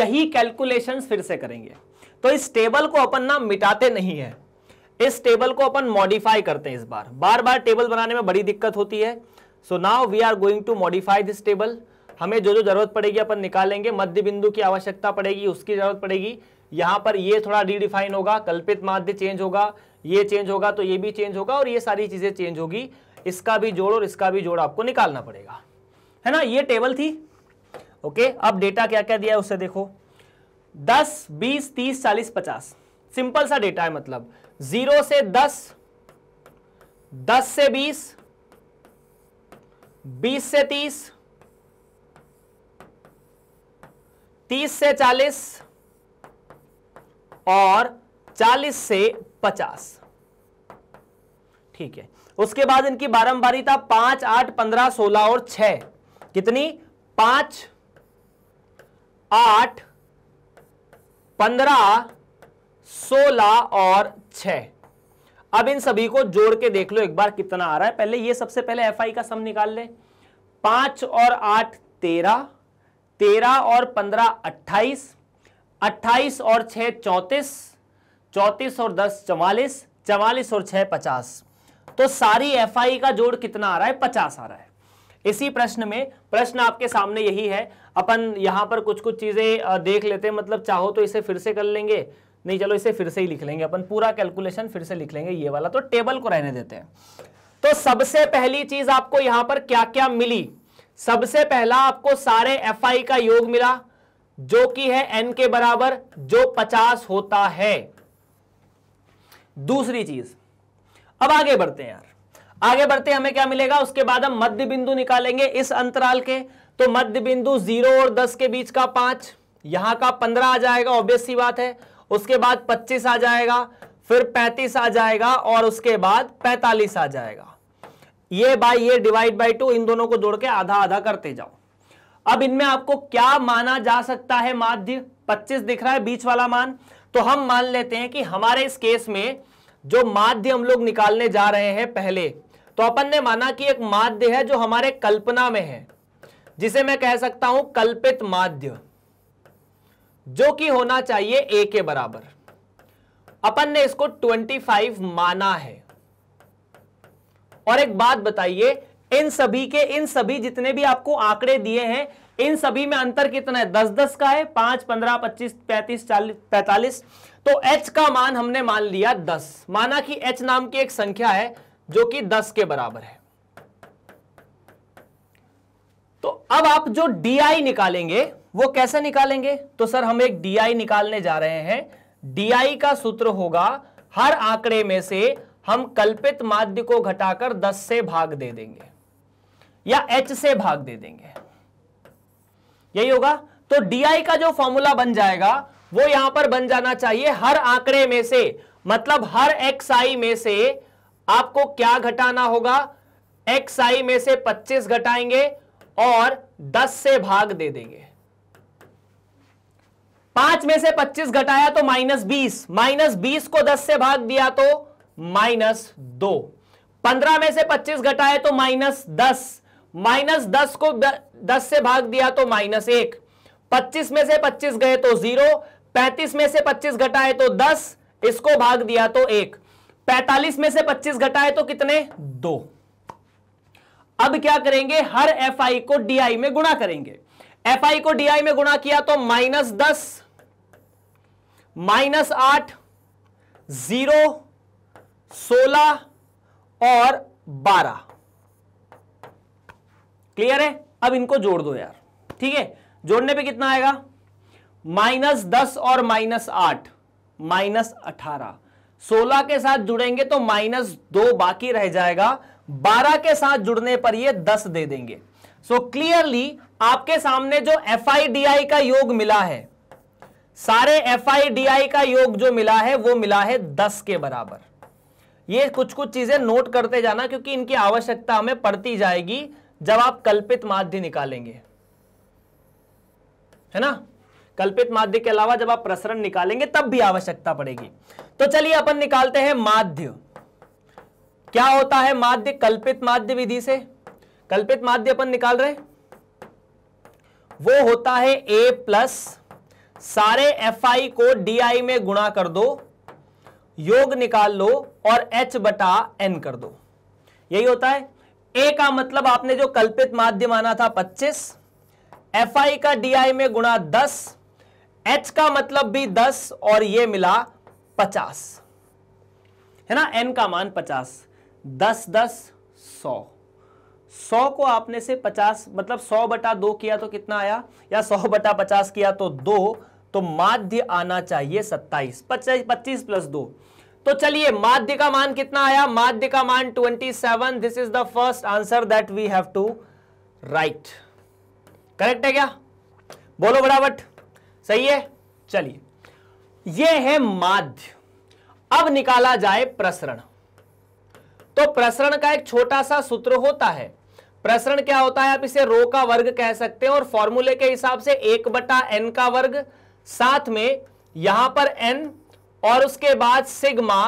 A: यही कैलकुलेशन फिर से करेंगे तो इस टेबल को अपन ना मिटाते नहीं है इस टेबल को अपन मॉडिफाई करते हैं इस बार बार बार टेबल बनाने में बड़ी दिक्कत होती है so now we are going to modify this table हमें जो जो जरूरत पड़ेगी अपन निकालेंगे मध्य बिंदु की आवश्यकता पड़ेगी उसकी जरूरत पड़ेगी यहां पर ये थोड़ा रीडिफाइन होगा कल्पित माध्य चेंज होगा ये चेंज होगा तो ये भी चेंज होगा और ये सारी चीज़ें चेंज होगी इसका भी जोड़ और इसका भी जोड़ आपको निकालना पड़ेगा है ना ये टेबल थी ओके अब डेटा क्या क्या दिया है उसे देखो दस बीस तीस चालीस पचास सिंपल सा डेटा है मतलब जीरो से दस दस से बीस बीस से तीस तीस से चालीस और चालीस से पचास ठीक है उसके बाद इनकी था पांच आठ पंद्रह सोलह और छह कितनी पांच आठ पंद्रह सोलह और छह अब इन सभी को जोड़ के देख लो एक बार कितना आ रहा है पहले ये सबसे पहले एफ आई का सम निकाल ले पांच और आठ तेरह तेरह और पंद्रह अट्ठाईस अट्ठाईस और छह चौंतीस चौंतीस और दस चवालीस चवालीस और छह पचास तो सारी एफ का जोड़ कितना आ रहा है पचास आ रहा है इसी प्रश्न में प्रश्न आपके सामने यही है अपन यहां पर कुछ कुछ चीज़ें देख लेते हैं मतलब चाहो तो इसे फिर से कर लेंगे नहीं चलो इसे फिर से ही लिख लेंगे अपन पूरा कैलकुलेशन फिर से लिख लेंगे ये वाला तो टेबल को रहने देते हैं तो सबसे पहली चीज आपको यहां पर क्या क्या मिली सबसे पहला आपको सारे एफ का योग मिला जो कि है एन के बराबर जो पचास होता है दूसरी चीज अब आगे बढ़ते हैं यार आगे बढ़ते हमें क्या मिलेगा उसके बाद हम मध्य बिंदु निकालेंगे इस अंतराल के तो मध्य बिंदु जीरो और दस के बीच का पांच यहां का पंद्रह आ जाएगा ऑब्वियस सी बात है उसके बाद पच्चीस आ जाएगा फिर पैंतीस आ जाएगा और उसके बाद पैंतालीस आ जाएगा ये बाई ये डिवाइड बाई टू इन दोनों को जोड़ के आधा आधा करते जाओ अब इनमें आपको क्या माना जा सकता है माध्य 25 दिख रहा है बीच वाला मान तो हम मान लेते हैं कि हमारे इस केस में जो माध्य हम लोग निकालने जा रहे हैं पहले तो अपन ने माना कि एक माध्य है जो हमारे कल्पना में है जिसे मैं कह सकता हूं कल्पित माध्य जो कि होना चाहिए ए के बराबर अपन ने इसको 25 माना है और एक बात बताइए इन सभी के इन सभी जितने भी आपको आंकड़े दिए हैं इन सभी में अंतर कितना है दस दस का है पांच पंद्रह पच्चीस पैंतीस चालीस पैंतालीस तो h का मान हमने मान लिया 10 माना कि h नाम की एक संख्या है जो कि 10 के बराबर है तो अब आप जो di निकालेंगे वो कैसे निकालेंगे तो सर हम एक di निकालने जा रहे हैं di का सूत्र होगा हर आंकड़े में से हम कल्पित माध्य को घटाकर 10 से भाग दे देंगे या h से भाग दे देंगे यही होगा तो di का जो फॉर्मूला बन जाएगा वो यहां पर बन जाना चाहिए हर आंकड़े में से मतलब हर एक्स आई में से आपको क्या घटाना होगा एक्स आई में से 25 घटाएंगे और 10 से भाग दे देंगे पांच में से 25 घटाया तो माइनस बीस माइनस बीस को 10 से भाग दिया तो माइनस दो पंद्रह में से 25 घटाए तो माइनस दस माइनस दस को 10 से भाग दिया तो माइनस एक पच्चीस में से पच्चीस गए तो जीरो पैंतीस में से पच्चीस घटाए तो दस इसको भाग दिया तो एक पैतालीस में से पच्चीस घटाए तो कितने दो अब क्या करेंगे हर एफ आई को डीआई में गुणा करेंगे एफ आई को डीआई में गुणा किया तो माइनस दस माइनस आठ जीरो सोलह और बारह क्लियर है अब इनको जोड़ दो यार ठीक है जोड़ने पे कितना आएगा माइनस दस और माइनस आठ माइनस अठारह सोलह के साथ जुड़ेंगे तो माइनस दो बाकी रह जाएगा बारह के साथ जुड़ने पर ये दस दे देंगे सो so, क्लियरली आपके सामने जो एफ का योग मिला है सारे एफ का योग जो मिला है वो मिला है दस के बराबर ये कुछ कुछ चीजें नोट करते जाना क्योंकि इनकी आवश्यकता हमें पड़ती जाएगी जब आप कल्पित माध्य निकालेंगे है ना कल्पित माध्य के अलावा जब आप प्रसरण निकालेंगे तब भी आवश्यकता पड़ेगी तो चलिए अपन निकालते हैं माध्य क्या होता है माध्य कल्पित माध्य विधि से कल्पित माध्य अपन निकाल रहे वो होता है ए प्लस सारे एफ आई को डी आई में गुणा कर दो योग निकाल लो और एच बटा एन कर दो यही होता है ए का मतलब आपने जो कल्पित माध्य माना था 25 एफ आई का डी आई में गुणा 10 एच का मतलब भी दस और ये मिला पचास है ना एन का मान पचास दस दस सौ सौ को आपने से पचास मतलब सौ बटा दो किया तो कितना आया या सौ बटा पचास किया तो दो तो माध्य आना चाहिए सत्ताईस पच्चीस पच्चीस प्लस दो तो चलिए माध्य का मान कितना आया माध्य का मान twenty seven this is the first answer that we have to write correct है क्या बोलो बराबर सही है चलिए ये है माध्य अब निकाला जाए प्रसरण तो प्रसरण का एक छोटा सा सूत्र होता है प्रसरण क्या होता है आप इसे रो का वर्ग कह सकते हैं और फॉर्मूले के हिसाब से एक बटा एन का वर्ग साथ में यहां पर एन और उसके बाद सिग्मा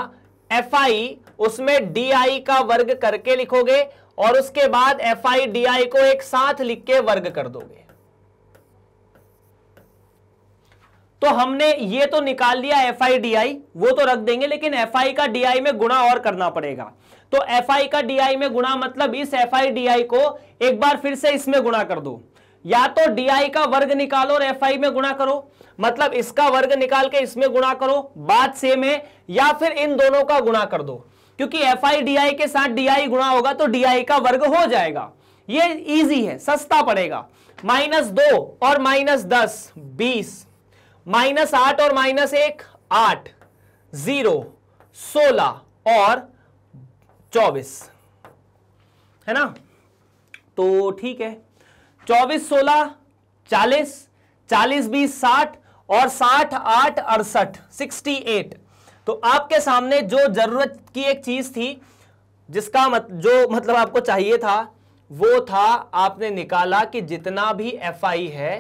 A: एफ आई उसमें डी आई का वर्ग करके लिखोगे और उसके बाद एफ आई डी आई को एक साथ लिख के वर्ग कर दोगे तो हमने ये तो निकाल लिया एफ आई डी आई वो तो रख देंगे लेकिन एफ आई का डी आई में गुणा और करना पड़ेगा तो एफ आई का डी आई में गुणा मतलब इस एफ आई डी आई को एक बार फिर से इसमें गुणा कर दो या तो डी आई का वर्ग निकालो और एफ आई में गुणा करो मतलब इसका वर्ग निकाल के इसमें गुणा करो बात सेम है या फिर इन दोनों का गुणा कर दो क्योंकि एफ आई डी आई के साथ डी आई गुणा होगा तो डी आई का वर्ग हो जाएगा ये इजी है सस्ता पड़ेगा माइनस दो और माइनस दस बीस माइनस आठ और माइनस एक आठ जीरो सोलह और चौबीस है ना तो ठीक है चौबीस सोलह चालीस चालीस बीस साठ और साठ आठ अड़सठ सिक्सटी एट तो आपके सामने जो जरूरत की एक चीज थी जिसका मत, जो मतलब आपको चाहिए था वो था आपने निकाला कि जितना भी एफ आई है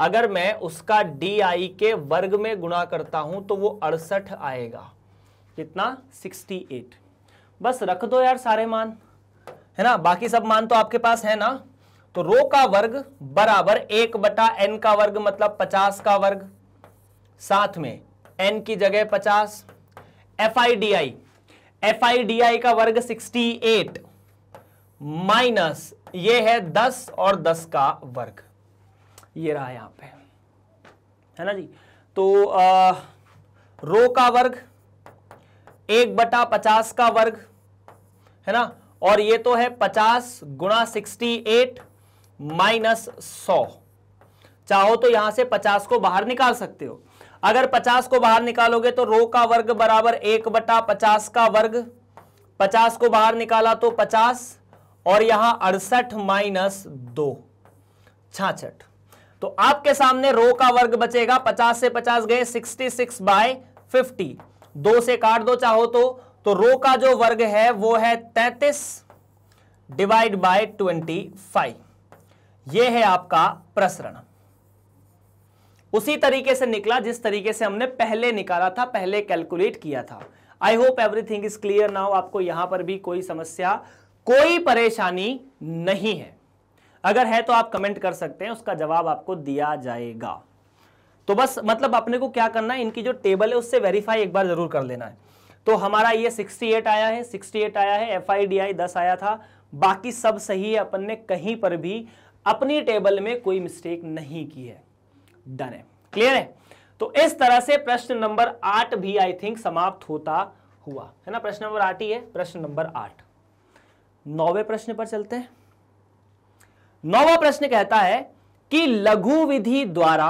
A: अगर मैं उसका डी आई के वर्ग में गुणा करता हूं तो वो अड़सठ आएगा कितना 68 बस रख दो यार सारे मान है ना बाकी सब मान तो आपके पास है ना तो रो का वर्ग बराबर एक बटा एन का वर्ग मतलब 50 का वर्ग साथ में एन की जगह 50 F I D I F I D I का वर्ग 68 माइनस ये है 10 और 10 का वर्ग ये रहा यहां पे है ना जी तो आ, रो का वर्ग एक बटा पचास का वर्ग है ना और ये तो है पचास गुणा सिक्सटी एट माइनस सौ चाहो तो यहां से पचास को बाहर निकाल सकते हो अगर पचास को बाहर निकालोगे तो रो का वर्ग बराबर एक बटा पचास का वर्ग पचास को बाहर निकाला तो पचास और यहां अड़सठ माइनस दो छाछठ तो आपके सामने रो का वर्ग बचेगा पचास से पचास गए सिक्सटी सिक्स बाय फिफ्टी दो से काट दो चाहो तो तो रो का जो वर्ग है वो है तैतीस डिवाइड बाय ट्वेंटी फाइव यह है आपका प्रसरण उसी तरीके से निकला जिस तरीके से हमने पहले निकाला था पहले कैलकुलेट किया था I hope everything is clear now आपको यहां पर भी कोई समस्या कोई परेशानी नहीं है अगर है तो आप कमेंट कर सकते हैं उसका जवाब आपको दिया जाएगा तो बस मतलब अपने को क्या करना है इनकी जो टेबल है उससे वेरीफाई एक बार जरूर कर लेना है तो हमारा ये 68 आया है 68 आया है एफ आई डी आई दस आया था बाकी सब सही है अपन ने कहीं पर भी अपनी टेबल में कोई मिस्टेक नहीं की है डन है क्लियर है तो इस तरह से प्रश्न नंबर आठ भी आई थिंक समाप्त होता हुआ है ना प्रश्न नंबर आठ ही है प्रश्न नंबर आठ नौवे प्रश्न पर चलते हैं नौवा प्रश्न कहता है कि लघु विधि द्वारा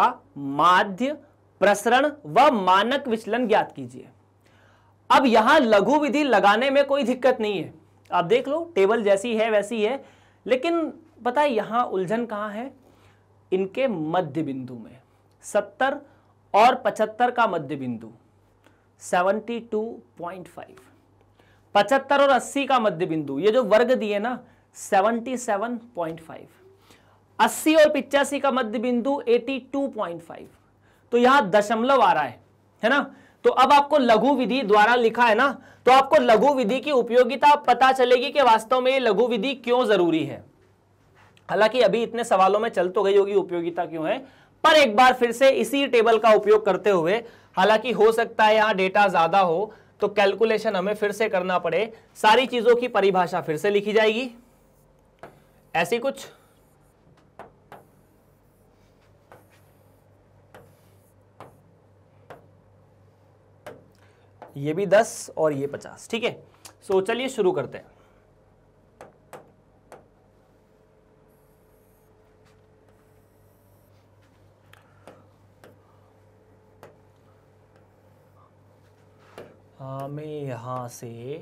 A: माध्य प्रसरण व मानक विचलन ज्ञात कीजिए अब यहां लघु विधि लगाने में कोई दिक्कत नहीं है आप देख लो टेबल जैसी है वैसी है लेकिन पता है यहां उलझन कहां है इनके मध्य बिंदु में सत्तर और पचहत्तर का मध्य बिंदु सेवनटी टू पॉइंट फाइव पचहत्तर और अस्सी का मध्य बिंदु ये जो वर्ग दिए ना सेवनटी सेवन पॉइंट फाइव अस्सी और पिचासी का मध्य बिंदु एटी टू पॉइंट फाइव तो यहां दशमलव आ रहा है है ना तो अब आपको लघु विधि द्वारा लिखा है ना तो आपको लघु विधि की उपयोगिता पता चलेगी कि वास्तव में ये लघु विधि क्यों जरूरी है हालांकि अभी इतने सवालों में चल तो गई होगी उपयोगिता क्यों है पर एक बार फिर से इसी टेबल का उपयोग करते हुए हालांकि हो सकता है यहां डेटा ज्यादा हो तो कैलकुलेशन हमें फिर से करना पड़े सारी चीजों की परिभाषा फिर से लिखी जाएगी ऐसी कुछ ये भी दस और ये पचास ठीक है सो चलिए शुरू करते हैं हमें यहां से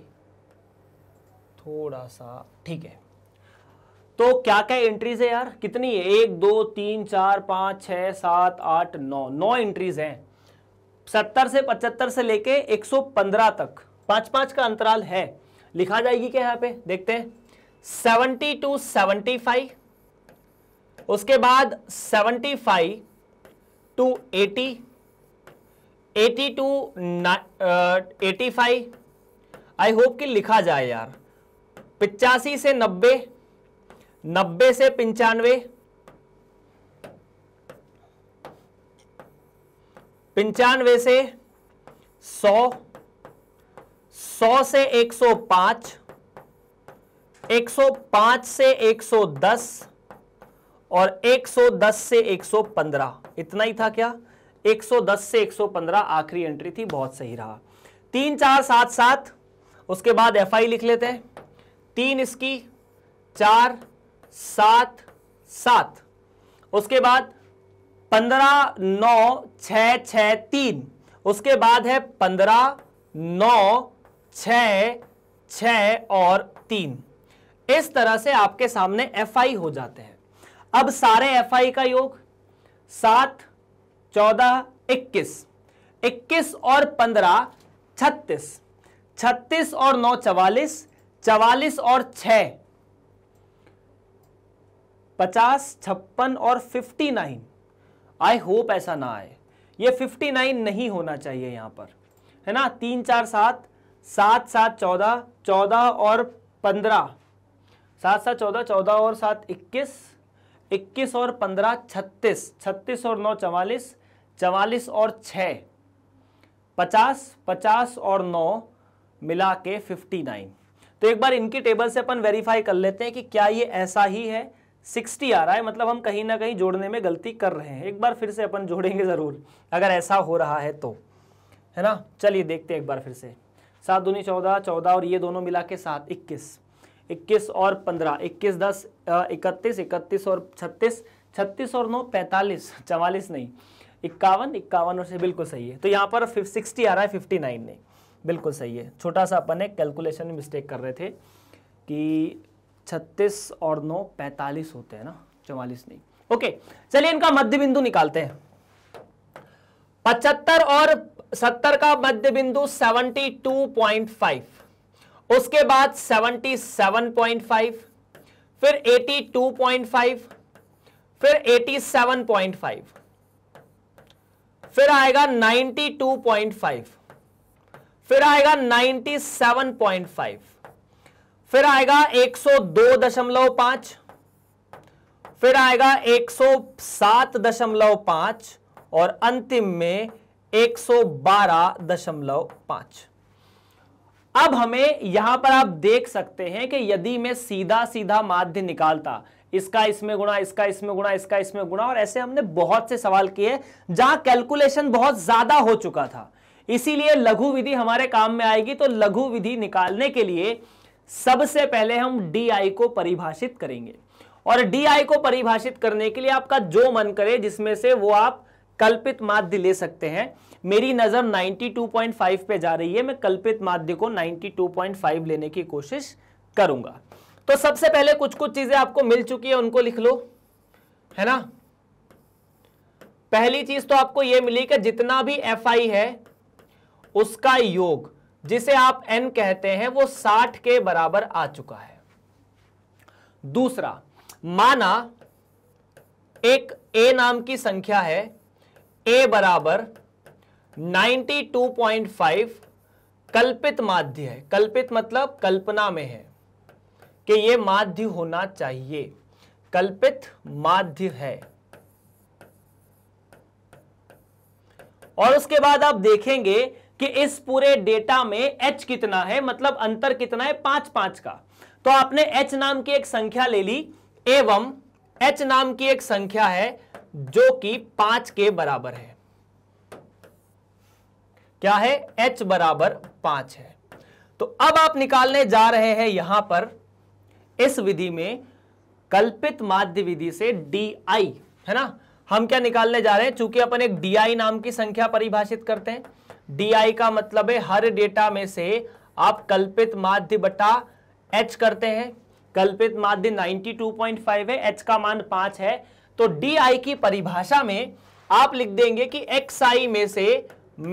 A: थोड़ा सा ठीक है तो क्या क्या एंट्रीज है यार कितनी है एक दो तीन चार पांच छह सात आठ नौ नौ एंट्रीज हैं सत्तर से पचहत्तर से लेके 115 तक पांच पांच का अंतराल है लिखा जाएगी क्या यहां पे देखते हैं सेवेंटी टू सेवेंटी फाइव उसके बाद seventy five to eighty eighty to eighty five I hope कि लिखा जाए यार पिचासी से नब्बे नब्बे से पंचानवे पंचानवे से सौ सौ से एक सौ पांच एक सौ पांच से एक सौ दस और एक सौ दस से एक सौ पंद्रह इतना ही था क्या एक सौ दस से एक सौ पंद्रह आखिरी एंट्री थी बहुत सही रहा तीन चार सात सात उसके बाद एफ आई लिख लेते हैं तीन इसकी चार सात सात उसके बाद पंद्रह नौ छ छ तीन उसके बाद है पंद्रह नौ छ छ और तीन इस तरह से आपके सामने एफ आई हो जाते हैं अब सारे एफ आई का योग सात चौदह इक्कीस इक्कीस और पंद्रह छत्तीस छत्तीस और नौ चवालीस चवालीस और छ पचास छप्पन और फिफ्टी नाइन आई होप ऐसा ना आए ये 59 नहीं होना चाहिए यहाँ पर है ना तीन चार सात सात सात चौदह चौदह और पंद्रह सात सात चौदह चौदह और सात इक्कीस इक्कीस और पंद्रह छत्तीस छत्तीस और नौ चवालीस चवालीस और छ पचास पचास और नौ मिला के फिफ्टी नाइन तो एक बार इनकी टेबल से अपन वेरीफाई कर लेते हैं कि क्या ये ऐसा ही है सिक्सटी आ रहा है मतलब हम कहीं ना कहीं जोड़ने में गलती कर रहे हैं एक बार फिर से अपन जोड़ेंगे ज़रूर अगर ऐसा हो रहा है तो है ना चलिए देखते हैं एक बार फिर से सात दूनी चौदह चौदह और ये दोनों मिला के सात इक्कीस इक्कीस और पंद्रह इक्कीस दस इकतीस इकतीस और छत्तीस छत्तीस और नौ पैंतालीस चवालीस नहीं इक्यावन इक्यावन और से बिल्कुल सही है तो यहाँ पर सिक्सटी आ रहा है फिफ्टी नाइन नहीं बिल्कुल सही है छोटा सा अपन एक कैलकुलेशन मिस्टेक कर रहे थे कि छत्तीस और नौ पैंतालीस होते हैं ना चौवालीस नहीं ओके चलिए इनका मध्य बिंदु निकालते हैं पचहत्तर और सत्तर का मध्य बिंदु सेवनटी टू पॉइंट फाइव उसके बाद सेवनटी सेवन पॉइंट फाइव फिर एटी टू पॉइंट फाइव फिर एटी सेवन पॉइंट फाइव फिर आएगा नाइन्टी टू पॉइंट फाइव फिर आएगा नाइन्टी सेवन पॉइंट फाइव फिर आएगा 102.5 फिर आएगा 107.5 और अंतिम में 112.5 अब हमें यहां पर आप देख सकते हैं कि यदि मैं सीधा सीधा माध्य निकालता इसका इसमें गुणा इसका इसमें गुणा इसका इसमें गुणा और ऐसे हमने बहुत से सवाल किए जहां कैलकुलेशन बहुत ज्यादा हो चुका था इसीलिए लघु विधि हमारे काम में आएगी तो लघु विधि निकालने के लिए सबसे पहले हम डी आई को परिभाषित करेंगे और डी आई को परिभाषित करने के लिए आपका जो मन करे जिसमें से वो आप कल्पित माध्य ले सकते हैं मेरी नज़र 92.5 पे जा रही है मैं कल्पित माध्य को 92.5 लेने की कोशिश करूंगा तो सबसे पहले कुछ कुछ चीज़ें आपको मिल चुकी है उनको लिख लो है ना पहली चीज़ तो आपको यह मिली कि जितना भी एफ है उसका योग जिसे आप एन कहते हैं वो साठ के बराबर आ चुका है दूसरा माना एक ए नाम की संख्या है ए बराबर 92.5 कल्पित माध्य है कल्पित मतलब कल्पना में है कि यह माध्य होना चाहिए कल्पित माध्य है और उसके बाद आप देखेंगे कि इस पूरे डेटा में एच कितना है मतलब अंतर कितना है पांच पांच का तो आपने एच नाम की एक संख्या ले ली एवं एच नाम की एक संख्या है जो कि पांच के बराबर है क्या है एच बराबर पांच है तो अब आप निकालने जा रहे हैं यहां पर इस विधि में कल्पित माध्य विधि से डी आई है ना हम क्या निकालने जा रहे हैं चूंकि अपन एक डी आई नाम की संख्या परिभाषित करते हैं डी का मतलब है हर डेटा में से आप कल्पित माध्य बटा एच करते हैं कल्पित माध्य 92.5 है एच का मान 5 है तो डी की परिभाषा में आप लिख देंगे कि एक्स आई में से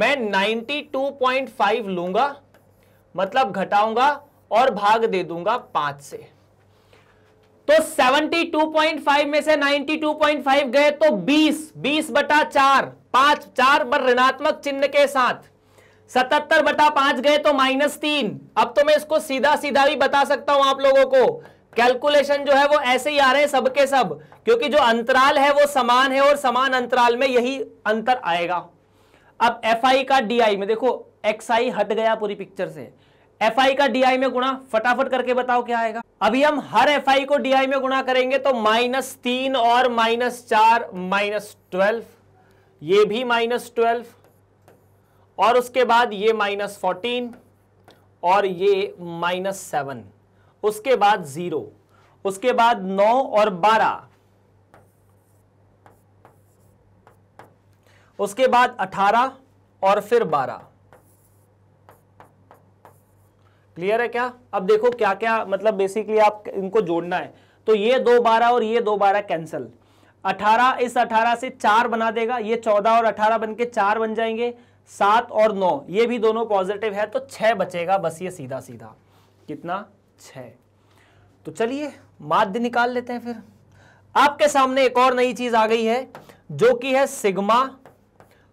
A: मैं 92.5 लूंगा मतलब घटाऊंगा और भाग दे दूंगा 5 से तो 72.5 में से 92.5 गए तो 20 20 बटा चार पांच चार पर ऋणात्मक चिन्ह के साथ सतहत्तर बटा पांच गए तो माइनस तीन अब तो मैं इसको सीधा सीधा भी बता सकता हूं आप लोगों को कैलकुलेशन जो है वो ऐसे ही आ रहे हैं सबके सब क्योंकि जो अंतराल है वो समान है और समान अंतराल में यही अंतर आएगा अब एफ आई का डी आई में देखो एक्स आई हट गया पूरी पिक्चर से एफ आई का डी आई में गुणा फटाफट करके बताओ क्या आएगा अभी हम हर एफ आई को डी आई में गुणा करेंगे तो माइनस तीन और माइनस चार माइनस ट्वेल्व ये भी माइनस ट्वेल्व और उसके बाद ये माइनस फोर्टीन और ये माइनस सेवन उसके बाद जीरो उसके बाद नौ और बारह उसके बाद अठारह और फिर बारह क्लियर है क्या अब देखो क्या क्या मतलब बेसिकली आप इनको जोड़ना है तो ये दो बारह और ये दो बारह कैंसिल अठारह इस अठारह से चार बना देगा ये चौदह और अठारह बन के चार बन जाएंगे सात और नौ ये भी दोनों पॉजिटिव है तो छह बचेगा बस ये सीधा सीधा कितना छ तो चलिए माध्य निकाल लेते हैं फिर आपके सामने एक और नई चीज आ गई है जो कि है सिग्मा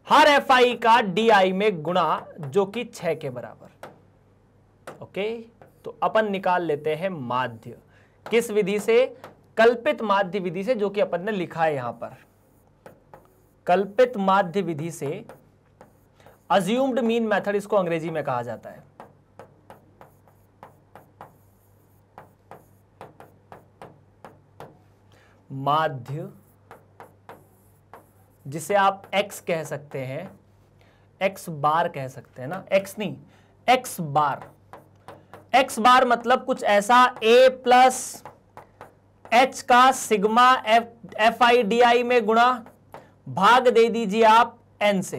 A: हर एफ आई का डी आई में गुणा जो कि छह के बराबर ओके तो अपन निकाल लेते हैं माध्य किस विधि से कल्पित माध्य विधि से जो कि अपन ने लिखा है यहां पर कल्पित माध्य विधि से अज्यूम्ड मीन मेथड इसको अंग्रेजी में कहा जाता है माध्य जिसे आप x कह सकते हैं x बार कह सकते हैं ना x नहीं x बार x बार मतलब कुछ ऐसा a प्लस एच का sigma F F I D I में गुणा भाग दे दीजिए आप एन से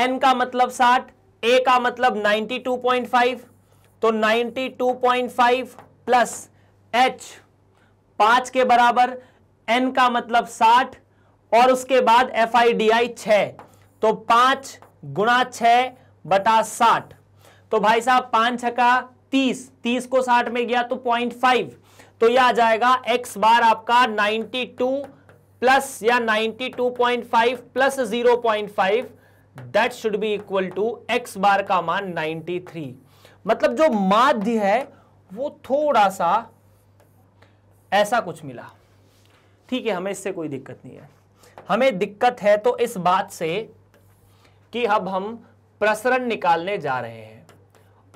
A: एन का मतलब साठ ए का मतलब नाइन्टी टू पॉइंट फाइव तो two point five plus H पांच के बराबर एन का मतलब साठ और उसके बाद एफ आई डी आई छ तो पांच गुणा छ बटा साठ तो भाई साहब पांच का तीस तीस को साठ में गया तो पॉइंट फाइव तो यह आ जाएगा एक्स बार आपका नाइन्टी टू प्लस या ninety two point five plus zero point five that should be equal to X bar का मान 93 मतलब जो माध्य है वो थोड़ा सा ऐसा कुछ मिला ठीक है हमें इससे कोई दिक्कत नहीं है हमें दिक्कत है तो इस बात से कि अब हम प्रसरण निकालने जा रहे हैं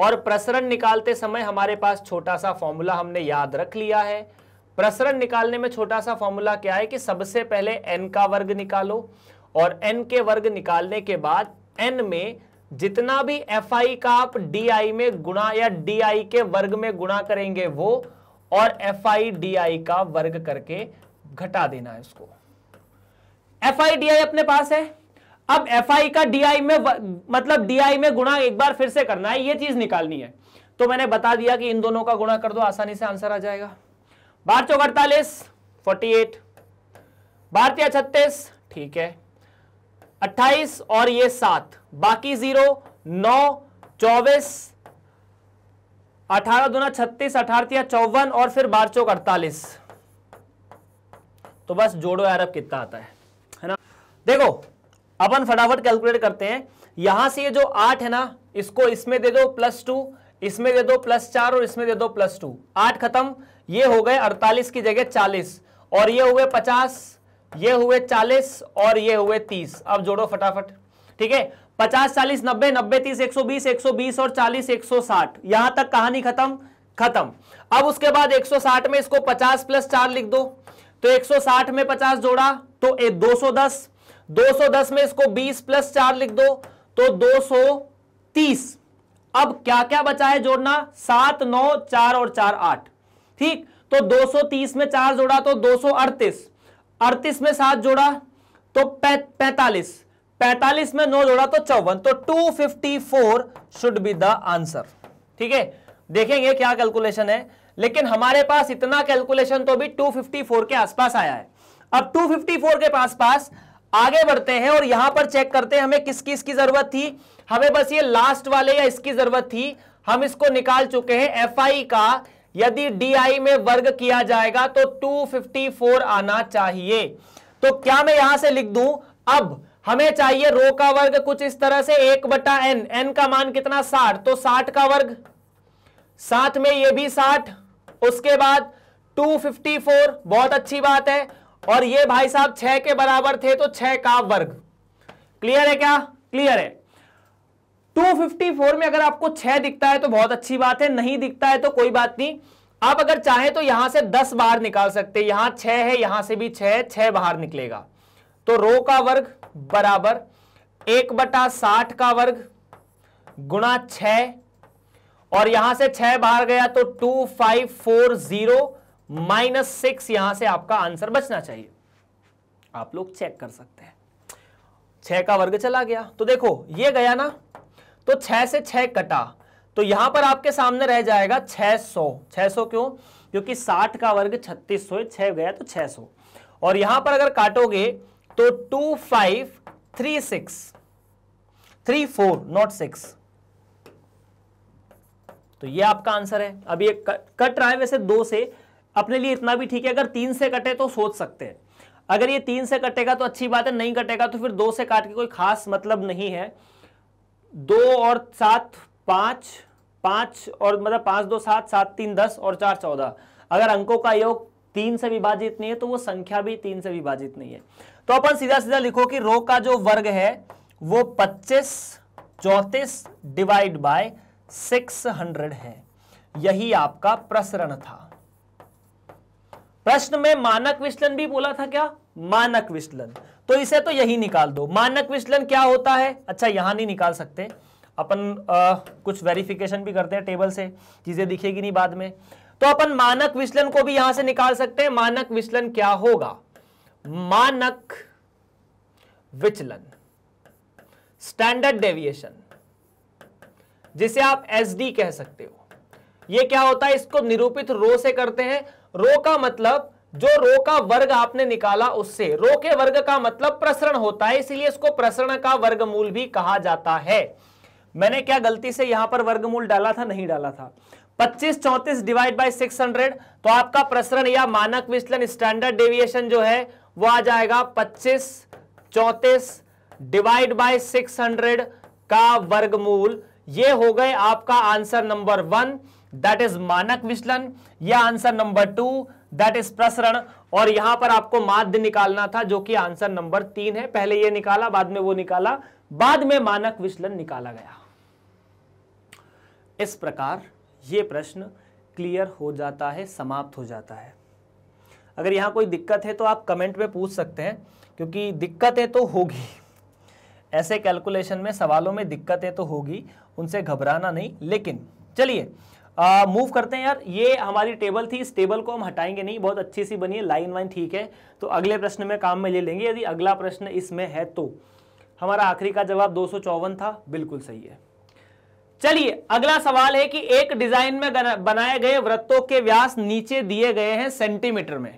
A: और प्रसरण निकालते समय हमारे पास छोटा सा फॉर्मूला हमने याद रख लिया है प्रसरण निकालने में छोटा सा फॉर्मूला क्या है कि सबसे पहले n का वर्ग निकालो और एन के वर्ग निकालने के बाद एन में जितना भी एफ आई का आप डी आई में गुणा या डी आई के वर्ग में गुणा करेंगे वो और एफ आई डी आई का वर्ग करके घटा देना है उसको एफ आई डी आई अपने पास है अब एफ आई का डी आई में मतलब डी आई में गुणा एक बार फिर से करना है ये चीज निकालनी है तो मैंने बता दिया कि इन दोनों का गुणा कर दो आसानी से आंसर आ जाएगा बार चौक अड़तालीस फोर्टी एट भारतीय छत्तीस ठीक है अट्ठाईस और ये सात बाकी जीरो नौ चौबीस अठारह दुना छत्तीस अठारह चौवन और फिर बार चौक अड़तालीस तो बस जोड़ो अरब कितना आता है है ना देखो अपन फटाफट कैलकुलेट करते हैं यहां से ये जो आठ है ना इसको इसमें दे दो प्लस टू इसमें दे दो प्लस चार और इसमें दे दो प्लस टू आठ खत्म ये हो गए अड़तालीस की जगह चालीस और ये हो गए पचास ये हुए चालीस और ये हुए तीस अब जोड़ो फटाफट ठीक है पचास चालीस नब्बे नब्बे तीस एक सौ बीस एक सौ बीस और चालीस एक सौ साठ यहां तक कहानी खत्म खत्म अब उसके बाद एक सौ साठ में इसको पचास प्लस चार लिख दो तो एक सौ साठ में पचास जोड़ा तो ए, दो सौ दस दो सौ दस में इसको बीस प्लस चार लिख दो तो दो सौ तीस अब क्या क्या बचा है जोड़ना सात नौ चार और चार आठ ठीक तो दो तीस में चार जोड़ा तो दो सौ अड़तीस अड़तीस में सात जोड़ा तो पैतालीस पैतालीस में नौ जोड़ा तो चौवन तो two fifty four should be the answer ठीक है देखेंगे क्या कैलकुलेशन है लेकिन हमारे पास इतना कैलकुलेशन तो भी 254 के आसपास आया है अब 254 के पास पास आगे बढ़ते हैं और यहां पर चेक करते हैं हमें किस किस की जरूरत थी हमें बस ये लास्ट वाले या इसकी जरूरत थी हम इसको निकाल चुके हैं एफ का यदि डी में वर्ग किया जाएगा तो 254 आना चाहिए तो क्या मैं यहां से लिख दूं अब हमें चाहिए रो का वर्ग कुछ इस तरह से एक बटा एन एन का मान कितना साठ तो साठ का वर्ग साथ में ये भी साठ उसके बाद 254 बहुत अच्छी बात है और ये भाई साहब छह के बराबर थे तो छह का वर्ग क्लियर है क्या क्लियर है 254 में अगर आपको 6 दिखता है तो बहुत अच्छी बात है नहीं दिखता है तो कोई बात नहीं आप अगर चाहें तो यहां से 10 बाहर निकाल सकते हैं यहां 6 है यहां से भी 6 छह बाहर निकलेगा तो रो का वर्ग बराबर एक बटा साठ का वर्ग गुणा छ और यहां से छह बाहर गया तो two five four zero minus six यहां से आपका आंसर बचना चाहिए आप लोग चेक कर सकते हैं छह का वर्ग चला गया तो देखो ये गया ना तो छह से छह कटा तो यहां पर आपके सामने रह जाएगा 600 600 क्यों क्योंकि 60 का वर्ग छत्तीस सौ छह गया तो 600 और यहां पर अगर काटोगे तो two five three six three four not six तो ये आपका आंसर है अब ये कट रहा है वैसे दो से अपने लिए इतना भी ठीक है अगर तीन से कटे तो सोच सकते हैं अगर ये तीन से कटेगा तो अच्छी बात है नहीं कटेगा तो फिर दो से काट के कोई खास मतलब नहीं है दो और सात पांच पांच और मतलब पांच दो सात सात तीन दस और चार चौदह अगर अंकों का योग तीन से विभाजित नहीं है तो वो संख्या भी तीन से विभाजित नहीं है तो अपन सीधा सीधा लिखो कि रो का जो वर्ग है वो पच्चीस चौतीस डिवाइड बाय सिक्स हंड्रेड है यही आपका प्रसरण था प्रश्न में मानक विचलन भी बोला था क्या मानक विचलन तो इसे तो यही निकाल दो मानक विचलन क्या होता है अच्छा यहां नहीं निकाल सकते अपन आ, कुछ वेरिफिकेशन भी करते हैं टेबल से चीजें दिखेगी नहीं बाद में तो अपन मानक विचलन को भी यहां से निकाल सकते हैं मानक विचलन क्या होगा मानक विचलन स्टैंडर्ड डेविएशन जिसे आप एस कह सकते हो यह क्या होता है इसको निरूपित रो से करते हैं रो का मतलब जो रो का वर्ग आपने निकाला उससे रो के वर्ग का मतलब प्रसरण होता है इसीलिए इसको प्रसरण का वर्गमूल भी कहा जाता है मैंने क्या गलती से यहां पर वर्गमूल डाला था नहीं डाला था 25 चौंतीस डिवाइड बाय 600 तो आपका प्रसरण या मानक विचलन स्टैंडर्ड डेविएशन जो है वो आ जाएगा 25 चौंतीस डिवाइड बाय 600 का वर्गमूल ये हो गए आपका answer number one that is मानक विचलन या answer number two that is प्रसरण और यहां पर आपको माध्य निकालना था जो कि आंसर नंबर तीन है पहले यह निकाला बाद में वो निकाला बाद में मानक विचलन निकाला गया इस प्रकार ये प्रश्न क्लियर हो जाता है समाप्त हो जाता है अगर यहां कोई दिक्कत है तो आप कमेंट में पूछ सकते हैं क्योंकि दिक्कतें तो होगी ऐसे कैलकुलेशन में सवालों में दिक्कतें तो होगी उनसे घबराना नहीं लेकिन चलिए मूव करते हैं यार ये हमारी टेबल थी इस टेबल को हम हटाएंगे नहीं बहुत अच्छी सी बनी है लाइन वाइन ठीक है तो अगले प्रश्न में काम में ले लेंगे यदि अगला प्रश्न इसमें है तो हमारा आखिरी का जवाब दो था बिल्कुल सही है चलिए अगला सवाल है कि एक डिजाइन में बनाए गए वृत्तों के व्यास नीचे दिए गए हैं सेंटीमीटर में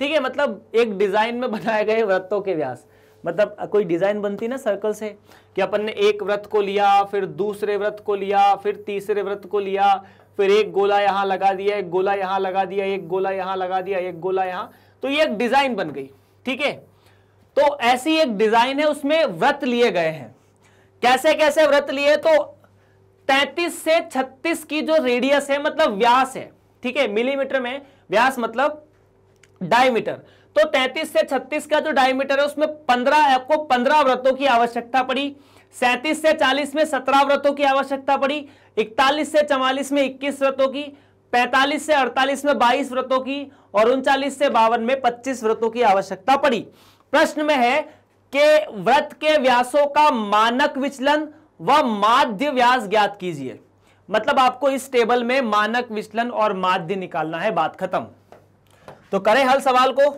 A: ठीक है मतलब एक डिजाइन में बनाए गए वृत्तों के व्यास मतलब कोई डिजाइन बनती ना सर्कल से कि अपन ने एक व्रत को लिया फिर दूसरे व्रत को लिया फिर तीसरे व्रत को लिया फिर एक गोला यहां लगा दिया एक गोला यहां लगा दिया एक गोला यहां लगा दिया एक गोला यहां तो ये एक डिजाइन बन गई ठीक है तो ऐसी एक डिजाइन है उसमें व्रत लिए गए हैं कैसे कैसे व्रत लिए तो 33 से 36 की जो रेडियस है मतलब व्यास है ठीक है मिलीमीटर में व्यास मतलब डायमीटर तो 33 से 36 का जो डायमीटर है उसमें 15 आपको 15 व्रतों की आवश्यकता पड़ी सैंतीस से 40 में 17 व्रतों की आवश्यकता पड़ी इकतालीस से चवालीस में इक्कीस व्रतों की पैंतालीस से अड़तालीस में बाईस व्रतों की और उनचालीस से बावन में पच्चीस व्रतों की आवश्यकता पड़ी प्रश्न में है कि व्रत के व्यासों का मानक विचलन व माध्य व्यास ज्ञात कीजिए मतलब आपको इस टेबल में मानक विचलन और माध्य निकालना है बात खत्म तो करें हल सवाल को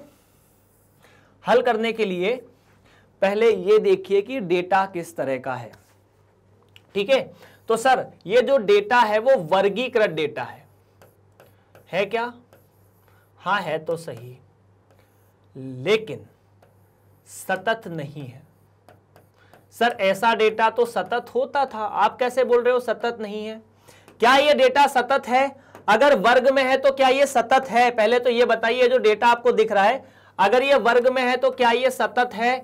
A: हल करने के लिए पहले यह देखिए कि डेटा किस तरह का है ठीक है तो सर ये जो डेटा है वो वर्गीकृत डेटा है है क्या हाँ है तो सही लेकिन सतत नहीं है सर ऐसा डेटा तो सतत होता था आप कैसे बोल रहे हो सतत नहीं है क्या ये डेटा सतत है अगर वर्ग में है तो क्या ये सतत है पहले तो ये बताइए जो डेटा आपको दिख रहा है अगर ये वर्ग में है तो क्या ये सतत है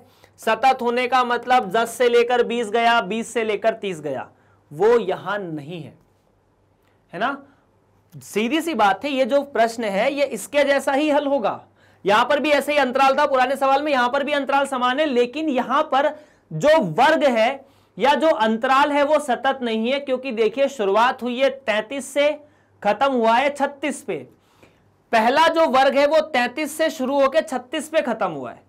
A: सतत होने का मतलब 10 से लेकर 20 गया 20 से लेकर 30 गया वो यहां नहीं है है ना सीधी सी बात है ये जो प्रश्न है ये इसके जैसा ही हल होगा यहां पर भी ऐसे ही अंतराल था पुराने सवाल में यहां पर भी अंतराल समान है लेकिन यहां पर जो वर्ग है या जो अंतराल है वो सतत नहीं है क्योंकि देखिए शुरुआत हुई है तैतीस से खत्म हुआ है छत्तीस पे पहला जो वर्ग है वो तैतीस से शुरू होकर छत्तीस पे खत्म हुआ है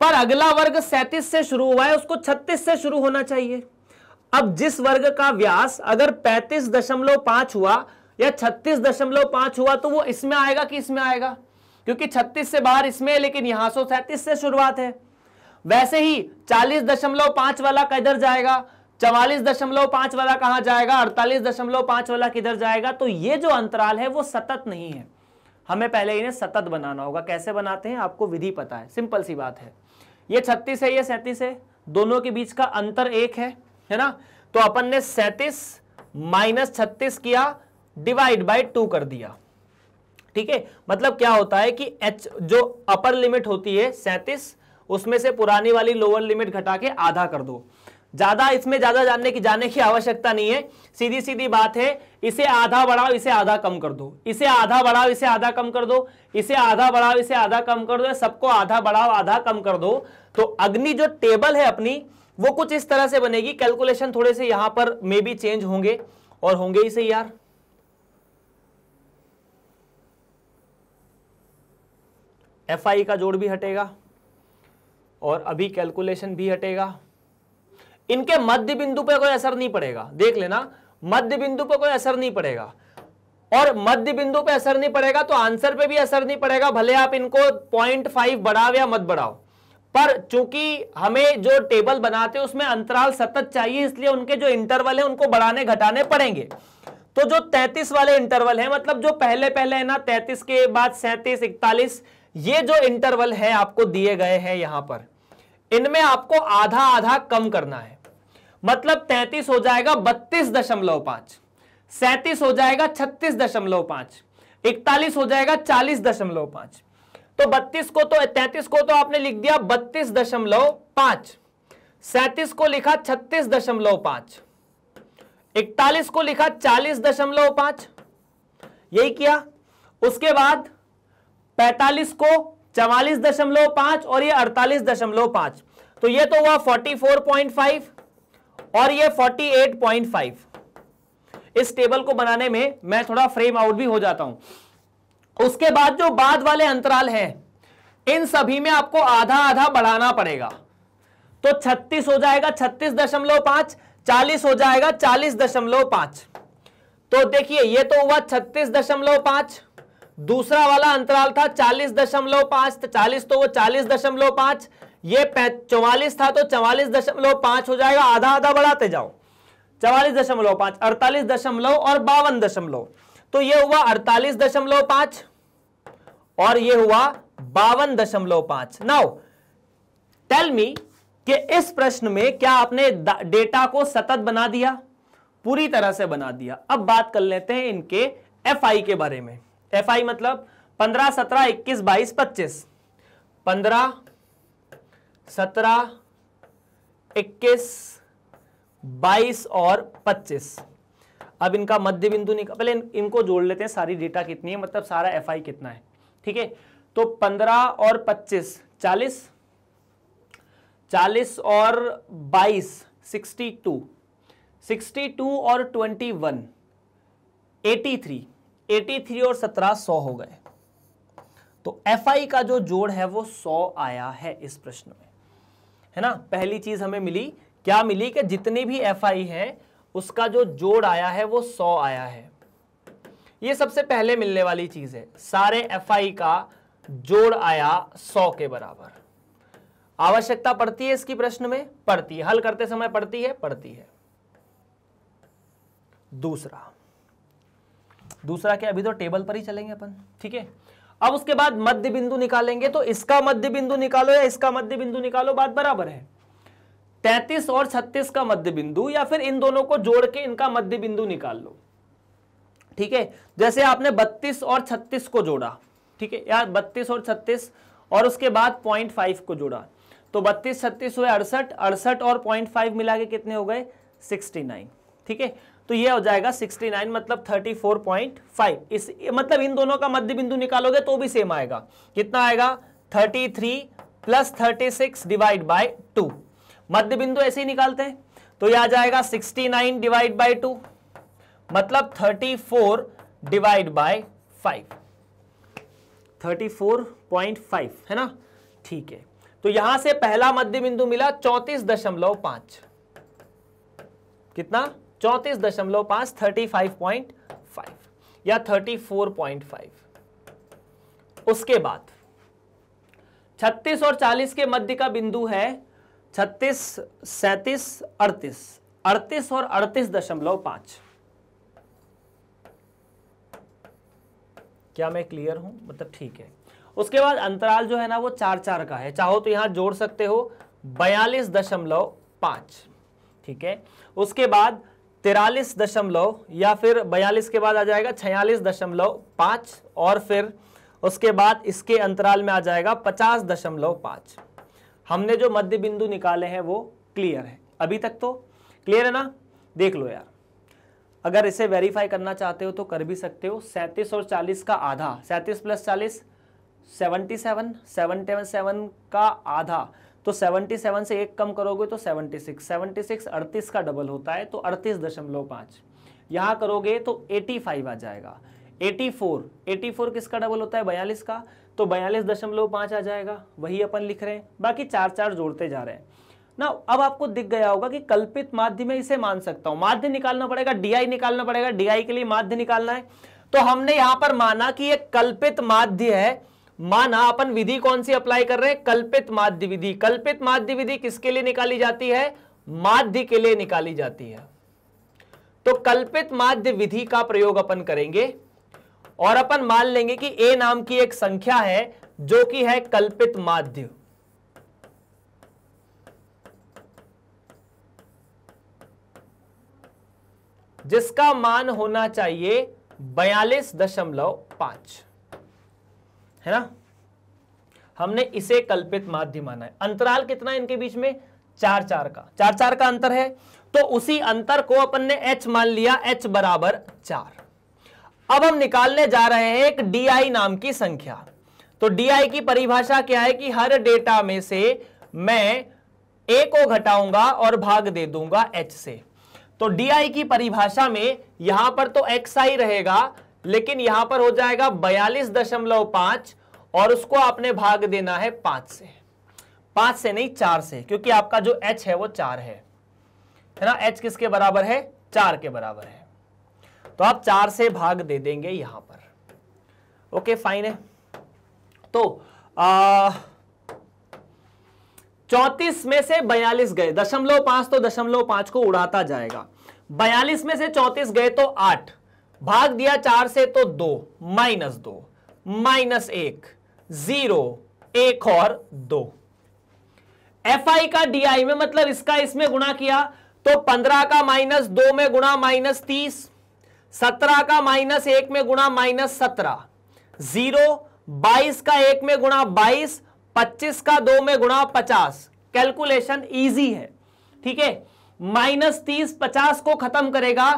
A: पर अगला वर्ग सैतीस से शुरू हुआ है उसको छत्तीस से शुरू होना चाहिए अब जिस वर्ग का व्यास अगर 35.5 हुआ या 36.5 हुआ तो वो इसमें आएगा कि इसमें आएगा क्योंकि 36 से बाहर इसमें लेकिन यहां सौ सैंतीस से शुरुआत है वैसे ही 40.5 वाला किधर जाएगा चवालीस दशमलव पांच वाला कहां जाएगा अड़तालीस दशमलव पांच वाला किधर जाएगा तो ये जो अंतराल है वो सतत नहीं है हमें पहले इन्हें सतत बनाना होगा कैसे बनाते हैं आपको विधि पता है सिंपल सी बात है ये छत्तीस है ये सैंतीस है दोनों के बीच का अंतर एक है है ना तो अपन ने सैतीस माइनस छत्तीस किया डिवाइड बाय टू कर दिया ठीक है मतलब क्या होता है कि एच जो अपर लिमिट होती है सैतीस उसमें से पुरानी वाली लोअर लिमिट घटा के आधा कर दो ज्यादा इसमें ज्यादा जानने की जाने की आवश्यकता नहीं है सीधी सीधी बात है इसे आधा बढ़ाओ इसे आधा कम कर दो इसे आधा बढ़ाओ इसे आधा कम कर दो इसे आधा बढ़ाओ इसे आधा कम कर दो सबको आधा बढ़ाओ आधा कम कर दो तो अग्नि जो टेबल है अपनी वो कुछ इस तरह से बनेगी कैलकुलेशन थोड़े से यहां पर मे बी चेंज होंगे और होंगे ही सही यार एफ आई का जोड़ भी हटेगा और अभी कैलकुलेशन भी हटेगा इनके मध्य बिंदु पर कोई असर नहीं पड़ेगा देख लेना मध्य बिंदु पर कोई असर नहीं पड़ेगा और मध्य बिंदु पर असर नहीं पड़ेगा तो आंसर पे भी असर नहीं पड़ेगा भले आप इनको पॉइंट फाइव बढ़ाओ या मत बढ़ाओ पर चूंकि हमें जो टेबल बनाते हैं उसमें अंतराल सतत चाहिए इसलिए उनके जो इंटरवल है उनको बढ़ाने घटाने पड़ेंगे तो जो 33 वाले इंटरवल है मतलब जो पहले पहले है ना 33 के बाद 37 41 ये जो इंटरवल है आपको दिए गए हैं यहां पर इनमें आपको आधा आधा कम करना है मतलब 33 हो जाएगा बत्तीस दशमलव पांच सैतीस हो जाएगा छत्तीस दशमलव पांच इकतालीस हो जाएगा चालीस दशमलव पांच तो बत्तीस को तो तैतीस को तो आपने लिख दिया बत्तीस दशमलव पांच सैतीस को लिखा छत्तीस दशमलव पांच इकतालीस को लिखा चालीस दशमलव पांच यही किया उसके बाद पैतालीस को चवालीस दशमलव पांच और ये अड़तालीस दशमलव पांच तो ये तो हुआ फोर्टी फोर पॉइंट फाइव और ये फोर्टी एट पॉइंट फाइव इस टेबल को बनाने में मैं थोड़ा फ्रेम आउट भी हो जाता हूं उसके बाद जो बाद वाले अंतराल हैं इन सभी में आपको आधा आधा बढ़ाना पड़ेगा तो 36 हो जाएगा छत्तीस दशमलव पांच चालीस हो जाएगा चालीस दशमलव पांच तो देखिए ये तो हुआ छत्तीस दशमलव पांच दूसरा वाला अंतराल था चालीस दशमलव पांच तो चालीस तो वो चालीस दशमलव पांच ये चौवालीस था तो चौवालीस दशमलव पांच हो जाएगा आधा आधा बढ़ाते जाओ चवालीस दशमलव पांच अड़तालीस दशमलव और बावन दशमलव तो ये हुआ अड़तालीस दशमलव पांच और ये हुआ बावन दशमलव पांच नाउ टेलमी के कि इस प्रश्न में क्या आपने डेटा को सतत बना दिया पूरी तरह से बना दिया अब बात कर लेते हैं इनके एफ आई के बारे में एफ आई मतलब पंद्रह सत्रह इक्कीस बाईस पच्चीस पंद्रह सत्रह इक्कीस बाईस और पच्चीस अब इनका मध्य बिंदु निकल पहले इन, इनको जोड़ लेते हैं सारी डेटा कितनी है मतलब सारा एफ आई कितना है ठीक है तो पंद्रह और पच्चीस चालीस चालीस और बाईस सिक्सटी टू सिक्सटी टू और twenty one eighty three eighty three और सत्रह सौ हो गए तो एफ आई का जो जोड़ है वो सौ आया है इस प्रश्न में है ना पहली चीज हमें मिली क्या मिली कि जितनी भी एफ आई है उसका जो जोड़ आया है वो सौ आया है ये सबसे पहले मिलने वाली चीज है सारे एफ का जोड़ आया सौ के बराबर आवश्यकता पड़ती है इसकी प्रश्न में पड़ती है हल करते समय पड़ती है पड़ती है दूसरा दूसरा क्या अभी तो टेबल पर ही चलेंगे अपन ठीक है अब उसके बाद मध्य बिंदु निकालेंगे तो इसका मध्य बिंदु निकालो या इसका मध्य बिंदु निकालो बात बराबर है तैतीस और छत्तीस का मध्य बिंदु या फिर इन दोनों को जोड़ के इनका मध्य बिंदु निकाल लो ठीक है जैसे आपने बत्तीस और छत्तीस को जोड़ा ठीक है यार बत्तीस और छत्तीस और उसके बाद पॉइंट फाइव को जोड़ा तो बत्तीस छत्तीस हुए अड़सठ अड़सठ और पॉइंट फाइव मिला के कितने हो गए सिक्सटी नाइन ठीक है तो ये हो जाएगा सिक्सटी नाइन मतलब थर्टी फोर पॉइंट फाइव इस मतलब इन दोनों का मध्य बिंदु निकालोगे तो भी सेम आएगा कितना आएगा thirty three plus thirty six divide by two मध्य बिंदु ऐसे ही निकालते हैं तो यह आ जाएगा नाइन डिवाइड बाई टू मतलब thirty four divide by point five है ना ठीक है तो यहां से पहला मध्य बिंदु मिला चौतीस दशमलव पांच कितना चौतीस दशमलव पांच थर्टी फाइव पॉइंट फाइव या थर्टी फोर पॉइंट फाइव उसके बाद छत्तीस और चालीस के मध्य का बिंदु है छत्तीस सैंतीस अड़तीस अड़तीस और अड़तीस दशमलव पांच क्या मैं क्लियर हूं मतलब ठीक है उसके बाद अंतराल जो है ना वो चार चार का है चाहो तो यहां जोड़ सकते हो बयालीस दशमलव पांच ठीक है उसके बाद तिरालीस दशमलव या फिर बयालीस के बाद आ जाएगा छियालीस दशमलव पांच और फिर उसके बाद इसके अंतराल में आ जाएगा पचास दशमलव पांच हमने जो मध्य बिंदु निकाले हैं वो क्लियर है अभी तक तो क्लियर है ना देख लो यार अगर इसे वेरीफाई करना चाहते हो तो कर भी सकते हो सैंतीस और चालीस का आधा सैंतीस प्लस चालीस सेवनटी सेवन सेवन सेवन का आधा तो 77 से एक कम करोगे तो 76 76 अड़तीस का डबल होता है तो अड़तीस दशमलव पाँच यहाँ करोगे तो 85 आ जाएगा 84 84 किसका डबल होता है बयालीस का तो बयालीस दशमलव पाँच आ जाएगा वही अपन लिख रहे हैं बाकी चार चार जोड़ते जा रहे हैं ना अब आपको दिख गया होगा कि कल्पित माध्य में इसे मान सकता हूँ माध्य निकालना पड़ेगा डीआई निकालना पड़ेगा डीआई के लिए माध्य निकालना है तो हमने यहां पर माना कि ये कल्पित माध्य है माना अपन विधि कौन सी अप्लाई कर रहे हैं कल्पित माध्य विधि कल्पित माध्य विधि किसके लिए निकाली जाती है माध्य के लिए निकाली जाती है तो कल्पित माध्य विधि का प्रयोग अपन करेंगे और अपन मान लेंगे कि ए नाम की एक संख्या है जो कि है कल्पित माध्य जिसका मान होना चाहिए बयालीस दशमलव पांच है ना हमने इसे कल्पित माध्य माना है अंतराल कितना है इनके बीच में चार चार का चार चार का अंतर है तो उसी अंतर को अपन ने h मान लिया h बराबर चार अब हम निकालने जा रहे हैं एक डी आई नाम की संख्या तो डी आई की परिभाषा क्या है कि हर डेटा में से मैं ए को घटाऊंगा और भाग दे दूंगा एच से तो डी आई की परिभाषा में यहां पर तो एक्स आई रहेगा लेकिन यहां पर हो जाएगा बयालीस दशमलव पांच और उसको आपने भाग देना है पांच से पांच से नहीं चार से क्योंकि आपका जो एच है वो चार है है ना एच किसके बराबर है चार के बराबर है तो आप चार से भाग दे देंगे यहां पर ओके फाइन है तो चौतीस में से बयालीस गए दशमलव पांच तो दशमलव पांच को उड़ाता जाएगा बयालीस में से चौतीस गए तो आठ भाग दिया चार से तो दो माइनस दो माइनस एक जीरो एक और दो एफ आई का डी आई में मतलब इसका इसमें गुणा किया तो पंद्रह का माइनस दो में गुणा माइनस तीस सत्रह का माइनस एक में गुणा माइनस सत्रह जीरो बाईस का एक में गुणा बाईस पच्चीस का दो में गुणा पचास कैलकुलेशन इजी है ठीक है माइनस तीस पचास को खत्म करेगा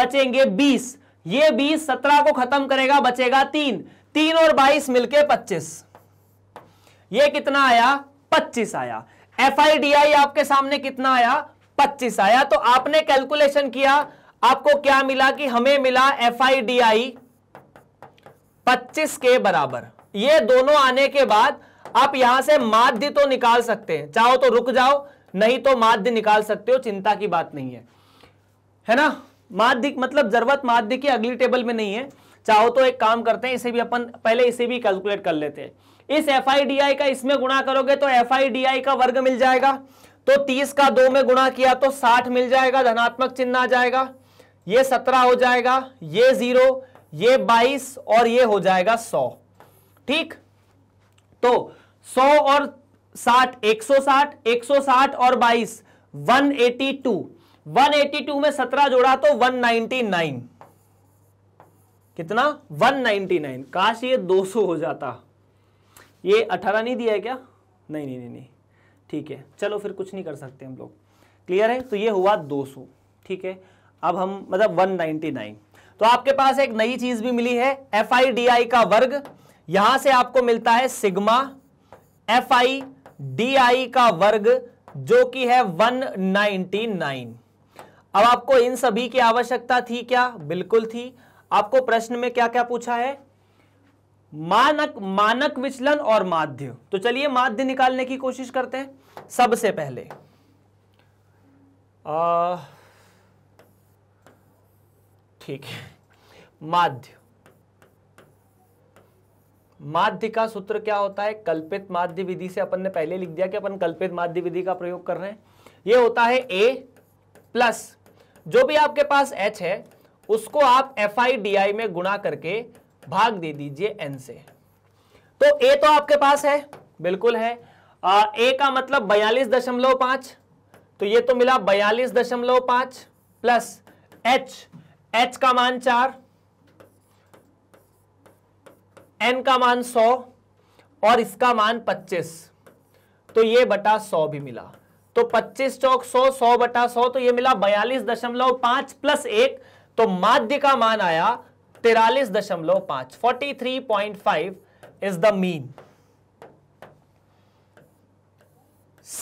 A: बचेंगे बीस ये बीस सत्रह को खत्म करेगा बचेगा तीन तीन और बाईस मिलके पच्चीस ये कितना आया पच्चीस आया एफ आपके सामने कितना आया पच्चीस आया तो आपने कैलकुलेशन किया आपको क्या मिला कि हमें मिला एफ आई डी आई पच्चीस के बराबर ये दोनों आने के बाद आप यहां से माध्य तो निकाल सकते हैं चाहो तो रुक जाओ नहीं तो माध्य निकाल सकते हो चिंता की बात नहीं है है ना माध्य मतलब जरूरत माध्य की अगली टेबल में नहीं है चाहो तो एक काम करते हैं इसे भी अपन पहले इसे भी कैलकुलेट कर लेते हैं इस एफ का इसमें गुणा करोगे तो एफ का वर्ग मिल जाएगा तो तीस का दो में गुणा किया तो साठ मिल जाएगा धनात्मक चिन्ह आ जाएगा ये सत्रह हो जाएगा ये जीरो ये बाईस और ये हो जाएगा सौ ठीक तो सौ और साठ एक सौ साठ एक सौ साठ और बाईस one eighty two one eighty two में सत्रह जोड़ा तो वन नाइनटी नाइन कितना वन नाइनटी नाइन काश ये दो सौ हो जाता ये अठारह नहीं दिया है क्या नहीं नहीं नहीं नहीं ठीक है चलो फिर कुछ नहीं कर सकते हम लोग क्लियर है तो ये हुआ दो सौ ठीक है अब हम मतलब 199 तो आपके पास एक नई चीज भी मिली है एफ का वर्ग यहां से आपको मिलता है सिग्मा एफ का वर्ग जो कि है 199 अब आपको इन सभी की आवश्यकता थी क्या बिल्कुल थी आपको प्रश्न में क्या क्या पूछा है मानक मानक विचलन और माध्य तो चलिए माध्य निकालने की कोशिश करते हैं सबसे पहले आ, ठीक है माध्य माध्य का सूत्र क्या होता है कल्पित माध्य विधि से अपन ने पहले लिख दिया कि अपन कल्पित माध्य विधि का प्रयोग कर रहे हैं यह होता है ए प्लस जो भी आपके पास एच है उसको आप एफ आई डी आई में गुणा करके भाग दे दीजिए एन से तो ए तो आपके पास है बिल्कुल है आ, ए का मतलब बयालीस दशमलव पांच तो ये तो मिला बयालीस दशमलव पांच प्लस एच एच का मान चार एन का मान सौ और इसका मान पच्चीस तो ये बटा सौ भी मिला तो पच्चीस चौक सौ सौ बटा सौ तो ये मिला बयालीस दशमलव पांच प्लस एक तो माध्य का मान आया तिरालीस दशमलव पांच forty three point five is the mean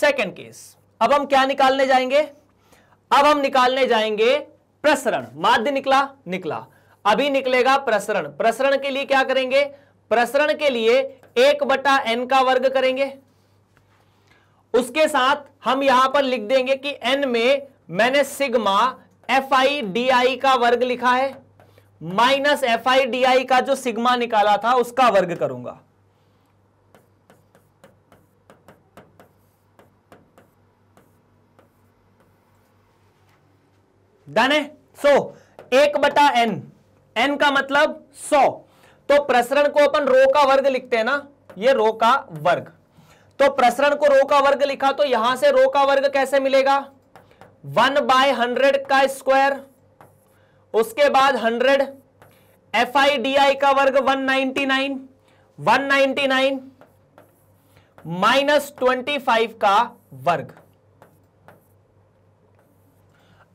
A: second case अब हम क्या निकालने जाएंगे अब हम निकालने जाएंगे प्रसरण माध्य निकला निकला अभी निकलेगा प्रसरण प्रसरण के लिए क्या करेंगे प्रसरण के लिए एक बटा एन का वर्ग करेंगे उसके साथ हम यहां पर लिख देंगे कि एन में मैंने sigma F I D I का वर्ग लिखा है minus F I D I का जो सिग्मा निकाला था उसका वर्ग करूंगा डन है सो एक बटा एन एन का मतलब सौ तो प्रसरण को अपन रो का वर्ग लिखते हैं ना ये रो का वर्ग तो प्रसरण को रो का वर्ग लिखा तो यहां से रो का वर्ग कैसे मिलेगा वन बाय हंड्रेड का स्क्वायर उसके बाद hundred F I D I का वर्ग one ninety nine one ninety nine minus twenty five का वर्ग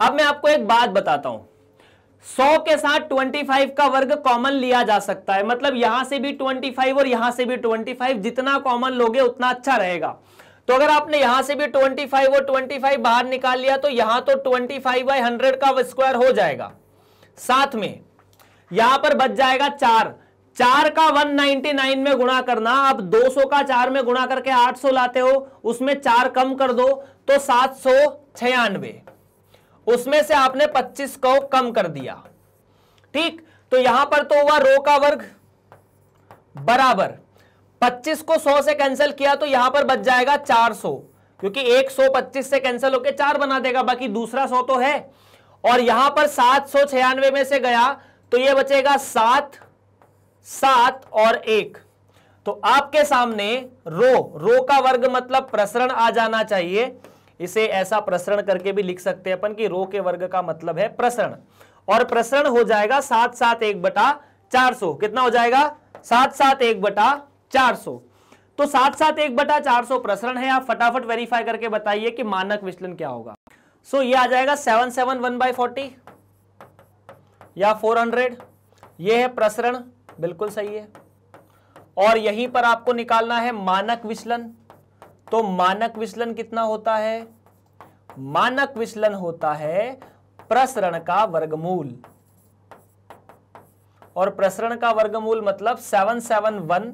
A: अब मैं आपको एक बात बताता हूं 100 के साथ 25 का वर्ग कॉमन लिया जा सकता है मतलब यहां से भी 25 और यहां से भी 25 जितना कॉमन लोगे उतना अच्छा रहेगा तो अगर आपने यहां से भी 25 और 25 बाहर निकाल लिया तो यहां तो 25 फाइव बाई हंड्रेड का स्क्वायर हो जाएगा साथ में यहां पर बच जाएगा चार चार का 199 में गुणा करना आप 200 का चार में गुणा करके 800 लाते हो उसमें चार कम कर दो तो सात सौ छियानवे उसमें से आपने 25 को कम कर दिया ठीक तो यहां पर तो हुआ रो का वर्ग बराबर 25 को 100 से कैंसिल किया तो यहां पर बच जाएगा 400 क्योंकि एक 125 से कैंसिल होकर चार बना देगा बाकी दूसरा 100 तो है और यहां पर सात में से गया तो ये बचेगा सात सात और एक तो आपके सामने रो रो का वर्ग मतलब प्रसरण आ जाना चाहिए इसे ऐसा प्रसरण करके भी लिख सकते हैं अपन कि रो के वर्ग का मतलब है प्रसरण और प्रसरण हो जाएगा सात सात एक बटा चार सौ कितना हो जाएगा सात सात एक बटा चार सौ तो सात सात एक बटा चार सौ प्रसरण है आप फटाफट वेरीफाई करके बताइए कि मानक विचलन क्या होगा सो so, ये आ जाएगा seven seven one by forty या फोर हंड्रेड यह है प्रसरण बिल्कुल सही है और यहीं पर आपको निकालना है मानक विचलन तो मानक विचलन कितना होता है मानक विचलन होता है प्रसरण का वर्गमूल और प्रसरण का वर्गमूल मतलब seven seven one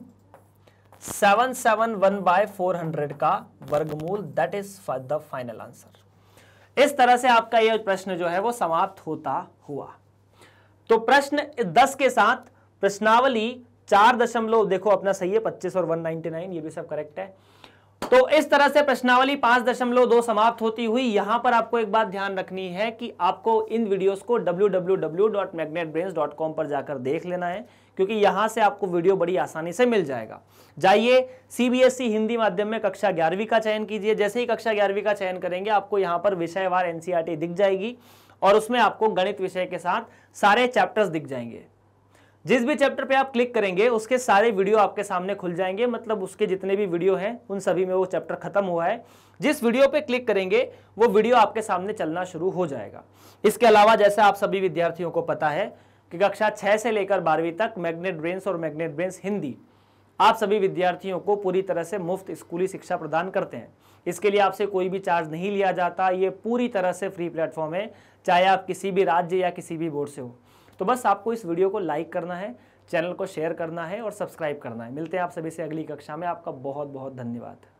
A: seven seven one by four hundred का वर्गमूल that is the final answer इस तरह से आपका यह प्रश्न जो है वो समाप्त होता हुआ तो प्रश्न दस के साथ प्रश्नावली चार दशमलव देखो अपना सही है पच्चीस और वन नाइनटी नाइन ये भी सब करेक्ट है तो इस तरह से प्रश्नावली पांच दशमलव दो समाप्त होती हुई यहां पर आपको एक बात ध्यान रखनी है कि आपको इन वीडियोस को www.magnetbrains.com पर जाकर देख लेना है क्योंकि यहां से आपको वीडियो बड़ी आसानी से मिल जाएगा जाइए सीबीएसई e हिंदी माध्यम में कक्षा ग्यारहवीं का चयन कीजिए जैसे ही कक्षा ग्यारहवीं का चयन करेंगे आपको यहाँ पर विषयवार एनसीआरटी e दिख जाएगी और उसमें आपको गणित विषय के साथ सारे चैप्टर्स दिख जाएंगे जिस भी चैप्टर पे आप क्लिक करेंगे उसके सारे वीडियो आपके सामने खुल जाएंगे मतलब उसके जितने भी वीडियो हैं उन सभी में वो चैप्टर खत्म हुआ है जिस वीडियो पे क्लिक करेंगे वो वीडियो आपके सामने चलना शुरू हो जाएगा इसके अलावा जैसे आप सभी विद्यार्थियों को पता है कि कक्षा छः से लेकर बारहवीं तक मैग्नेट ब्रेंस और मैग्नेट ब्रेंस हिंदी आप सभी विद्यार्थियों को पूरी तरह से मुफ्त स्कूली शिक्षा प्रदान करते हैं इसके लिए आपसे कोई भी चार्ज नहीं लिया जाता ये पूरी तरह से फ्री प्लेटफॉर्म है चाहे आप किसी भी राज्य या किसी भी बोर्ड से हो तो बस आपको इस वीडियो को लाइक करना है चैनल को शेयर करना है और सब्सक्राइब करना है मिलते हैं आप सभी से अगली कक्षा में आपका बहुत बहुत धन्यवाद